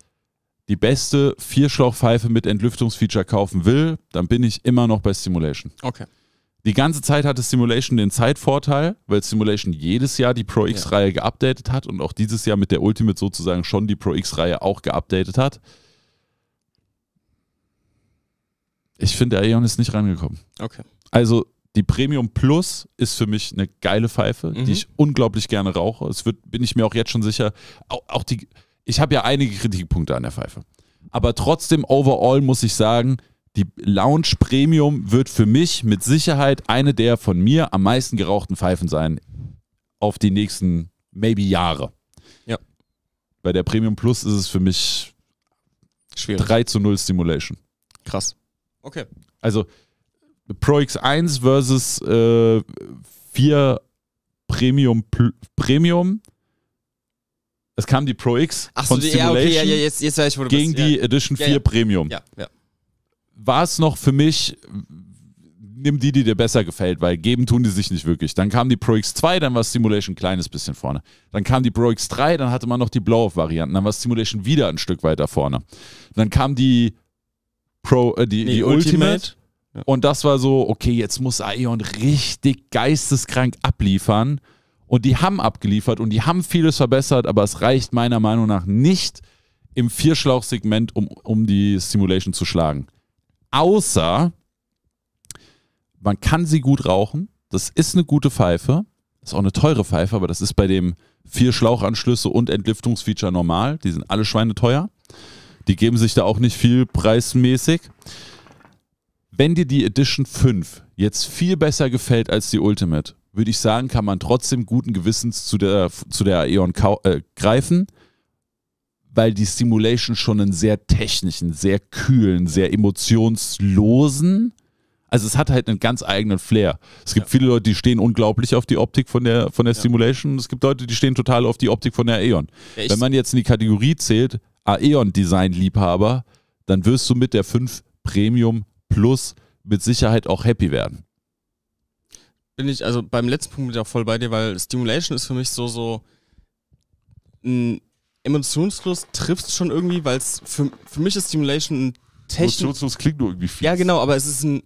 die beste Vierschlauchpfeife mit Entlüftungsfeature kaufen will, dann bin ich immer noch bei Stimulation. Okay. Die ganze Zeit hatte Simulation den Zeitvorteil, weil Simulation jedes Jahr die Pro X-Reihe ja. geupdatet hat und auch dieses Jahr mit der Ultimate sozusagen schon die Pro X-Reihe auch geupdatet hat. Ich finde, der Aeon ist nicht rangekommen. Okay. Also die Premium Plus ist für mich eine geile Pfeife, mhm. die ich unglaublich gerne rauche. Es wird, bin ich mir auch jetzt schon sicher. Auch, auch die, ich habe ja einige Kritikpunkte an der Pfeife. Aber trotzdem, overall muss ich sagen, die Lounge Premium wird für mich mit Sicherheit eine der von mir am meisten gerauchten Pfeifen sein auf die nächsten maybe Jahre. Ja. Bei der Premium Plus ist es für mich Schwierig. 3 zu 0 Stimulation. Krass. Okay. Also Pro X1 versus äh, 4 Premium Premium. Es kam die Pro X Ach von so, die, ja, okay, ja, jetzt, jetzt weiß ich, wo du gegen bist. die ja. Edition 4 ja, Premium. Ja, ja. War es noch für mich, nimm die, die dir besser gefällt, weil geben tun die sich nicht wirklich. Dann kam die Pro X2, dann war Simulation ein kleines bisschen vorne. Dann kam die Pro X3, dann hatte man noch die Blow-Off-Varianten, dann war Simulation wieder ein Stück weiter vorne. Dann kam die Pro, äh, die, nee, die Ultimate. Ultimate. Ja. Und das war so, okay, jetzt muss Aeon richtig geisteskrank abliefern. Und die haben abgeliefert und die haben vieles verbessert, aber es reicht meiner Meinung nach nicht im Vierschlauchsegment, um, um die Simulation zu schlagen. Außer, man kann sie gut rauchen. Das ist eine gute Pfeife. Ist auch eine teure Pfeife, aber das ist bei dem vier Schlauchanschlüsse und Entlüftungsfeature normal. Die sind alle schweineteuer. teuer. Die geben sich da auch nicht viel preismäßig. Wenn dir die Edition 5 jetzt viel besser gefällt als die Ultimate, würde ich sagen, kann man trotzdem guten Gewissens zu der, zu der Aeon äh, greifen, weil die Simulation schon einen sehr technischen, sehr kühlen, sehr emotionslosen, also es hat halt einen ganz eigenen Flair. Es gibt ja. viele Leute, die stehen unglaublich auf die Optik von der, von der ja. Simulation. Es gibt Leute, die stehen total auf die Optik von der Aeon. Ja, Wenn man jetzt in die Kategorie zählt, Aeon-Design-Liebhaber, dann wirst du mit der 5 Premium Plus mit Sicherheit auch happy werden. Bin ich also beim letzten Punkt ja voll bei dir, weil Stimulation ist für mich so, so ein emotionslos triffst schon irgendwie, weil es für, für mich ist Stimulation ein technisch. Emotionslos klingt nur irgendwie viel. Ja, genau, aber es ist ein.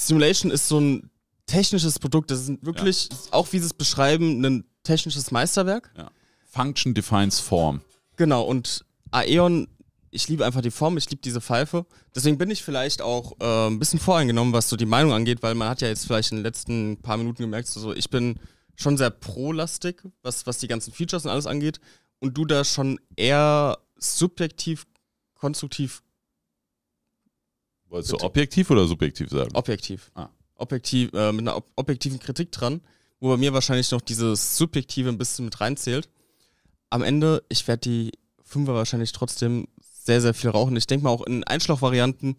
Stimulation ist so ein technisches Produkt. Das ist wirklich, ja. auch wie sie es beschreiben, ein technisches Meisterwerk. Ja. Function defines Form. Genau, und Aeon, ah, ich liebe einfach die Form, ich liebe diese Pfeife. Deswegen bin ich vielleicht auch äh, ein bisschen voreingenommen, was so die Meinung angeht, weil man hat ja jetzt vielleicht in den letzten paar Minuten gemerkt, so, ich bin schon sehr pro-lastig, was, was die ganzen Features und alles angeht. Und du da schon eher subjektiv, konstruktiv. Wolltest du objektiv oder subjektiv sagen? Objektiv. Ah. Objektiv, äh, mit einer ob objektiven Kritik dran, wo bei mir wahrscheinlich noch dieses Subjektive ein bisschen mit reinzählt. Am Ende, ich werde die Fünfer wahrscheinlich trotzdem sehr, sehr viel rauchen. Ich denke mal auch in Einschlauchvarianten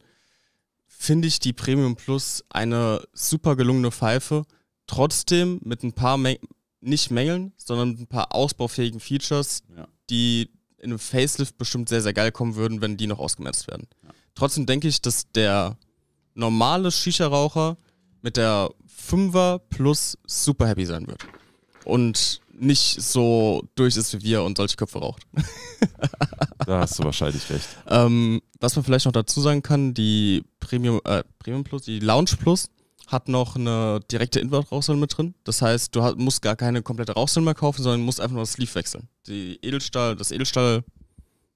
finde ich die Premium Plus eine super gelungene Pfeife. Trotzdem mit ein paar, Mäng nicht Mängeln, sondern mit ein paar ausbaufähigen Features, ja. die in einem Facelift bestimmt sehr, sehr geil kommen würden, wenn die noch ausgemerzt werden. Ja. Trotzdem denke ich, dass der normale Shisha-Raucher mit der Fünfer Plus super happy sein wird. Und nicht so durch ist wie wir und solche Köpfe raucht. da hast du wahrscheinlich recht. Ähm, was man vielleicht noch dazu sagen kann, die Premium, äh, Premium Plus, die Lounge Plus hat noch eine direkte Inward-Rauchsäule mit drin. Das heißt, du musst gar keine komplette Rauchsäule mehr kaufen, sondern musst einfach nur das Sleeve wechseln. Die Edelstahl, das Edelstahl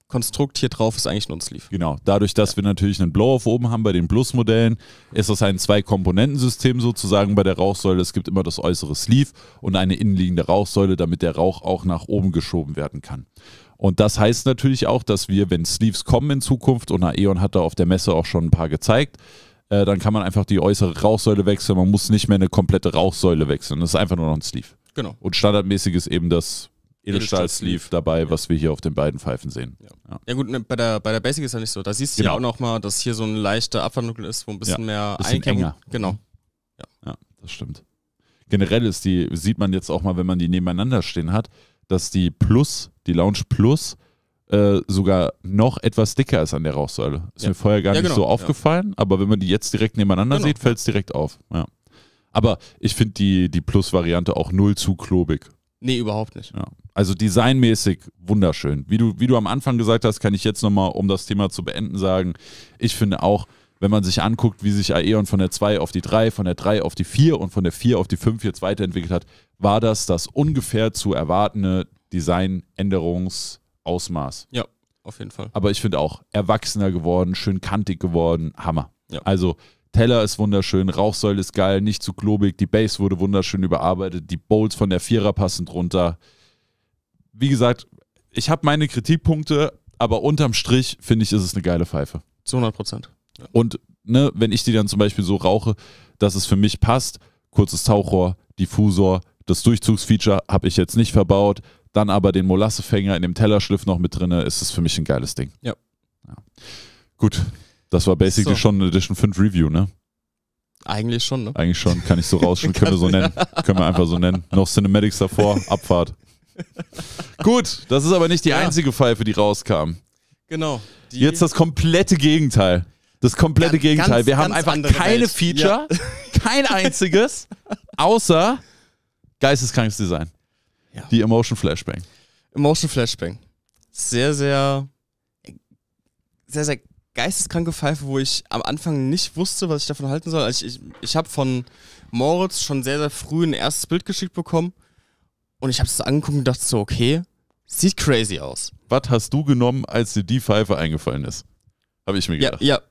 Konstrukt hier drauf ist eigentlich nur ein Sleeve. Genau, dadurch, dass ja. wir natürlich einen Blow-Off oben haben bei den Plus-Modellen, ist das ein zwei komponentensystem sozusagen bei der Rauchsäule. Es gibt immer das äußere Sleeve und eine innenliegende Rauchsäule, damit der Rauch auch nach oben geschoben werden kann. Und das heißt natürlich auch, dass wir, wenn Sleeves kommen in Zukunft, und Aeon hat da auf der Messe auch schon ein paar gezeigt, äh, dann kann man einfach die äußere Rauchsäule wechseln. Man muss nicht mehr eine komplette Rauchsäule wechseln. Das ist einfach nur noch ein Sleeve. Genau. Und standardmäßig ist eben das Edelstahl-Sleeve dabei, was wir hier auf den beiden Pfeifen sehen. Ja, ja gut, ne, bei, der, bei der Basic ist ja nicht so. Da siehst du genau. ja auch nochmal, dass hier so ein leichter Abwandlung ist, wo ein bisschen mehr bisschen Genau. Mhm. ja, das stimmt. Generell ist die, sieht man jetzt auch mal, wenn man die nebeneinander stehen hat, dass die Plus, die Lounge Plus, äh, sogar noch etwas dicker ist an der Rauchsäule. Ist ja. mir vorher gar ja, genau. nicht so aufgefallen, ja. aber wenn man die jetzt direkt nebeneinander genau. sieht, fällt es direkt auf. Aber ich finde die, die Plus-Variante auch null zu klobig. Nee, überhaupt nicht. Ja. Also designmäßig wunderschön. Wie du, wie du am Anfang gesagt hast, kann ich jetzt nochmal, um das Thema zu beenden, sagen, ich finde auch, wenn man sich anguckt, wie sich Aeon von der 2 auf die 3, von der 3 auf die 4 und von der 4 auf die 5 jetzt weiterentwickelt hat, war das das ungefähr zu erwartende Designänderungsausmaß. Ja, auf jeden Fall. Aber ich finde auch, erwachsener geworden, schön kantig geworden, Hammer. Ja. Also Teller ist wunderschön, Rauchsäule ist geil, nicht zu klobig, die Base wurde wunderschön überarbeitet, die Bowls von der 4er passend runter wie gesagt, ich habe meine Kritikpunkte, aber unterm Strich finde ich, ist es eine geile Pfeife. Zu 100 Prozent. Und ne, wenn ich die dann zum Beispiel so rauche, dass es für mich passt, kurzes Tauchrohr, Diffusor, das Durchzugsfeature habe ich jetzt nicht verbaut, dann aber den Molassefänger in dem Tellerschliff noch mit drin, ist es für mich ein geiles Ding. Ja. ja. Gut, das war basically so. schon eine Edition 5 Review, ne? Eigentlich schon, ne? Eigentlich schon, kann ich so rausschneiden, können wir so nennen. können wir einfach so nennen. Noch Cinematics davor, Abfahrt. Gut, das ist aber nicht die ja. einzige Pfeife, die rauskam. Genau. Die Jetzt das komplette Gegenteil. Das komplette ja, Gegenteil. Ganz, Wir haben einfach keine Welt. Feature, ja. kein einziges, außer geisteskrankes Design. Die Emotion Flashbang. Emotion Flashbang. Sehr, sehr, sehr, sehr geisteskranke Pfeife, wo ich am Anfang nicht wusste, was ich davon halten soll. Also ich ich, ich habe von Moritz schon sehr, sehr früh ein erstes Bild geschickt bekommen und ich habe es so angeguckt und dachte so, okay, sieht crazy aus. Was hast du genommen, als dir die Pfeife eingefallen ist? Habe ich mir gedacht. Ja, ja.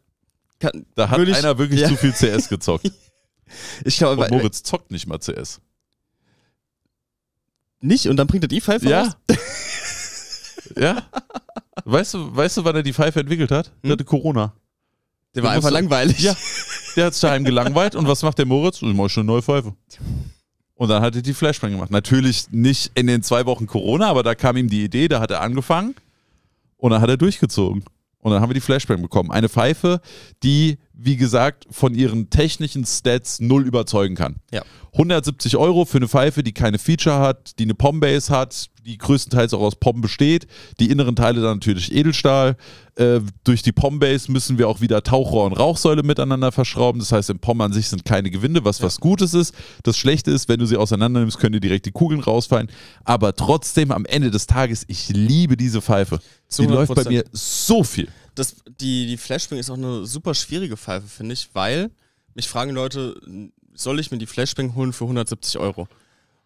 Kann, da hat einer wirklich ja. zu viel CS gezockt. ich glaube, und Moritz zockt nicht mal CS. Nicht? Und dann bringt er die Pfeife ja. raus? ja. Weißt du, weißt du, wann er die Pfeife entwickelt hat? Der hm? hatte Corona. Der war einfach langweilig. Ja. Der hat sich daheim gelangweilt. Und was macht der Moritz? Ich mache schon eine neue Pfeife. Und dann hat er die Flashbang gemacht. Natürlich nicht in den zwei Wochen Corona, aber da kam ihm die Idee, da hat er angefangen und dann hat er durchgezogen. Und dann haben wir die Flashbang bekommen. Eine Pfeife, die wie gesagt, von ihren technischen Stats null überzeugen kann. Ja. 170 Euro für eine Pfeife, die keine Feature hat, die eine Pombase hat, die größtenteils auch aus Pom besteht. Die inneren Teile dann natürlich Edelstahl. Äh, durch die Pombase müssen wir auch wieder Tauchrohr und Rauchsäule miteinander verschrauben. Das heißt, im Pom an sich sind keine Gewinde, was ja. was Gutes ist. Das Schlechte ist, wenn du sie auseinander nimmst, können dir direkt die Kugeln rausfallen. Aber trotzdem am Ende des Tages, ich liebe diese Pfeife. Sie läuft bei mir so viel das, die, die Flashbang ist auch eine super schwierige Pfeife, finde ich, weil mich fragen Leute, soll ich mir die Flashbang holen für 170 Euro?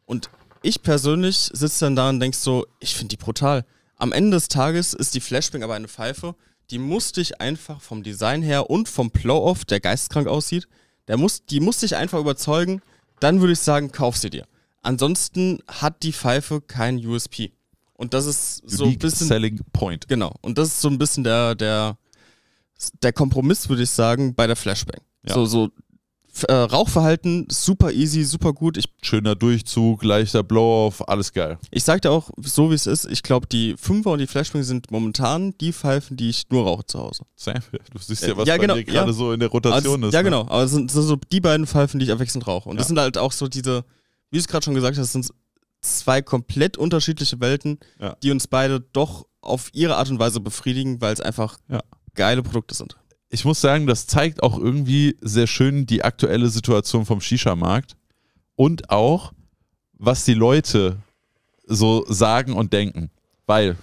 Und ich persönlich sitze dann da und denk so, ich finde die brutal. Am Ende des Tages ist die Flashbang aber eine Pfeife, die musste ich einfach vom Design her und vom Blow-Off, der geistkrank aussieht, der muss, die musste ich einfach überzeugen, dann würde ich sagen, kauf sie dir. Ansonsten hat die Pfeife kein USP. Und das ist so ein bisschen. Selling Point. Genau. Und das ist so ein bisschen der, der, der Kompromiss, würde ich sagen, bei der Flashbang. Ja. So, so äh, Rauchverhalten, super easy, super gut. Ich, Schöner Durchzug, leichter Blow-off, alles geil. Ich sagte auch, so wie es ist, ich glaube, die Fünfer und die Flashbang sind momentan die Pfeifen, die ich nur rauche zu Hause. Sam, du siehst ja, äh, was ja, genau, bei dir ja. gerade so in der Rotation also, ist. Ja, ne? genau. Aber es sind, so die beiden Pfeifen, die ich abwechselnd rauche. Und ja. das sind halt auch so diese, wie du es gerade schon gesagt hast, sind zwei komplett unterschiedliche Welten, ja. die uns beide doch auf ihre Art und Weise befriedigen, weil es einfach ja. geile Produkte sind. Ich muss sagen, das zeigt auch irgendwie sehr schön die aktuelle Situation vom Shisha-Markt und auch, was die Leute so sagen und denken. Weil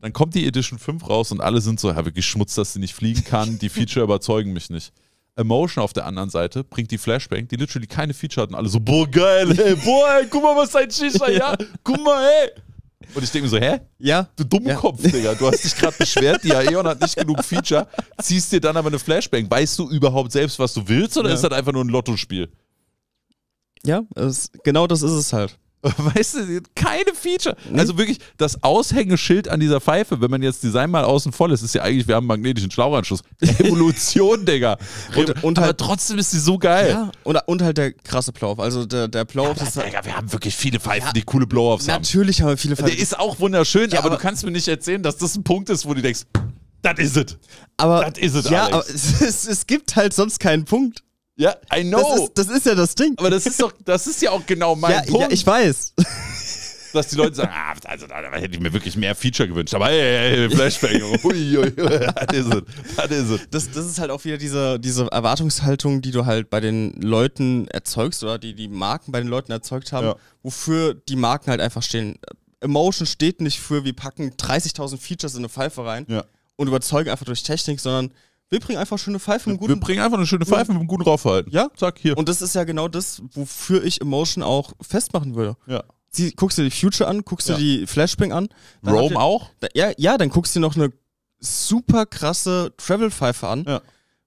dann kommt die Edition 5 raus und alle sind so, ja, wirklich Schmutz, dass sie nicht fliegen kann, die Feature überzeugen mich nicht. Emotion auf der anderen Seite bringt die Flashbang, die literally keine Feature hatten, alle so, boah, geil, ey, boah, ey, guck mal, was dein Shisha, ja, guck mal, ey. Und ich denke mir so, hä? Ja. Du Dummkopf, ja. Digga. Du hast dich gerade beschwert, die Aeon hat nicht genug Feature, ziehst dir dann aber eine Flashbang. Weißt du überhaupt selbst, was du willst, oder ja. ist das einfach nur ein Lottospiel? Ja, es, genau das ist es halt. Weißt du, keine Feature. Nee? Also wirklich, das Aushängeschild an dieser Pfeife, wenn man jetzt Design mal außen voll ist, ist ja eigentlich, wir haben einen magnetischen Schlauchanschluss. Evolution, Digga. Und, und aber halt, trotzdem ist die so geil. Ja, und, und halt der krasse Blow-Off. Also der, der Blow-Off ja, ist. Halt Digga, wir haben wirklich viele Pfeifen, ja, die coole Blow-Offs haben. Natürlich haben wir viele Pfeifen. Der ist auch wunderschön, aber, aber du kannst mir nicht erzählen, dass das ein Punkt ist, wo du denkst, das is ist es. Aber, das ist es, ja, Alex. aber es, es, gibt halt sonst keinen Punkt. Ja, I know. Das ist, das ist, ja das Ding. Aber das ist doch, das ist ja auch genau mein ja, Punkt. Ja, ich weiß. Dass die Leute sagen, ah, also da, da hätte ich mir wirklich mehr Feature gewünscht. Aber hey, hey, hey Flashbang. Uiuiui, that is it. That is it. Das, das ist halt auch wieder diese, diese Erwartungshaltung, die du halt bei den Leuten erzeugst oder die die Marken bei den Leuten erzeugt haben, ja. wofür die Marken halt einfach stehen. Emotion steht nicht für, wir packen 30.000 Features in eine Pfeife rein ja. und überzeugen einfach durch Technik, sondern wir bringen einfach schöne Pfeifen, einen guten. Wir bringen einfach eine schöne Pfeife mit einem guten Raufverhalten. Ja? Zack, hier. Und das ist ja genau das, wofür ich Emotion auch festmachen würde. Ja. Sie, guckst du die Future an, guckst du Ja. die Flashbang an. dann Rome ihr- auch? Da, ja, ja, dann guckst du dir noch eine super krasse Travel-Pfeife an. Ja.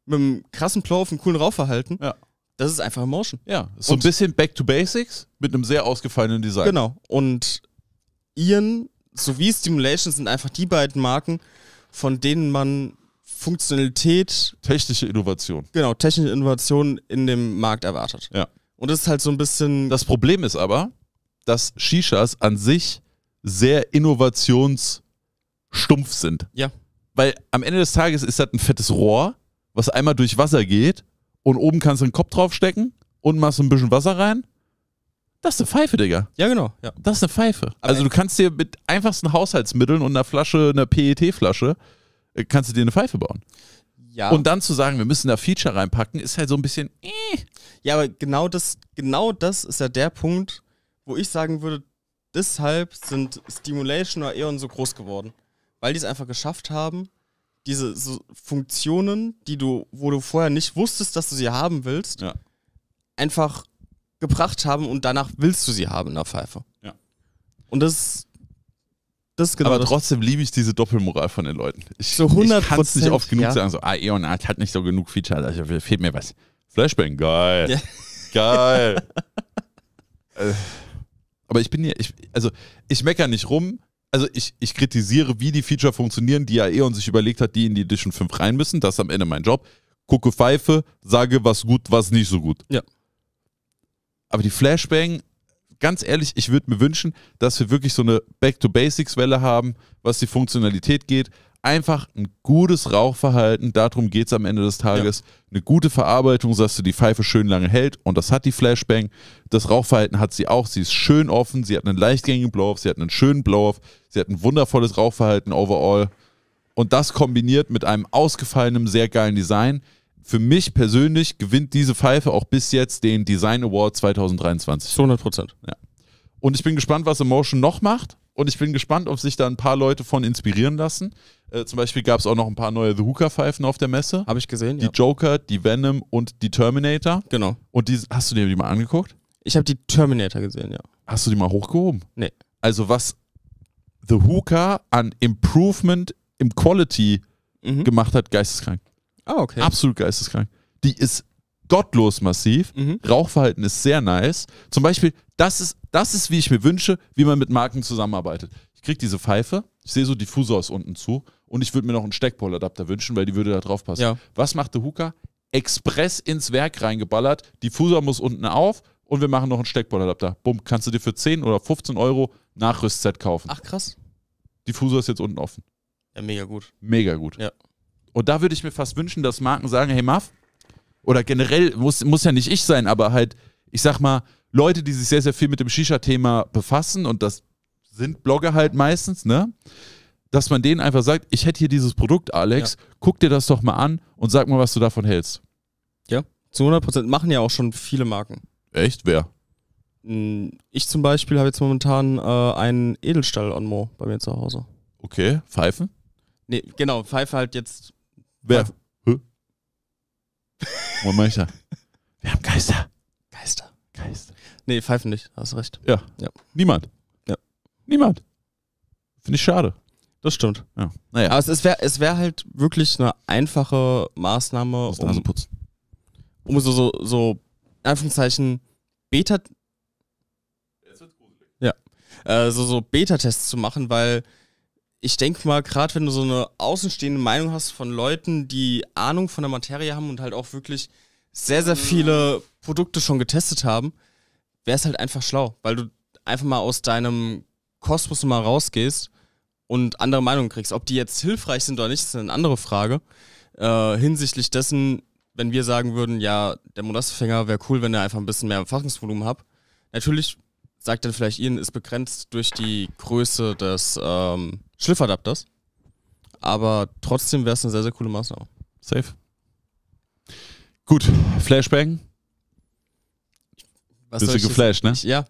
Mit einem krassen Plow auf einem coolen Raufverhalten. Ja. Das ist einfach Emotion. Ja. So ein bisschen Back to Basics mit einem sehr ausgefallenen Design. Genau. Und Ian sowie Stimulation sind einfach die beiden Marken, von denen man Funktionalität. Technische Innovation. Genau, technische Innovation in dem Markt erwartet. Ja. Und das ist halt so ein bisschen. Das Problem ist aber, dass Shishas an sich sehr innovationsstumpf sind. Ja. Weil am Ende des Tages ist das ein fettes Rohr, was einmal durch Wasser geht und oben kannst du einen Kopf draufstecken und machst ein bisschen Wasser rein. Das ist eine Pfeife, Digga. Ja, genau. Ja. Das ist eine Pfeife. Aber also du kannst dir mit einfachsten Haushaltsmitteln und einer Flasche, einer PET-Flasche, äh, kannst du dir eine Pfeife bauen. Ja. Und dann zu sagen, wir müssen da Feature reinpacken, ist halt so ein bisschen. Äh. Ja, aber genau das, genau das ist ja der Punkt, wo ich sagen würde, deshalb sind Stimulation oder Eon so groß geworden. Weil die es einfach geschafft haben, diese so Funktionen, die du, wo du vorher nicht wusstest, dass du sie haben willst, ja. einfach gebracht haben und danach willst du sie haben in der Pfeife. Ja. Und das ist. Genau aber trotzdem liebe ich diese Doppelmoral von den Leuten. Ich, so 100 ich kann es nicht oft genug ja. sagen, so, ah, Eon Art hat nicht so genug Feature, also fehlt mir was. Flashbang, geil. Ja. Geil. Äh. aber ich bin ja, ich, also ich meckere nicht rum, also ich, ich kritisiere, wie die Feature funktionieren, die ja Eon sich überlegt hat, die in die Edition 5 rein müssen. Das ist am Ende mein Job. Gucke Pfeife, sage, was gut, was nicht so gut. Ja. Aber die Flashbang ganz ehrlich, ich würde mir wünschen, dass wir wirklich so eine Back-to-Basics-Welle haben, was die Funktionalität geht. Einfach ein gutes Rauchverhalten, darum geht es am Ende des Tages. Ja. Eine gute Verarbeitung, dass du die Pfeife schön lange hält und das hat die Flashbang. Das Rauchverhalten hat sie auch, sie ist schön offen, sie hat einen leichtgängigen Blow-Off, sie hat einen schönen Blow-Off, sie hat ein wundervolles Rauchverhalten overall. Und das kombiniert mit einem ausgefallenen, sehr geilen Design für mich persönlich gewinnt diese Pfeife auch bis jetzt den Design Award 2023. Zu 100 Prozent. Ja. Und ich bin gespannt, was Emotion noch macht. Und ich bin gespannt, ob sich da ein paar Leute von inspirieren lassen. Äh, zum Beispiel gab es auch noch ein paar neue The Hooker-Pfeifen auf der Messe. Habe ich gesehen. Die ja. Joker, die Venom und die Terminator. Genau. Und die, hast du dir die mal angeguckt? Ich habe die Terminator gesehen, ja. Hast du die mal hochgehoben? Nee. Also, was The Hooker an Improvement im Quality mhm. gemacht hat, geisteskrank. Ah, okay. Absolut geisteskrank. Die ist gottlos massiv. Mhm. Rauchverhalten ist sehr nice. Zum Beispiel, das ist, das ist, wie ich mir wünsche, wie man mit Marken zusammenarbeitet. Ich kriege diese Pfeife, ich sehe so Diffusor aus unten zu und ich würde mir noch einen Steckpoladapter wünschen, weil die würde da drauf passen. Ja. Was macht der Hooker? Express ins Werk reingeballert, Diffusor muss unten auf und wir machen noch einen Steckpoladapter. Bumm, kannst du dir für 10 oder 15 Euro Nachrüstset kaufen. Ach krass. Diffusor ist jetzt unten offen. Ja, mega gut. Mega gut. Ja. Und da würde ich mir fast wünschen, dass Marken sagen, hey Muff, oder generell, muss, muss ja nicht ich sein, aber halt, ich sag mal, Leute, die sich sehr, sehr viel mit dem Shisha-Thema befassen, und das sind Blogger halt meistens, ne? Dass man denen einfach sagt, ich hätte hier dieses Produkt, Alex, ja. guck dir das doch mal an und sag mal, was du davon hältst. Ja, zu 100 Prozent machen ja auch schon viele Marken. Echt? Wer? Hm, ich zum Beispiel habe jetzt momentan äh, einen Edelstahl Onmo bei mir zu Hause. Okay, Pfeifen? Nee, genau, Pfeife halt jetzt Wer? Hä? Moment, Meister. Wir haben Geister. Geister. Geister. Nee, pfeifen nicht, hast recht. Ja. ja. Niemand. Ja. Niemand. Finde ich schade. Das stimmt. Ja. Naja. Aber es, wäre es wär halt wirklich eine einfache Maßnahme, um, Nase putzen. um so, so, so, in Anführungszeichen, Beta. Jetzt wird's Ja. Äh, so, so Beta-Tests zu machen, weil ich denke mal, gerade wenn du so eine außenstehende Meinung hast von Leuten, die Ahnung von der Materie haben und halt auch wirklich sehr, sehr viele mhm. Produkte schon getestet haben, wäre es halt einfach schlau, weil du einfach mal aus deinem Kosmos mal rausgehst und andere Meinungen kriegst. Ob die jetzt hilfreich sind oder nicht, ist eine andere Frage. Äh, hinsichtlich dessen, wenn wir sagen würden, ja, der Molassenfänger wäre cool, wenn er einfach ein bisschen mehr Fassungsvolumen hat. Natürlich sagt dann vielleicht Ihnen, ist begrenzt durch die Größe des ähm, Schliffadapters. Aber trotzdem wäre es eine sehr, sehr coole Maßnahme. Safe. Gut, Flashbang. Was Bist du geflasht, ne? Ich, ja.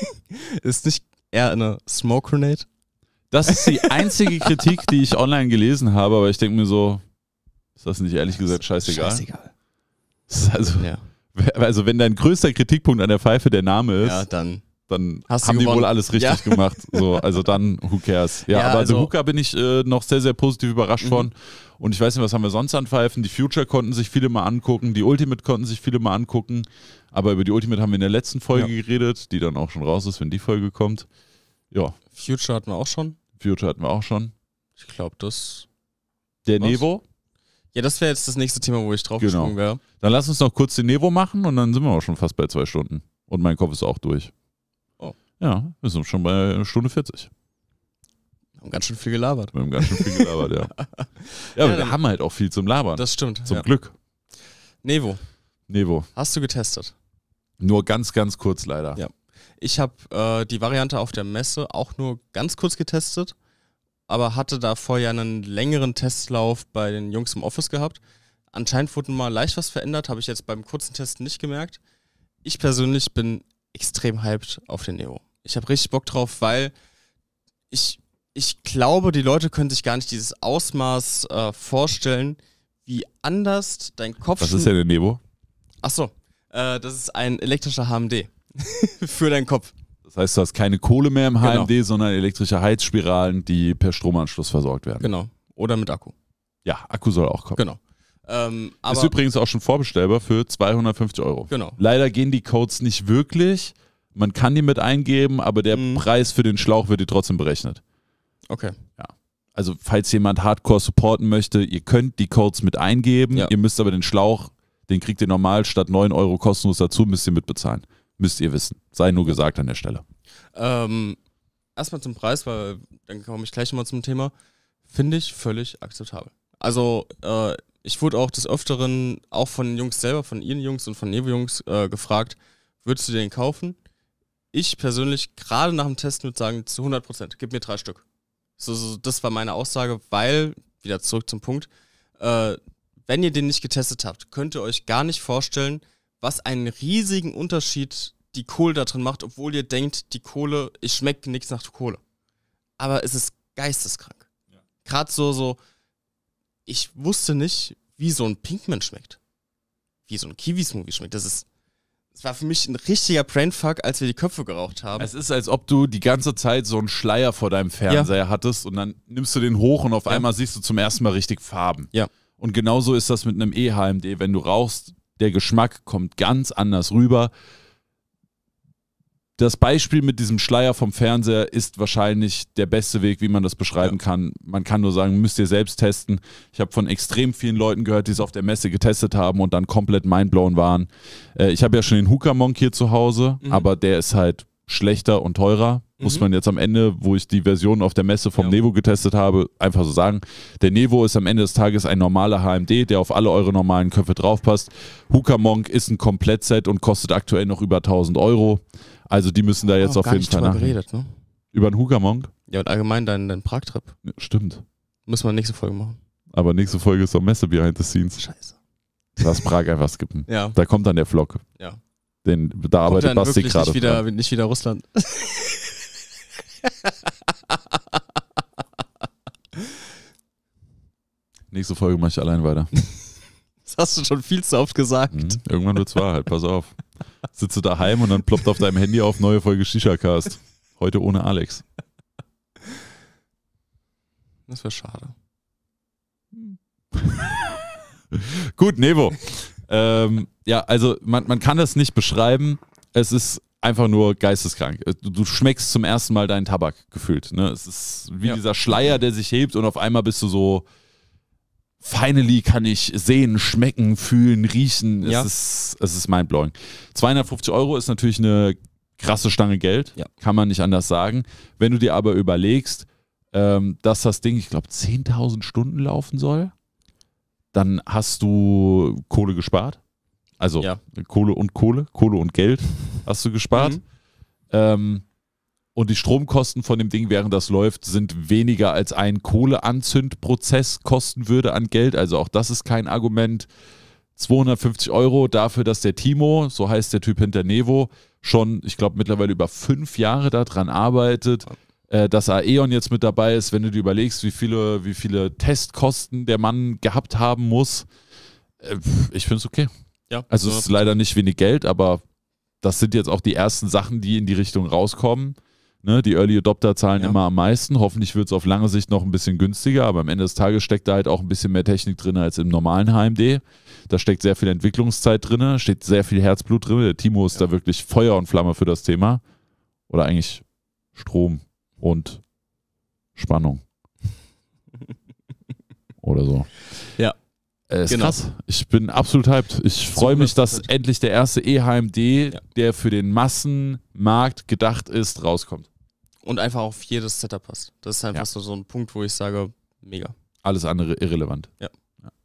ist nicht eher eine Smoke Grenade? Das ist die einzige Kritik, die ich online gelesen habe, aber ich denke mir so, ist das nicht ehrlich gesagt scheißegal? Scheißegal. Also, ja. also, wenn dein größter Kritikpunkt an der Pfeife der Name ist, ja, dann dann Hast haben die wohl alles richtig ja. gemacht. So, also dann, who cares? Ja, ja aber also, The Hooker bin ich äh, noch sehr, sehr positiv überrascht mhm. von. Und ich weiß nicht, was haben wir sonst an Pfeifen? Die Future konnten sich viele mal angucken, die Ultimate konnten sich viele mal angucken. Aber über die Ultimate haben wir in der letzten Folge ja. geredet, die dann auch schon raus ist, wenn die Folge kommt. Ja. Future hatten wir auch schon. Future hatten wir auch schon. Ich glaube, das. Der was? Nevo? Ja, das wäre jetzt das nächste Thema, wo ich drauf genau. wäre. Dann lass uns noch kurz den Nevo machen und dann sind wir auch schon fast bei zwei Stunden. Und mein Kopf ist auch durch. Ja, wir sind schon bei Stunde 40. Wir Haben ganz schön viel gelabert. Wir haben ganz schön viel gelabert, ja. Ja, aber wir haben halt auch viel zum Labern. Das stimmt. Zum ja. Glück. Nevo. Nevo. Hast du getestet? Nur ganz, ganz kurz leider. Ja. Ich habe äh, die Variante auf der Messe auch nur ganz kurz getestet, aber hatte da vorher einen längeren Testlauf bei den Jungs im Office gehabt. Anscheinend wurde mal leicht was verändert, habe ich jetzt beim kurzen Testen nicht gemerkt. Ich persönlich bin extrem hyped auf den Nevo. Ich habe richtig Bock drauf, weil ich, ich glaube, die Leute können sich gar nicht dieses Ausmaß äh, vorstellen, wie anders dein Kopf. Was ist denn der Nebo? Achso, äh, das ist ein elektrischer HMD für deinen Kopf. Das heißt, du hast keine Kohle mehr im genau. HMD, sondern elektrische Heizspiralen, die per Stromanschluss versorgt werden. Genau. Oder mit Akku. Ja, Akku soll auch kommen. Genau. Ähm, ist übrigens auch schon vorbestellbar für 250 Euro. Genau. Leider gehen die Codes nicht wirklich man kann die mit eingeben, aber der mhm. Preis für den Schlauch wird dir trotzdem berechnet. Okay. Ja. Also falls jemand Hardcore supporten möchte, ihr könnt die Codes mit eingeben, ja. ihr müsst aber den Schlauch, den kriegt ihr normal statt 9 Euro kostenlos dazu, müsst ihr mitbezahlen. Müsst ihr wissen. Sei nur gesagt an der Stelle. Ähm, erstmal zum Preis, weil dann komme ich gleich mal zum Thema. Finde ich völlig akzeptabel. Also äh, ich wurde auch des Öfteren, auch von Jungs selber, von ihren Jungs und von Nevo-Jungs äh, gefragt, würdest du den kaufen? ich persönlich gerade nach dem Test würde sagen, zu 100 Prozent, gib mir drei Stück. So, so, das war meine Aussage, weil, wieder zurück zum Punkt, äh, wenn ihr den nicht getestet habt, könnt ihr euch gar nicht vorstellen, was einen riesigen Unterschied die Kohle da drin macht, obwohl ihr denkt, die Kohle, ich schmecke nichts nach Kohle. Aber es ist geisteskrank. Ja. Gerade so, so, ich wusste nicht, wie so ein Pinkman schmeckt. Wie so ein Kiwi-Smoothie schmeckt. Das ist es war für mich ein richtiger Brainfuck, als wir die Köpfe geraucht haben. Es ist, als ob du die ganze Zeit so einen Schleier vor deinem Fernseher ja. hattest und dann nimmst du den hoch und auf ja. einmal siehst du zum ersten Mal richtig Farben. Ja. Und genauso ist das mit einem EHMD. Wenn du rauchst, der Geschmack kommt ganz anders rüber das Beispiel mit diesem Schleier vom Fernseher ist wahrscheinlich der beste Weg, wie man das beschreiben ja. kann. Man kann nur sagen, müsst ihr selbst testen. Ich habe von extrem vielen Leuten gehört, die es auf der Messe getestet haben und dann komplett mindblown waren. Äh, ich habe ja schon den Hooker Monk hier zu Hause, mhm. aber der ist halt schlechter und teurer muss mhm. man jetzt am Ende, wo ich die Version auf der Messe vom ja. Nevo getestet habe, einfach so sagen. Der Nevo ist am Ende des Tages ein normaler HMD, der auf alle eure normalen Köpfe draufpasst. Hukamonk ist ein Komplettset und kostet aktuell noch über 1000 Euro. Also die müssen da jetzt auf jeden Fall nach. Geredet, ne? Über den Hukamonk? Ja, und allgemein deinen, deinen Prag-Trip. Ja, stimmt. Müssen wir nächste Folge machen. Aber nächste Folge ist doch Messe behind the scenes. Scheiße. Lass Prag einfach skippen. ja. Da kommt dann der Vlog. Ja. Den, da Kommt arbeitet Basti gerade. Nicht wieder, nicht wieder Russland. Nächste Folge mache ich allein weiter. Das hast du schon viel zu oft gesagt. Mhm. Irgendwann es wahr halt, pass auf. Sitze daheim und dann ploppt auf deinem Handy auf neue Folge Shisha-Cast. Heute ohne Alex. Das wäre schade. Gut, Nevo. ähm, ja, also man, man kann das nicht beschreiben. Es ist einfach nur geisteskrank. Äh, du schmeckst zum ersten Mal deinen Tabak gefühlt. Ne? Es ist wie ja. dieser Schleier, der sich hebt und auf einmal bist du so, finally kann ich sehen, schmecken, fühlen, riechen. Ja. Es ist, es ist mindblowing. 250 Euro ist natürlich eine krasse Stange Geld, ja. kann man nicht anders sagen. Wenn du dir aber überlegst, ähm, dass das Ding, ich glaube, 10.000 Stunden laufen soll, dann hast du Kohle gespart. Also ja. Kohle und Kohle, Kohle und Geld hast du gespart. Mhm. Ähm, und die Stromkosten von dem Ding, während das läuft, sind weniger als ein Kohleanzündprozess kosten würde an Geld. Also auch das ist kein Argument. 250 Euro dafür, dass der Timo, so heißt der Typ hinter Nevo, schon, ich glaube, mittlerweile über fünf Jahre daran arbeitet, äh, dass Aeon jetzt mit dabei ist. Wenn du dir überlegst, wie viele, wie viele Testkosten der Mann gehabt haben muss, äh, ich finde es okay. Ja, also es ist leider nicht wenig Geld, aber das sind jetzt auch die ersten Sachen, die in die Richtung rauskommen. Ne, die Early Adopter zahlen ja. immer am meisten. Hoffentlich wird es auf lange Sicht noch ein bisschen günstiger, aber am Ende des Tages steckt da halt auch ein bisschen mehr Technik drin als im normalen HMD. Da steckt sehr viel Entwicklungszeit drin, steht sehr viel Herzblut drin. Der Timo ist ja. da wirklich Feuer und Flamme für das Thema. Oder eigentlich Strom und Spannung. Oder so. Ja. Äh, ist genau. krass. Ich bin absolut hyped. Ich freue mich, dass endlich der erste EHMD, ja. der für den Massenmarkt gedacht ist, rauskommt. Und einfach auf jedes Setup passt. Das ist einfach ja. so, ein Punkt, wo ich sage, mega. Alles andere irrelevant. Ja.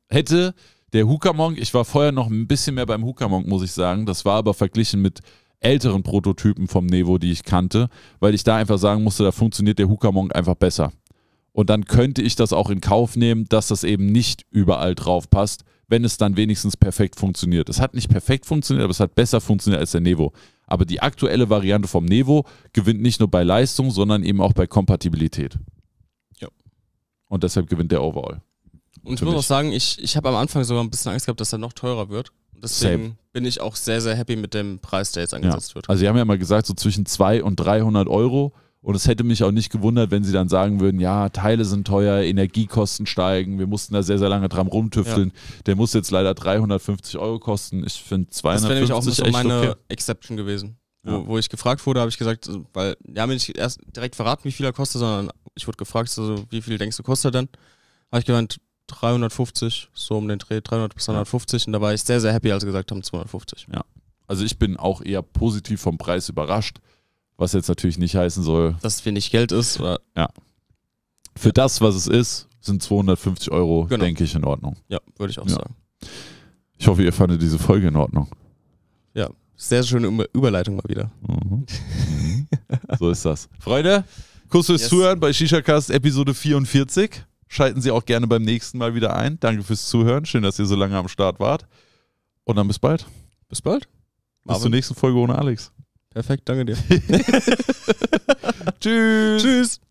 Hätte der Hookermonk, ich war vorher noch ein bisschen mehr beim Hookermonk, muss ich sagen. Das war aber verglichen mit älteren Prototypen vom Nevo, die ich kannte, weil ich da einfach sagen musste, da funktioniert der Hookermonk einfach besser. Und dann könnte ich das auch in Kauf nehmen, dass das eben nicht überall drauf passt, wenn es dann wenigstens perfekt funktioniert. Es hat nicht perfekt funktioniert, aber es hat besser funktioniert als der Nevo. Aber die aktuelle Variante vom Nevo gewinnt nicht nur bei Leistung, sondern eben auch bei Kompatibilität. Ja. Und deshalb gewinnt der Overall. Und ich muss mich. auch sagen, ich, ich habe am Anfang sogar ein bisschen Angst gehabt, dass er noch teurer wird. Deswegen Same. bin ich auch sehr, sehr happy mit dem Preis, der jetzt angesetzt ja. wird. Also, Sie haben ja mal gesagt, so zwischen 200 und 300 Euro. Und es hätte mich auch nicht gewundert, wenn sie dann sagen würden, ja, Teile sind teuer, Energiekosten steigen, wir mussten da sehr, sehr lange dran rumtüfteln. Ja. Der muss jetzt leider 350 Euro kosten. Ich finde 250 Euro. Das wäre nämlich auch meine okay. Exception gewesen. Wo, ja. wo, ich gefragt wurde, habe ich gesagt, weil, ja, mir nicht erst direkt verraten, wie viel er kostet, sondern ich wurde gefragt, also, wie viel denkst du, kostet er denn? Habe ich gemeint, 350, so um den Dreh, 300 bis 350. Ja. Und da war ich sehr, sehr happy, als sie gesagt haben, 250. Ja. Also ich bin auch eher positiv vom Preis überrascht. Was jetzt natürlich nicht heißen soll. Dass es wenig Geld ist. Oder? Ja. Für das, was es ist, sind 250 Euro, genau. denke ich, in Ordnung. Ja, würde ich auch ja. sagen. Ich hoffe, ihr fandet diese Folge in Ordnung. Ja, sehr schöne Überleitung mal wieder. Mhm. mhm. so ist das. Freunde, Kuss fürs yes. Zuhören bei ShishaCast Episode 44. Schalten Sie auch gerne beim nächsten Mal wieder ein. Danke fürs Zuhören. Schön, dass ihr so lange am Start wart. Und dann bis bald. Bis bald. Bis zur nächsten Folge ohne Alex. Perfekt, danke dir. Tschüss. Tschüss.